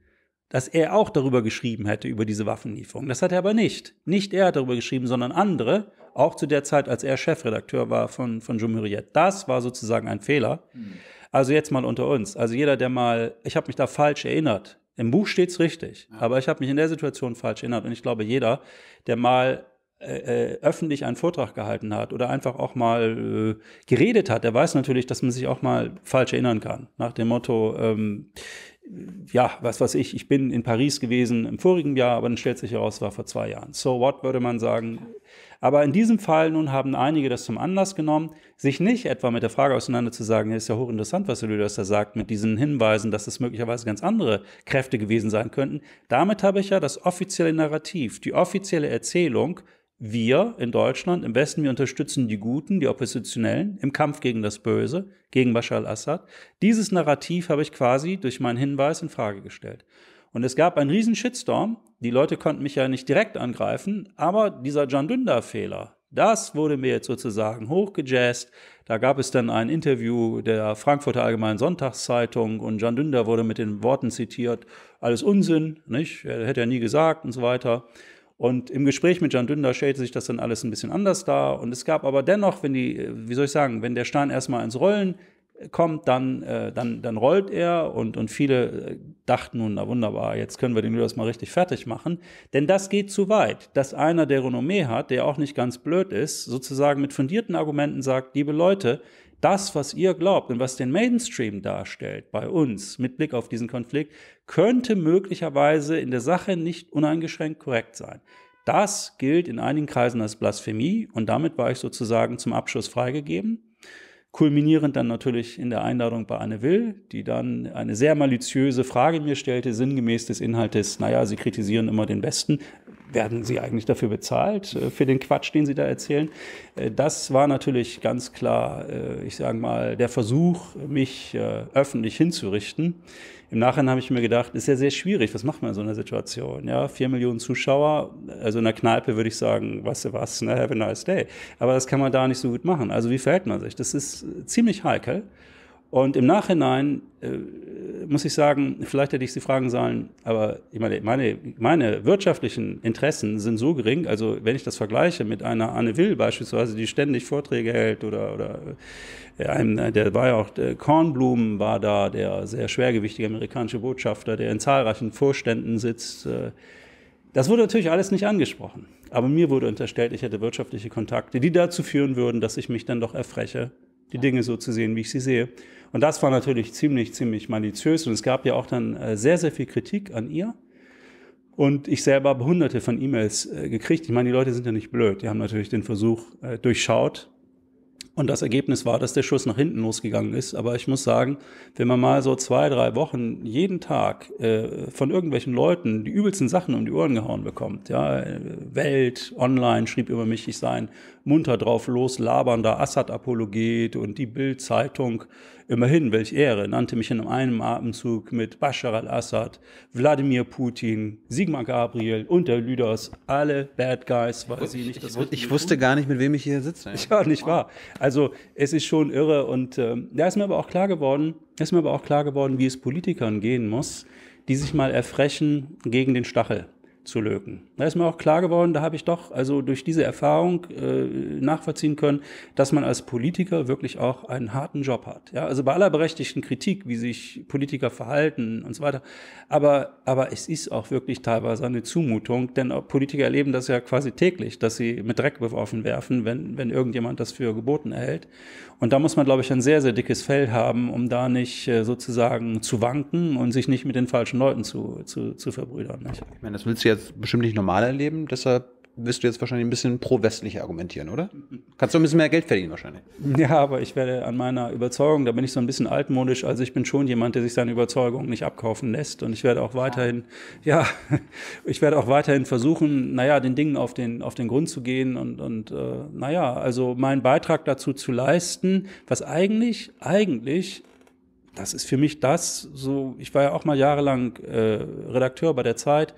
dass er auch darüber geschrieben hätte, über diese Waffenlieferung. Das hat er aber nicht. Nicht er hat darüber geschrieben, sondern andere, auch zu der Zeit, als er Chefredakteur war von, von Jumhuriyet. Das war sozusagen ein Fehler. Mhm. Also jetzt mal unter uns. Also jeder, der mal, ich habe mich da falsch erinnert. Im Buch steht es richtig, ja. aber ich habe mich in der Situation falsch erinnert. Und ich glaube, jeder, der mal äh, äh, öffentlich einen Vortrag gehalten hat oder einfach auch mal äh, geredet hat, der weiß natürlich, dass man sich auch mal falsch erinnern kann. Nach dem Motto, ähm, ja, was weiß ich, ich bin in Paris gewesen im vorigen Jahr, aber dann stellt sich heraus, war vor zwei Jahren. So what würde man sagen? Aber in diesem Fall nun haben einige das zum Anlass genommen, sich nicht etwa mit der Frage auseinanderzusagen, ja, ist ja hochinteressant, was Herr da sagt, mit diesen Hinweisen, dass es möglicherweise ganz andere Kräfte gewesen sein könnten. Damit habe ich ja das offizielle Narrativ, die offizielle Erzählung, wir in Deutschland, im Westen, wir unterstützen die Guten, die Oppositionellen im Kampf gegen das Böse, gegen Bashar al-Assad. Dieses Narrativ habe ich quasi durch meinen Hinweis in Frage gestellt. Und es gab einen riesen Shitstorm die Leute konnten mich ja nicht direkt angreifen, aber dieser John Dünder-Fehler, das wurde mir jetzt sozusagen hochgejazzt. Da gab es dann ein Interview der Frankfurter Allgemeinen Sonntagszeitung und John Dünder wurde mit den Worten zitiert, alles Unsinn, nicht? Er hätte ja nie gesagt und so weiter. Und im Gespräch mit John Dünder stellte sich das dann alles ein bisschen anders dar. Und es gab aber dennoch, wenn die, wie soll ich sagen, wenn der Stein erstmal ins Rollen kommt, dann, äh, dann, dann rollt er und, und viele äh, dachten nun, na wunderbar, jetzt können wir den Judas mal richtig fertig machen. Denn das geht zu weit, dass einer, der Renommee hat, der auch nicht ganz blöd ist, sozusagen mit fundierten Argumenten sagt, liebe Leute, das, was ihr glaubt und was den Mainstream darstellt bei uns mit Blick auf diesen Konflikt, könnte möglicherweise in der Sache nicht uneingeschränkt korrekt sein. Das gilt in einigen Kreisen als Blasphemie und damit war ich sozusagen zum Abschluss freigegeben. Kulminierend dann natürlich in der Einladung bei Anne Will, die dann eine sehr maliziöse Frage mir stellte, sinngemäß des Inhaltes, naja, Sie kritisieren immer den Besten. Werden Sie eigentlich dafür bezahlt, äh, für den Quatsch, den Sie da erzählen? Äh, das war natürlich ganz klar, äh, ich sage mal, der Versuch, mich öffentlich hinzurichten. Im Nachhinein habe ich mir gedacht, ist ja sehr schwierig, was macht man in so einer Situation? Ja, vier Millionen Zuschauer, also in der Kneipe würde ich sagen, weißt du was, ne, have a nice day. Aber das kann man da nicht so gut machen. Also wie verhält man sich? Das ist ziemlich heikel. Und im Nachhinein äh, muss ich sagen, vielleicht hätte ich sie fragen sollen, aber ich meine, meine, meine wirtschaftlichen Interessen sind so gering, also wenn ich das vergleiche mit einer Anne Will beispielsweise, die ständig Vorträge hält oder, oder äh, einem, äh, der war ja auch, äh, Kornblumen war da, der sehr schwergewichtige amerikanische Botschafter, der in zahlreichen Vorständen sitzt. Das wurde natürlich alles nicht angesprochen, aber mir wurde unterstellt, ich hätte wirtschaftliche Kontakte, die dazu führen würden, dass ich mich dann doch erfreche, die Dinge so zu sehen, wie ich sie sehe. Und das war natürlich ziemlich, ziemlich maliziös. Und es gab ja auch dann äh, sehr, sehr viel Kritik an ihr. Und ich selber habe hunderte von E-Mails äh, gekriegt. Ich meine, die Leute sind ja nicht blöd. Die haben natürlich den Versuch äh, durchschaut. Und das Ergebnis war, dass der Schuss nach hinten losgegangen ist. Aber ich muss sagen, wenn man mal so zwei, drei Wochen jeden Tag äh, von irgendwelchen Leuten die übelsten Sachen um die Ohren gehauen bekommt, ja, Welt, online schrieb über mich, ich sei ein munter drauf los labernder Assad-Apologet und die Bild-Zeitung Immerhin, welch Ehre, nannte mich in einem Atemzug mit Bashar al-Assad, Wladimir Putin, Sigmar Gabriel und der Lüders, alle Bad Guys, weil sie nicht das Ich, ich wusste gar nicht, mit wem ich hier sitze. *laughs* Ja, nicht wahr. Also es ist schon irre und äh, da ist mir aber auch klar geworden, ist mir aber auch klar geworden, wie es Politikern gehen muss, die sich mal erfrechen gegen den Stachel zu löken. Da ist mir auch klar geworden, da habe ich doch also durch diese Erfahrung äh, nachvollziehen können, dass man als Politiker wirklich auch einen harten Job hat. Ja, also bei aller berechtigten Kritik, wie sich Politiker verhalten und so weiter. Aber, aber es ist auch wirklich teilweise eine Zumutung, denn Politiker erleben das ja quasi täglich, dass sie mit Dreck beworfen werfen, wenn, wenn irgendjemand das für geboten erhält. Und da muss man, glaube ich, ein sehr, sehr dickes Fell haben, um da nicht äh, sozusagen zu wanken und sich nicht mit den falschen Leuten zu, zu, zu verbrüdern. Nicht? Ich meine, das willst du ja jetzt bestimmt nicht normal erleben, deshalb wirst du jetzt wahrscheinlich ein bisschen pro-westlich argumentieren, oder? Kannst du ein bisschen mehr Geld verdienen wahrscheinlich. *laughs* Ja, aber ich werde an meiner Überzeugung, da bin ich so ein bisschen altmodisch, also ich bin schon jemand, der sich seine Überzeugung nicht abkaufen lässt und ich werde auch weiterhin, ja, *laughs* ich werde auch weiterhin versuchen, naja, den Dingen auf den, auf den Grund zu gehen und, und äh, naja, also meinen Beitrag dazu zu leisten, was eigentlich, eigentlich das ist für mich das, so, ich war ja auch mal jahrelang äh, Redakteur bei der Zeit,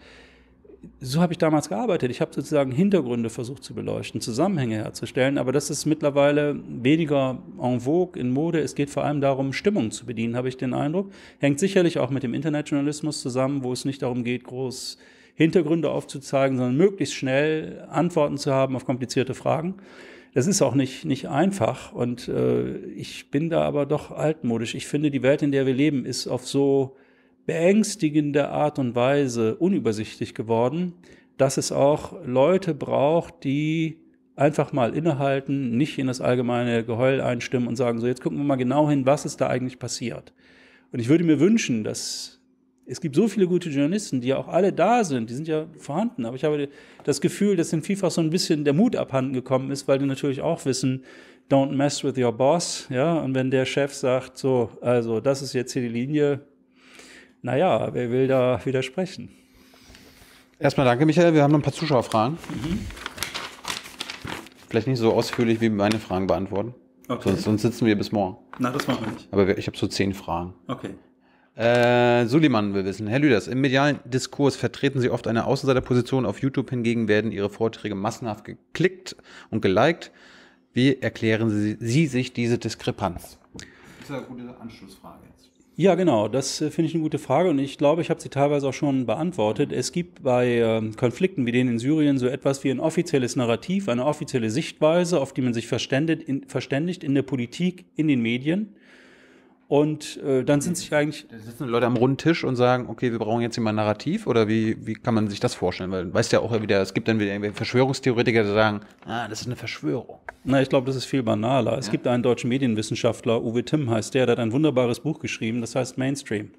so habe ich damals gearbeitet. Ich habe sozusagen Hintergründe versucht zu beleuchten, Zusammenhänge herzustellen, aber das ist mittlerweile weniger en vogue in Mode. Es geht vor allem darum, Stimmung zu bedienen, habe ich den Eindruck. Hängt sicherlich auch mit dem Internetjournalismus zusammen, wo es nicht darum geht, groß Hintergründe aufzuzeigen, sondern möglichst schnell Antworten zu haben auf komplizierte Fragen. Das ist auch nicht, nicht einfach und äh, ich bin da aber doch altmodisch. Ich finde, die Welt, in der wir leben, ist auf so beängstigende Art und Weise unübersichtlich geworden, dass es auch Leute braucht, die einfach mal innehalten, nicht in das allgemeine Geheul einstimmen und sagen, so jetzt gucken wir mal genau hin, was ist da eigentlich passiert. Und ich würde mir wünschen, dass es gibt so viele gute Journalisten, die ja auch alle da sind, die sind ja vorhanden, aber ich habe das Gefühl, dass in vielfach so ein bisschen der Mut abhanden gekommen ist, weil die natürlich auch wissen, don't mess with your boss, ja, und wenn der Chef sagt, so, also das ist jetzt hier die Linie, naja, wer will da widersprechen? Erstmal danke, Michael. Wir haben noch ein paar Zuschauerfragen. Mhm. Vielleicht nicht so ausführlich wie meine Fragen beantworten. Okay. Sonst, sonst, sitzen wir bis morgen. Na, das machen wir nicht. Aber ich habe so zehn Fragen. Okay. Äh, Suliman will wissen, Herr Lüders, im medialen Diskurs vertreten Sie oft eine Außenseiterposition. Auf YouTube hingegen werden Ihre Vorträge massenhaft geklickt und geliked. Wie erklären Sie, Sie sich diese Diskrepanz? Das ist eine gute Anschlussfrage jetzt. Ja, genau, das äh, finde ich eine gute Frage und ich glaube, ich habe sie teilweise auch schon beantwortet. Es gibt bei äh, Konflikten wie denen in Syrien so etwas wie ein offizielles Narrativ, eine offizielle Sichtweise, auf die man sich verständigt in, verständigt in der Politik, in den Medien. Und äh, dann sind sich eigentlich. Da sitzen Leute am runden Tisch und sagen, okay, wir brauchen jetzt hier mal ein Narrativ oder wie, wie kann man sich das vorstellen? Weil du weißt ja auch wieder, es gibt dann wieder Verschwörungstheoretiker, die sagen, ah, das ist eine Verschwörung. Na, ich glaube, das ist viel banaler. Ja. Es gibt einen deutschen Medienwissenschaftler, Uwe Tim heißt der, der hat ein wunderbares Buch geschrieben, das heißt Mainstream.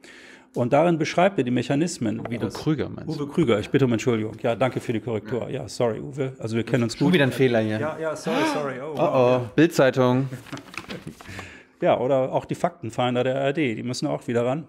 Und darin beschreibt er die Mechanismen. Wie Uwe das, Krüger meinst du? Uwe Krüger, ich bitte um Entschuldigung. Ja, danke für die Korrektur. Ja, sorry, Uwe. Also wir kennen uns gut. Schon wieder ein Fehler hier. Ja, ja, sorry, sorry. Oh, wow. oh, oh. Bildzeitung. *laughs* Ja, oder auch die Faktenfinder der ARD, die müssen auch wieder ran.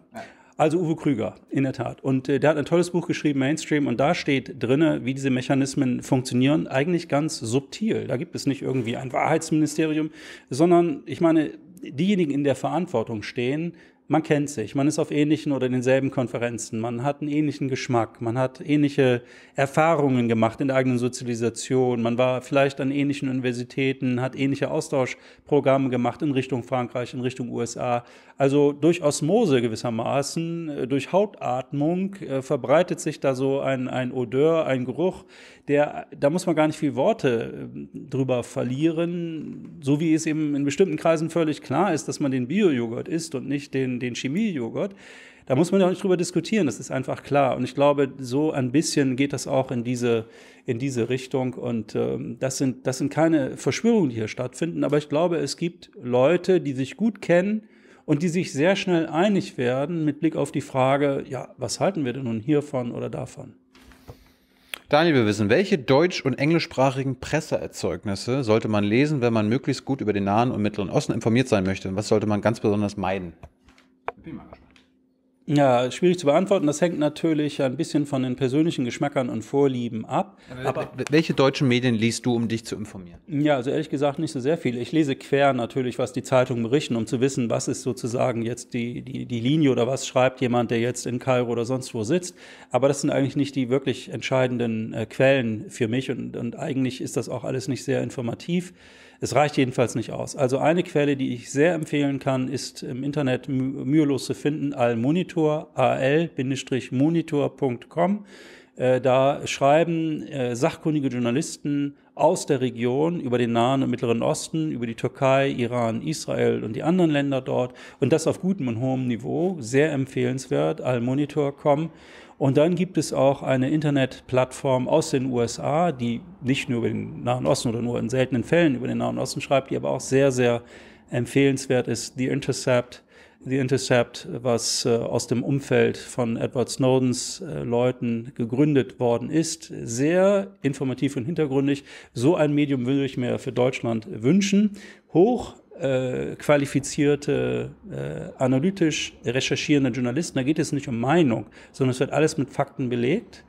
Also Uwe Krüger, in der Tat. Und äh, der hat ein tolles Buch geschrieben, Mainstream, und da steht drinne, wie diese Mechanismen funktionieren, eigentlich ganz subtil. Da gibt es nicht irgendwie ein Wahrheitsministerium, sondern ich meine, diejenigen in der Verantwortung stehen, man kennt sich, man ist auf ähnlichen oder denselben Konferenzen, man hat einen ähnlichen Geschmack, man hat ähnliche Erfahrungen gemacht in der eigenen Sozialisation, man war vielleicht an ähnlichen Universitäten, hat ähnliche Austauschprogramme gemacht in Richtung Frankreich, in Richtung USA. Also durch Osmose gewissermaßen, äh, durch Hautatmung äh, verbreitet sich da so ein, ein Odeur, ein Geruch, der, da muss man gar nicht viel Worte äh, drüber verlieren, so wie es eben in bestimmten Kreisen völlig klar ist, dass man den Bio-Joghurt isst und nicht den, den Chemiejoghurt. Da muss man ja auch nicht drüber diskutieren, das ist einfach klar. Und ich glaube, so ein bisschen geht das auch in diese, in diese Richtung. Und ähm, das, sind, das sind keine Verschwörungen, die hier stattfinden, aber ich glaube, es gibt Leute, die sich gut kennen, und die sich sehr schnell einig werden mit Blick auf die Frage, ja, was halten wir denn nun hiervon oder davon? Daniel, wir wissen, welche deutsch- und englischsprachigen Presseerzeugnisse sollte man lesen, wenn man möglichst gut über den Nahen und Mittleren Osten informiert sein möchte? Und was sollte man ganz besonders meiden? Ich bin mal gespannt. Ja, schwierig zu beantworten. Das hängt natürlich ein bisschen von den persönlichen Geschmackern und Vorlieben ab. Aber, Aber welche deutschen Medien liest du, um dich zu informieren? Ja, also ehrlich gesagt nicht so sehr viel. Ich lese quer natürlich, was die Zeitungen berichten, um zu wissen, was ist sozusagen jetzt die, die, die Linie oder was schreibt jemand, der jetzt in Kairo oder sonst wo sitzt. Aber das sind eigentlich nicht die wirklich entscheidenden äh, Quellen für mich und, und eigentlich ist das auch alles nicht sehr informativ. Es reicht jedenfalls nicht aus. Also eine Quelle, die ich sehr empfehlen kann, ist im Internet mühelos zu finden, almonitor, al-monitor.com. Äh, da schreiben äh, sachkundige Journalisten aus der Region über den Nahen und Mittleren Osten, über die Türkei, Iran, Israel und die anderen Länder dort und das auf gutem und hohem Niveau, sehr empfehlenswert, almonitor.com. Und dann gibt es auch eine Internetplattform aus den USA, die nicht nur über den Nahen Osten oder nur in seltenen Fällen über den Nahen Osten schreibt, die aber auch sehr, sehr empfehlenswert ist, The Intercept. The Intercept, was äh, aus dem Umfeld von Edward Snowdens äh, Leuten gegründet worden ist. Sehr informativ und hintergründig. So ein Medium würde ich mir für Deutschland wünschen. Hoch äh, qualifizierte, äh, analytisch recherchierende Journalisten. Da geht es nicht um Meinung, sondern es wird alles mit Fakten belegt.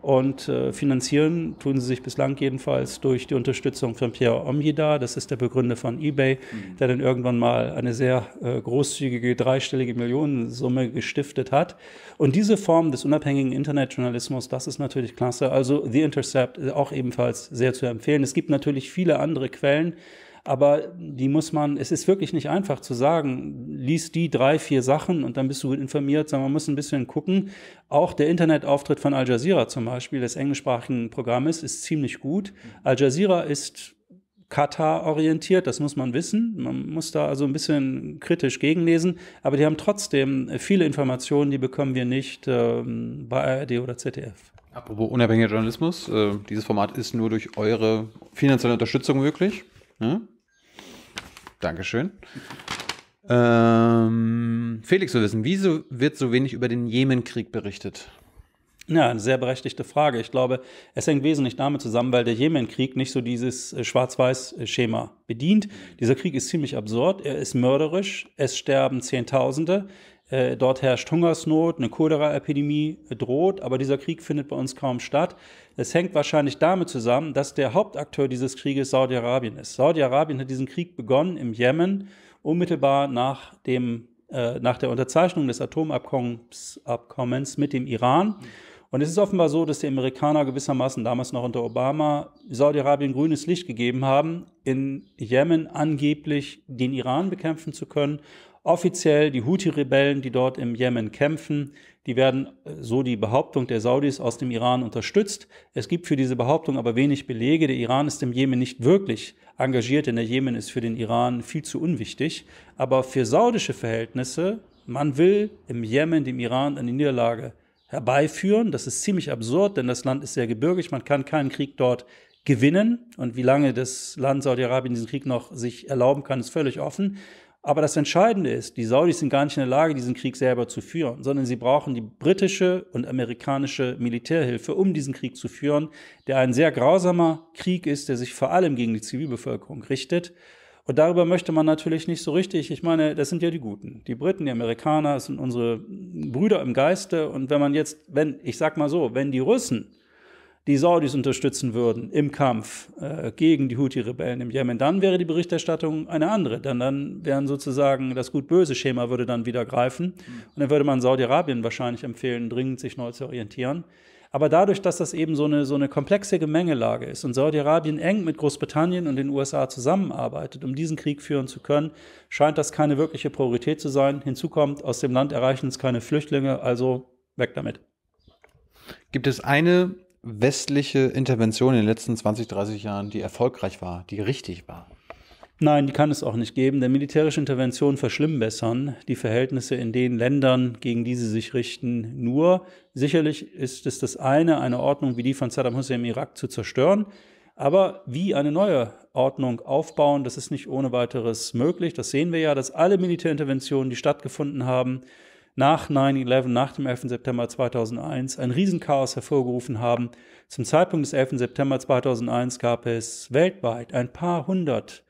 Und äh, finanzieren tun sie sich bislang jedenfalls durch die Unterstützung von Pierre Omjida, das ist der Begründer von eBay, mhm. der dann irgendwann mal eine sehr äh, großzügige dreistellige Millionensumme gestiftet hat. Und diese Form des unabhängigen Internetjournalismus, das ist natürlich klasse. Also The Intercept äh, auch ebenfalls sehr zu empfehlen. Es gibt natürlich viele andere Quellen aber die muss man, es ist wirklich nicht einfach zu sagen, lies die drei, vier Sachen und dann bist du gut informiert, sondern man muss ein bisschen gucken. Auch der Internetauftritt von Al Jazeera zum Beispiel, des englischsprachigen Programmes, ist ziemlich gut. Al Jazeera ist Katar orientiert, das muss man wissen. Man muss da also ein bisschen kritisch gegenlesen, aber die haben trotzdem viele Informationen, die bekommen wir nicht ähm, bei ARD oder ZDF. Apropos unabhängiger Journalismus, äh, dieses Format ist nur durch eure finanzielle Unterstützung möglich. Ne? Dankeschön. Ähm, Felix zu wissen, wieso wird so wenig über den Jemenkrieg berichtet? Ja, eine sehr berechtigte Frage. Ich glaube, es hängt wesentlich damit zusammen, weil der Jemenkrieg nicht so dieses äh, Schwarz-Weiß-Schema bedient. Dieser Krieg ist ziemlich absurd, er ist mörderisch, es sterben Zehntausende, äh, dort herrscht Hungersnot, eine Cholera-Epidemie droht, aber dieser Krieg findet bei uns kaum statt. Es hängt wahrscheinlich damit zusammen, dass der Hauptakteur dieses Krieges Saudi-Arabien ist. Saudi-Arabien hat diesen Krieg begonnen im Jemen, unmittelbar nach, dem, äh, nach der Unterzeichnung des Atomabkommens mit dem Iran. Und es ist offenbar so, dass die Amerikaner gewissermaßen damals noch unter Obama Saudi-Arabien grünes Licht gegeben haben, in Jemen angeblich den Iran bekämpfen zu können Offiziell die Houthi-Rebellen, die dort im Jemen kämpfen, die werden, äh, so die Behauptung der Saudis, aus dem Iran unterstützt. Es gibt für diese Behauptung aber wenig Belege. Der Iran ist im Jemen nicht wirklich engagiert, denn der Jemen ist für den Iran viel zu unwichtig. Aber für saudische Verhältnisse, man will im Jemen, dem Iran, eine Niederlage herbeiführen. Das ist ziemlich absurd, denn das Land ist sehr gebirgig. Man kann keinen Krieg dort gewinnen. Und wie lange das Land Saudi-Arabien diesen Krieg noch sich erlauben kann, ist völlig offen. Aber das Entscheidende ist, die Saudis sind gar nicht in der Lage, diesen Krieg selber zu führen, sondern sie brauchen die britische und amerikanische Militärhilfe, um diesen Krieg zu führen, der ein sehr grausamer Krieg ist, der sich vor allem gegen die Zivilbevölkerung richtet. Und darüber möchte man natürlich nicht so richtig, ich meine, das sind ja die Guten. Die Briten, die Amerikaner, das sind unsere Brüder im Geiste. Und wenn man jetzt, wenn, ich sag mal so, wenn die Russen die Saudis unterstützen würden im Kampf äh, gegen die Houthi-Rebellen im Jemen, dann wäre die Berichterstattung eine andere. Denn dann wären sozusagen das gut-böse Schema würde dann wieder greifen. Und dann würde man Saudi-Arabien wahrscheinlich empfehlen, dringend sich neu zu orientieren. Aber dadurch, dass das eben so eine, so eine komplexe Gemengelage ist und Saudi-Arabien eng mit Großbritannien und den USA zusammenarbeitet, um diesen Krieg führen zu können, scheint das keine wirkliche Priorität zu sein. Hinzu kommt, aus dem Land erreichen es keine Flüchtlinge, also weg damit. Gibt es eine westliche Intervention in den letzten 20, 30 Jahren, die erfolgreich war, die richtig war? Nein, die kann es auch nicht geben, denn militärische Interventionen verschlimmbessern die Verhältnisse in den Ländern, gegen die sie sich richten, nur. Sicherlich ist es das eine, eine Ordnung wie die von Saddam Hussein im Irak zu zerstören, aber wie eine neue Ordnung aufbauen, das ist nicht ohne weiteres möglich. Das sehen wir ja, dass alle Militärinterventionen, die stattgefunden haben, nach 9-11, nach dem 11. September 2001, ein Riesenchaos hervorgerufen haben. Zum Zeitpunkt des 11. September 2001 gab es weltweit ein paar hundert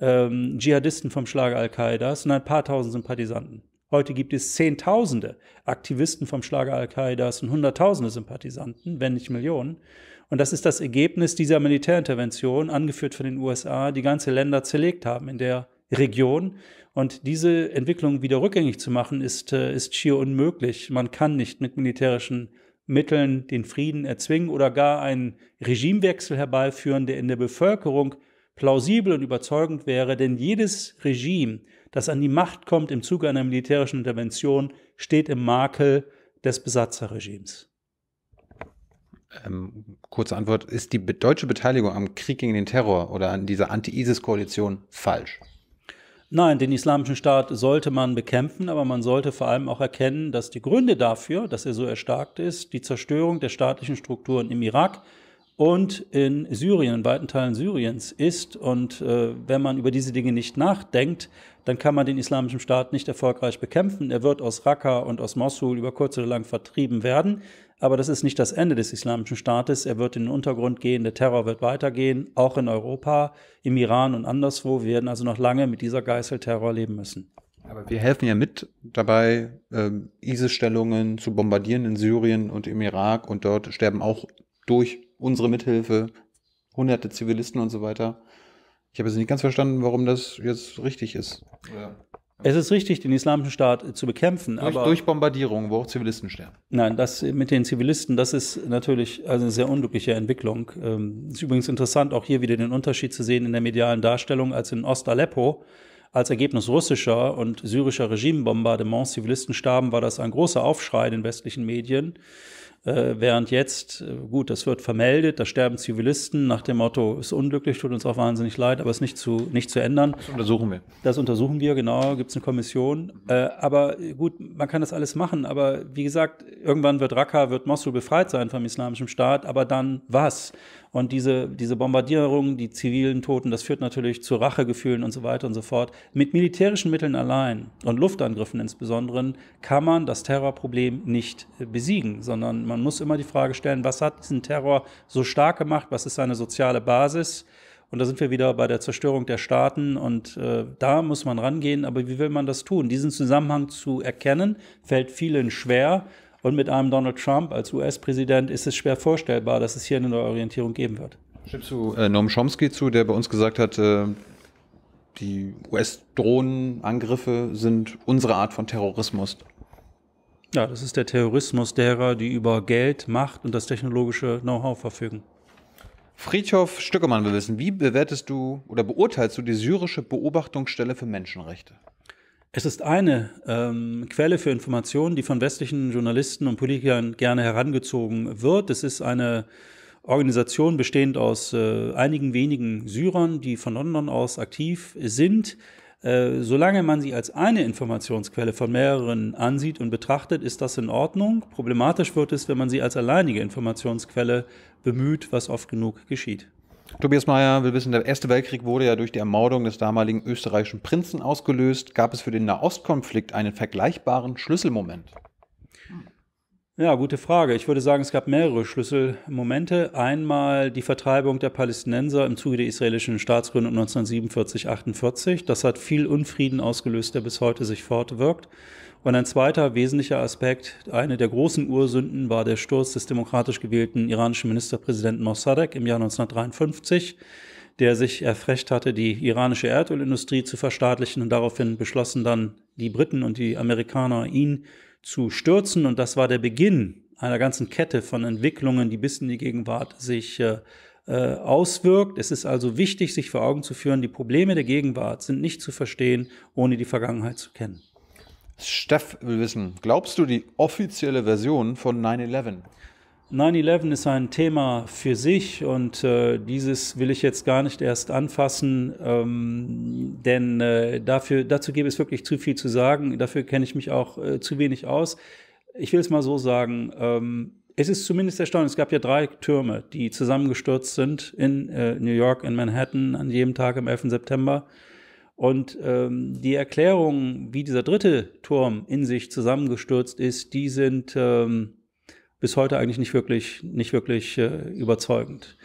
ähm, Dschihadisten vom Schlag Al-Qaidas und ein paar tausend Sympathisanten. Heute gibt es Zehntausende Aktivisten vom Schlag Al-Qaidas und Hunderttausende Sympathisanten, wenn nicht Millionen. Und das ist das Ergebnis dieser Militärintervention, angeführt von den USA, die ganze Länder zerlegt haben in der Region und diese Entwicklung wieder rückgängig zu machen, ist, äh, ist schier unmöglich. Man kann nicht mit militärischen Mitteln den Frieden erzwingen oder gar einen Regimewechsel herbeiführen, der in der Bevölkerung plausibel und überzeugend wäre, denn jedes Regime, das an die Macht kommt im Zuge einer militärischen Intervention, steht im Makel des Besatzerregimes. Ähm, kurze Antwort, ist die deutsche Beteiligung am Krieg gegen den Terror oder an dieser Anti-ISIS-Koalition falsch? Nein, den Islamischen Staat sollte man bekämpfen, aber man sollte vor allem auch erkennen, dass die Gründe dafür, dass er so erstarkt ist, die Zerstörung der staatlichen Strukturen im Irak und in Syrien, in weiten Teilen Syriens ist. Und äh, wenn man über diese Dinge nicht nachdenkt, dann kann man den Islamischen Staat nicht erfolgreich bekämpfen. Er wird aus Raqqa und aus Mosul über kurz oder lang vertrieben werden. Aber das ist nicht das Ende des Islamischen Staates. Er wird in den Untergrund gehen, der Terror wird weitergehen, auch in Europa, im Iran und anderswo. Wir werden also noch lange mit dieser Geißel Terror leben müssen. Aber wir helfen ja mit dabei, ähm, ISIS-Stellungen zu bombardieren in Syrien und im Irak. Und dort sterben auch durch unsere Mithilfe hunderte Zivilisten und so weiter. Ich habe jetzt nicht ganz verstanden, warum das jetzt richtig ist. Ja. Es ist richtig, den Islamischen Staat äh, zu bekämpfen. Durch, aber durch Bombardierung, wo auch Zivilisten sterben. Nein, das mit den Zivilisten, das ist natürlich also eine sehr unglückliche Entwicklung. Ähm, ist übrigens interessant, auch hier wieder den Unterschied zu sehen in der medialen Darstellung, als in Ost-Aleppo als Ergebnis russischer und syrischer Regimebombardements Zivilisten starben, war das ein großer Aufschrei in den westlichen Medien. Äh, während jetzt, äh, gut, das wird vermeldet, da sterben Zivilisten nach dem Motto, ist unglücklich, tut uns auch wahnsinnig leid, aber ist nicht zu, nicht zu ändern. Das untersuchen wir. Das untersuchen wir, genau, gibt es eine Kommission. Mhm. Äh, aber gut, man kann das alles machen, aber wie gesagt, irgendwann wird Raqqa, wird Mosul befreit sein vom islamischen Staat, aber dann was? Und diese, diese Bombardierungen, die zivilen Toten, das führt natürlich zu Rachegefühlen und so weiter und so fort. Mit militärischen Mitteln allein und Luftangriffen insbesondere kann man das Terrorproblem nicht äh, besiegen, sondern man muss immer die Frage stellen, was hat diesen Terror so stark gemacht, was ist seine soziale Basis? Und da sind wir wieder bei der Zerstörung der Staaten und äh, da muss man rangehen. Aber wie will man das tun? Diesen Zusammenhang zu erkennen, fällt vielen schwer. Und mit einem Donald Trump als US-Präsident ist es schwer vorstellbar, dass es hier eine Neuorientierung geben wird. Stimmst du äh, Noam Chomsky zu, der bei uns gesagt hat, äh, die US-Drohnenangriffe sind unsere Art von Terrorismus? Ja, das ist der Terrorismus derer, die über Geld, Macht und das technologische Know-how verfügen. Friedhof Stückemann will wissen, wie bewertest du oder beurteilst du die syrische Beobachtungsstelle für Menschenrechte? Es ist eine ähm, Quelle für Informationen, die von westlichen Journalisten und Politikern gerne herangezogen wird. Es ist eine Organisation bestehend aus äh, einigen wenigen Syrern, die von London aus aktiv sind. Äh, solange man sie als eine Informationsquelle von mehreren ansieht und betrachtet, ist das in Ordnung. Problematisch wird es, wenn man sie als alleinige Informationsquelle bemüht, was oft genug geschieht. Tobias Mayer will wissen, der Erste Weltkrieg wurde ja durch die Ermordung des damaligen österreichischen Prinzen ausgelöst. Gab es für den Nahostkonflikt einen vergleichbaren Schlüsselmoment? Ja, gute Frage. Ich würde sagen, es gab mehrere Schlüsselmomente. Einmal die Vertreibung der Palästinenser im Zuge der israelischen Staatsgründung 1947, 48. Das hat viel Unfrieden ausgelöst, der bis heute sich fortwirkt. Und ein zweiter wesentlicher Aspekt, eine der großen Ursünden war der Sturz des demokratisch gewählten iranischen Ministerpräsidenten Mossadegh im Jahr 1953, der sich erfrecht hatte, die iranische Erdölindustrie zu verstaatlichen und daraufhin beschlossen dann die Briten und die Amerikaner, ihn zu stürzen. Und das war der Beginn einer ganzen Kette von Entwicklungen, die bis in die Gegenwart sich äh, äh, auswirkt. Es ist also wichtig, sich vor Augen zu führen, die Probleme der Gegenwart sind nicht zu verstehen, ohne die Vergangenheit zu kennen. Steff will wissen, glaubst du die offizielle Version von 9-11? 9-11 ist ein Thema für sich und äh, dieses will ich jetzt gar nicht erst anfassen, ähm, denn äh, dafür, dazu gäbe es wirklich zu viel zu sagen. Dafür kenne ich mich auch äh, zu wenig aus. Ich will es mal so sagen. Ähm, es ist zumindest erstaunlich. Es gab ja drei Türme, die zusammengestürzt sind in äh, New York, in Manhattan an jedem Tag am 11. September. Und ähm, die Erklärungen, wie dieser dritte Turm in sich zusammengestürzt ist, die sind ähm, bis heute eigentlich nicht wirklich, nicht wirklich äh, überzeugend.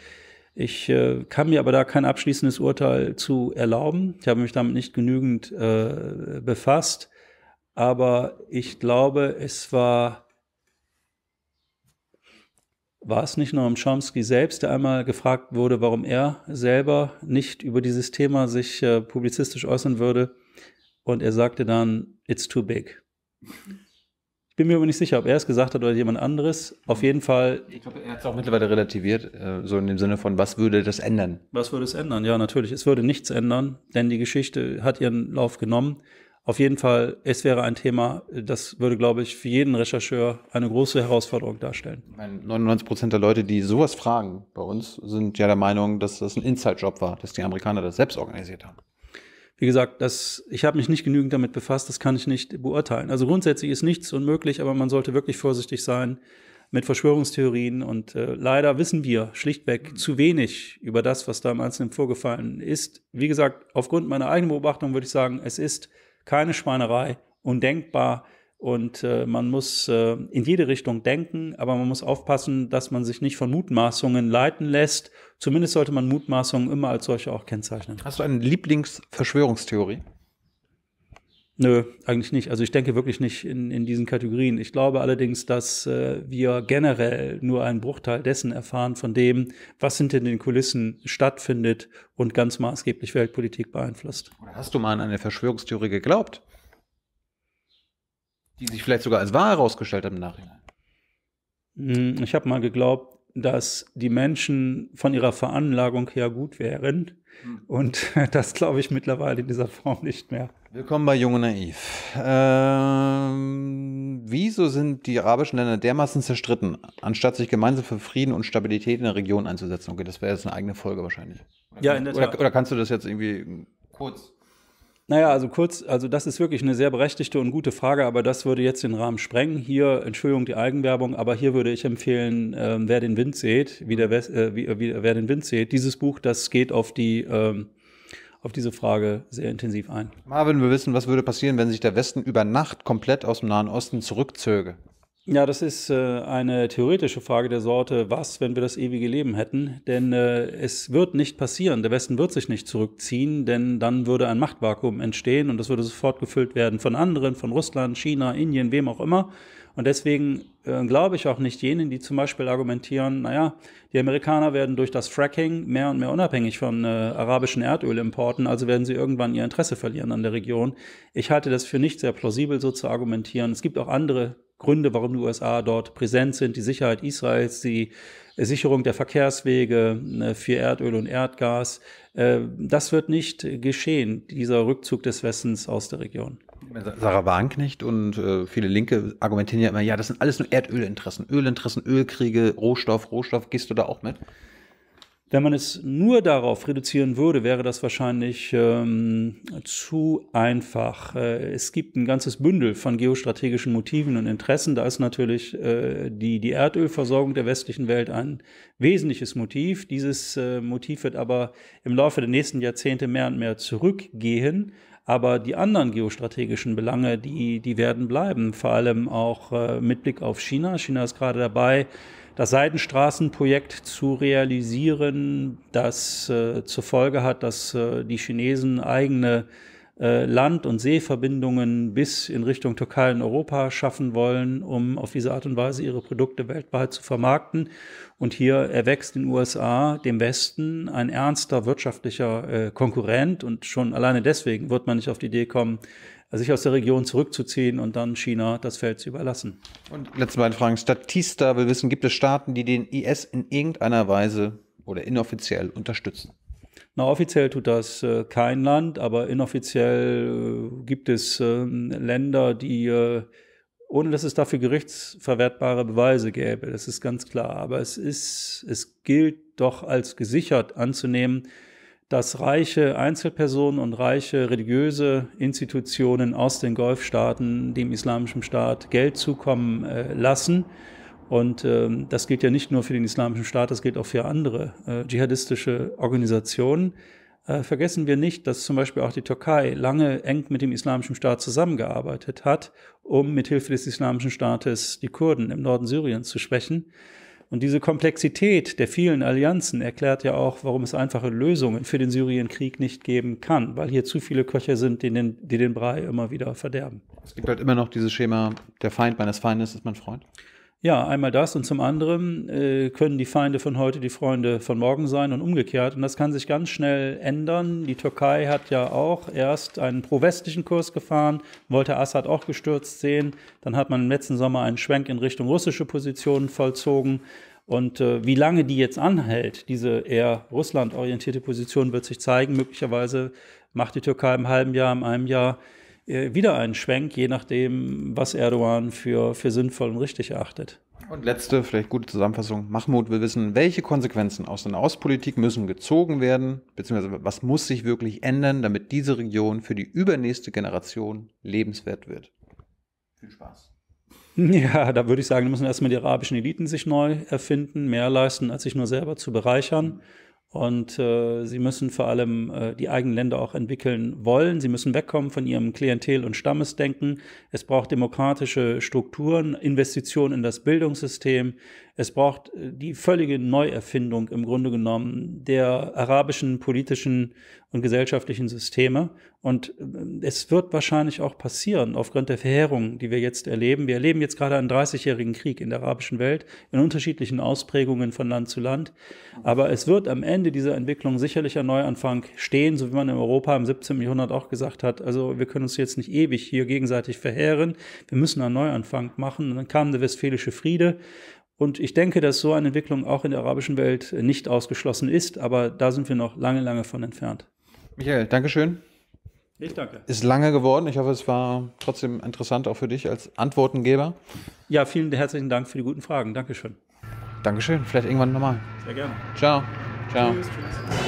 Ich äh, kann mir aber da kein abschließendes Urteil zu erlauben. Ich habe mich damit nicht genügend äh, befasst. Aber ich glaube, es war war es nicht nur um Chomsky selbst, der einmal gefragt wurde, warum er selber nicht über dieses Thema sich äh, publizistisch äußern würde. Und er sagte dann, it's too big. Ich bin mir aber nicht sicher, ob er es gesagt hat oder jemand anderes. Auf jeden Fall. Ich glaube, er hat es auch mittlerweile relativiert, äh, so in dem Sinne von, was würde das ändern? Was würde es ändern? Ja, natürlich. Es würde nichts ändern, denn die Geschichte hat ihren Lauf genommen. Auf jeden Fall, es wäre ein Thema, das würde, glaube ich, für jeden Rechercheur eine große Herausforderung darstellen. 99 Prozent der Leute, die sowas fragen bei uns, sind ja der Meinung, dass das ein Inside-Job war, dass die Amerikaner das selbst organisiert haben. Wie gesagt, das, ich habe mich nicht genügend damit befasst, das kann ich nicht beurteilen. Also grundsätzlich ist nichts unmöglich, aber man sollte wirklich vorsichtig sein mit Verschwörungstheorien und äh, leider wissen wir schlichtweg zu wenig über das, was da im Einzelnen vorgefallen ist. Wie gesagt, aufgrund meiner eigenen Beobachtung würde ich sagen, es ist keine Schweinerei, undenkbar. Und äh, man muss äh, in jede Richtung denken, aber man muss aufpassen, dass man sich nicht von Mutmaßungen leiten lässt. Zumindest sollte man Mutmaßungen immer als solche auch kennzeichnen. Hast du eine Lieblingsverschwörungstheorie? Nö, eigentlich nicht. Also ich denke wirklich nicht in, in diesen Kategorien. Ich glaube allerdings, dass äh, wir generell nur einen Bruchteil dessen erfahren, von dem, was hinter den Kulissen stattfindet und ganz maßgeblich Weltpolitik beeinflusst. Oder hast du mal an eine Verschwörungstheorie geglaubt, die sich vielleicht sogar als wahr herausgestellt hat im Nachhinein? Hm, ich habe mal geglaubt, dass die Menschen von ihrer Veranlagung her gut wären. Hm. Und *laughs* das glaube ich mittlerweile in dieser Form nicht mehr. Willkommen bei Junge Naiv. Ähm, wieso sind die arabischen Länder dermaßen zerstritten, anstatt sich gemeinsam für Frieden und Stabilität in der Region einzusetzen? Okay, das wäre jetzt eine eigene Folge wahrscheinlich. Ja, in der Tat. Oder, oder kannst du das jetzt irgendwie kurz naja, also kurz, also das ist wirklich eine sehr berechtigte und gute Frage, aber das würde jetzt den Rahmen sprengen. Hier, Entschuldigung, die Eigenwerbung, aber hier würde ich empfehlen, äh, wer den Wind sieht, wie der West, äh, wie, wie, wer den Wind sieht, dieses Buch, das geht auf die äh, auf diese Frage sehr intensiv ein. Marvin, wir wissen, was würde passieren, wenn sich der Westen über Nacht komplett aus dem Nahen Osten zurückzöge? Ja, das ist äh, eine theoretische Frage der Sorte, was, wenn wir das ewige Leben hätten? Denn äh, es wird nicht passieren. Der Westen wird sich nicht zurückziehen, denn dann würde ein Machtvakuum entstehen und das würde sofort gefüllt werden von anderen, von Russland, China, Indien, wem auch immer. Und deswegen äh, glaube ich auch nicht jenen, die zum Beispiel argumentieren, naja, die Amerikaner werden durch das Fracking mehr und mehr unabhängig von äh, arabischen Erdölimporten, also werden sie irgendwann ihr Interesse verlieren an der Region. Ich halte das für nicht sehr plausibel, so zu argumentieren. Es gibt auch andere Gründe, warum die USA dort präsent sind, die Sicherheit Israels, die Sicherung der Verkehrswege ne, für Erdöl und Erdgas. Äh, das wird nicht geschehen, dieser Rückzug des Westens aus der Region. Sarah Warnknecht und äh, viele Linke argumentieren ja immer, ja, das sind alles nur Erdölinteressen, Ölinteressen, Ölkriege, Rohstoff, Rohstoff, gehst du da auch mit? Wenn man es nur darauf reduzieren würde, wäre das wahrscheinlich ähm, zu einfach. Äh, es gibt ein ganzes Bündel von geostrategischen Motiven und Interessen. Da ist natürlich äh, die, die Erdölversorgung der westlichen Welt ein wesentliches Motiv. Dieses äh, Motiv wird aber im Laufe der nächsten Jahrzehnte mehr und mehr zurückgehen. Aber die anderen geostrategischen Belange, die, die werden bleiben, vor allem auch äh, mit Blick auf China. China ist gerade dabei, das Seidenstraßenprojekt zu realisieren, das äh, zur Folge hat, dass äh, die Chinesen eigene äh, Land- und Seeverbindungen bis in Richtung Türkei und Europa schaffen wollen, um auf diese Art und Weise ihre Produkte weltweit zu vermarkten. Und hier erwächst in den USA, dem Westen, ein ernster wirtschaftlicher äh, Konkurrent. Und schon alleine deswegen wird man nicht auf die Idee kommen, also sich aus der Region zurückzuziehen und dann China das Feld zu überlassen. Und letzte beiden Fragen. Statista will wissen, gibt es Staaten, die den IS in irgendeiner Weise oder inoffiziell unterstützen? Na, offiziell tut das äh, kein Land, aber inoffiziell äh, gibt es äh, Länder, die, äh, ohne dass es dafür gerichtsverwertbare Beweise gäbe, das ist ganz klar. Aber es ist, es gilt doch als gesichert anzunehmen, dass reiche Einzelpersonen und reiche religiöse Institutionen aus den Golfstaaten dem islamischen Staat Geld zukommen äh, lassen. Und ähm, das gilt ja nicht nur für den islamischen Staat, das gilt auch für andere äh, dschihadistische Organisationen. Äh, vergessen wir nicht, dass zum Beispiel auch die Türkei lange eng mit dem islamischen Staat zusammengearbeitet hat, um mithilfe des islamischen Staates die Kurden im Norden Syriens zu schwächen. Und diese Komplexität der vielen Allianzen erklärt ja auch, warum es einfache Lösungen für den Syrienkrieg nicht geben kann, weil hier zu viele Köche sind, die den, die den Brei immer wieder verderben. Es gibt halt immer noch dieses Schema, der Feind meines Feindes ist mein Freund. Ja, einmal das und zum anderen äh, können die Feinde von heute die Freunde von morgen sein und umgekehrt. Und das kann sich ganz schnell ändern. Die Türkei hat ja auch erst einen pro-westlichen Kurs gefahren, wollte Assad auch gestürzt sehen. Dann hat man im letzten Sommer einen Schwenk in Richtung russische Positionen vollzogen. Und äh, wie lange die jetzt anhält, diese eher russlandorientierte Position, wird sich zeigen. Möglicherweise macht die Türkei im halben Jahr, in einem Jahr äh, wieder einen Schwenk, je nachdem, was Erdogan für, für sinnvoll und richtig erachtet. Und letzte, vielleicht gute Zusammenfassung. Mahmoud will wissen, welche Konsequenzen aus der Nahostpolitik müssen gezogen werden, beziehungsweise was muss sich wirklich ändern, damit diese Region für die übernächste Generation lebenswert wird. Viel Spaß. *laughs* Ja, da würde ich sagen, müssen erstmal die arabischen Eliten sich neu erfinden, mehr leisten, als sich nur selber zu bereichern. Und äh, sie müssen vor allem äh, die eigenen Länder auch entwickeln wollen. Sie müssen wegkommen von ihrem Klientel- und Stammesdenken. Es braucht demokratische Strukturen, Investitionen in das Bildungssystem, es braucht äh, die völlige Neuerfindung im Grunde genommen der arabischen politischen und gesellschaftlichen Systeme. Und äh, es wird wahrscheinlich auch passieren aufgrund der Verheerungen, die wir jetzt erleben. Wir erleben jetzt gerade einen 30-jährigen Krieg in der arabischen Welt in unterschiedlichen Ausprägungen von Land zu Land. Aber es wird am Ende dieser Entwicklung sicherlich ein Neuanfang stehen, so wie man in Europa im 17. Jahrhundert auch gesagt hat. Also wir können uns jetzt nicht ewig hier gegenseitig verheeren. Wir müssen einen Neuanfang machen. Und dann kam der Westfälische Friede und ich denke, dass so eine Entwicklung auch in der arabischen Welt nicht ausgeschlossen ist, aber da sind wir noch lange, lange von entfernt. Michael, Dankeschön. Ich danke. Ist lange geworden. Ich hoffe, es war trotzdem interessant auch für dich als Antwortengeber. Ja, vielen herzlichen Dank für die guten Fragen. Dankeschön. Dankeschön. Vielleicht irgendwann nochmal. Sehr gerne. Ciao. Ciao. Tschüss, tschüss.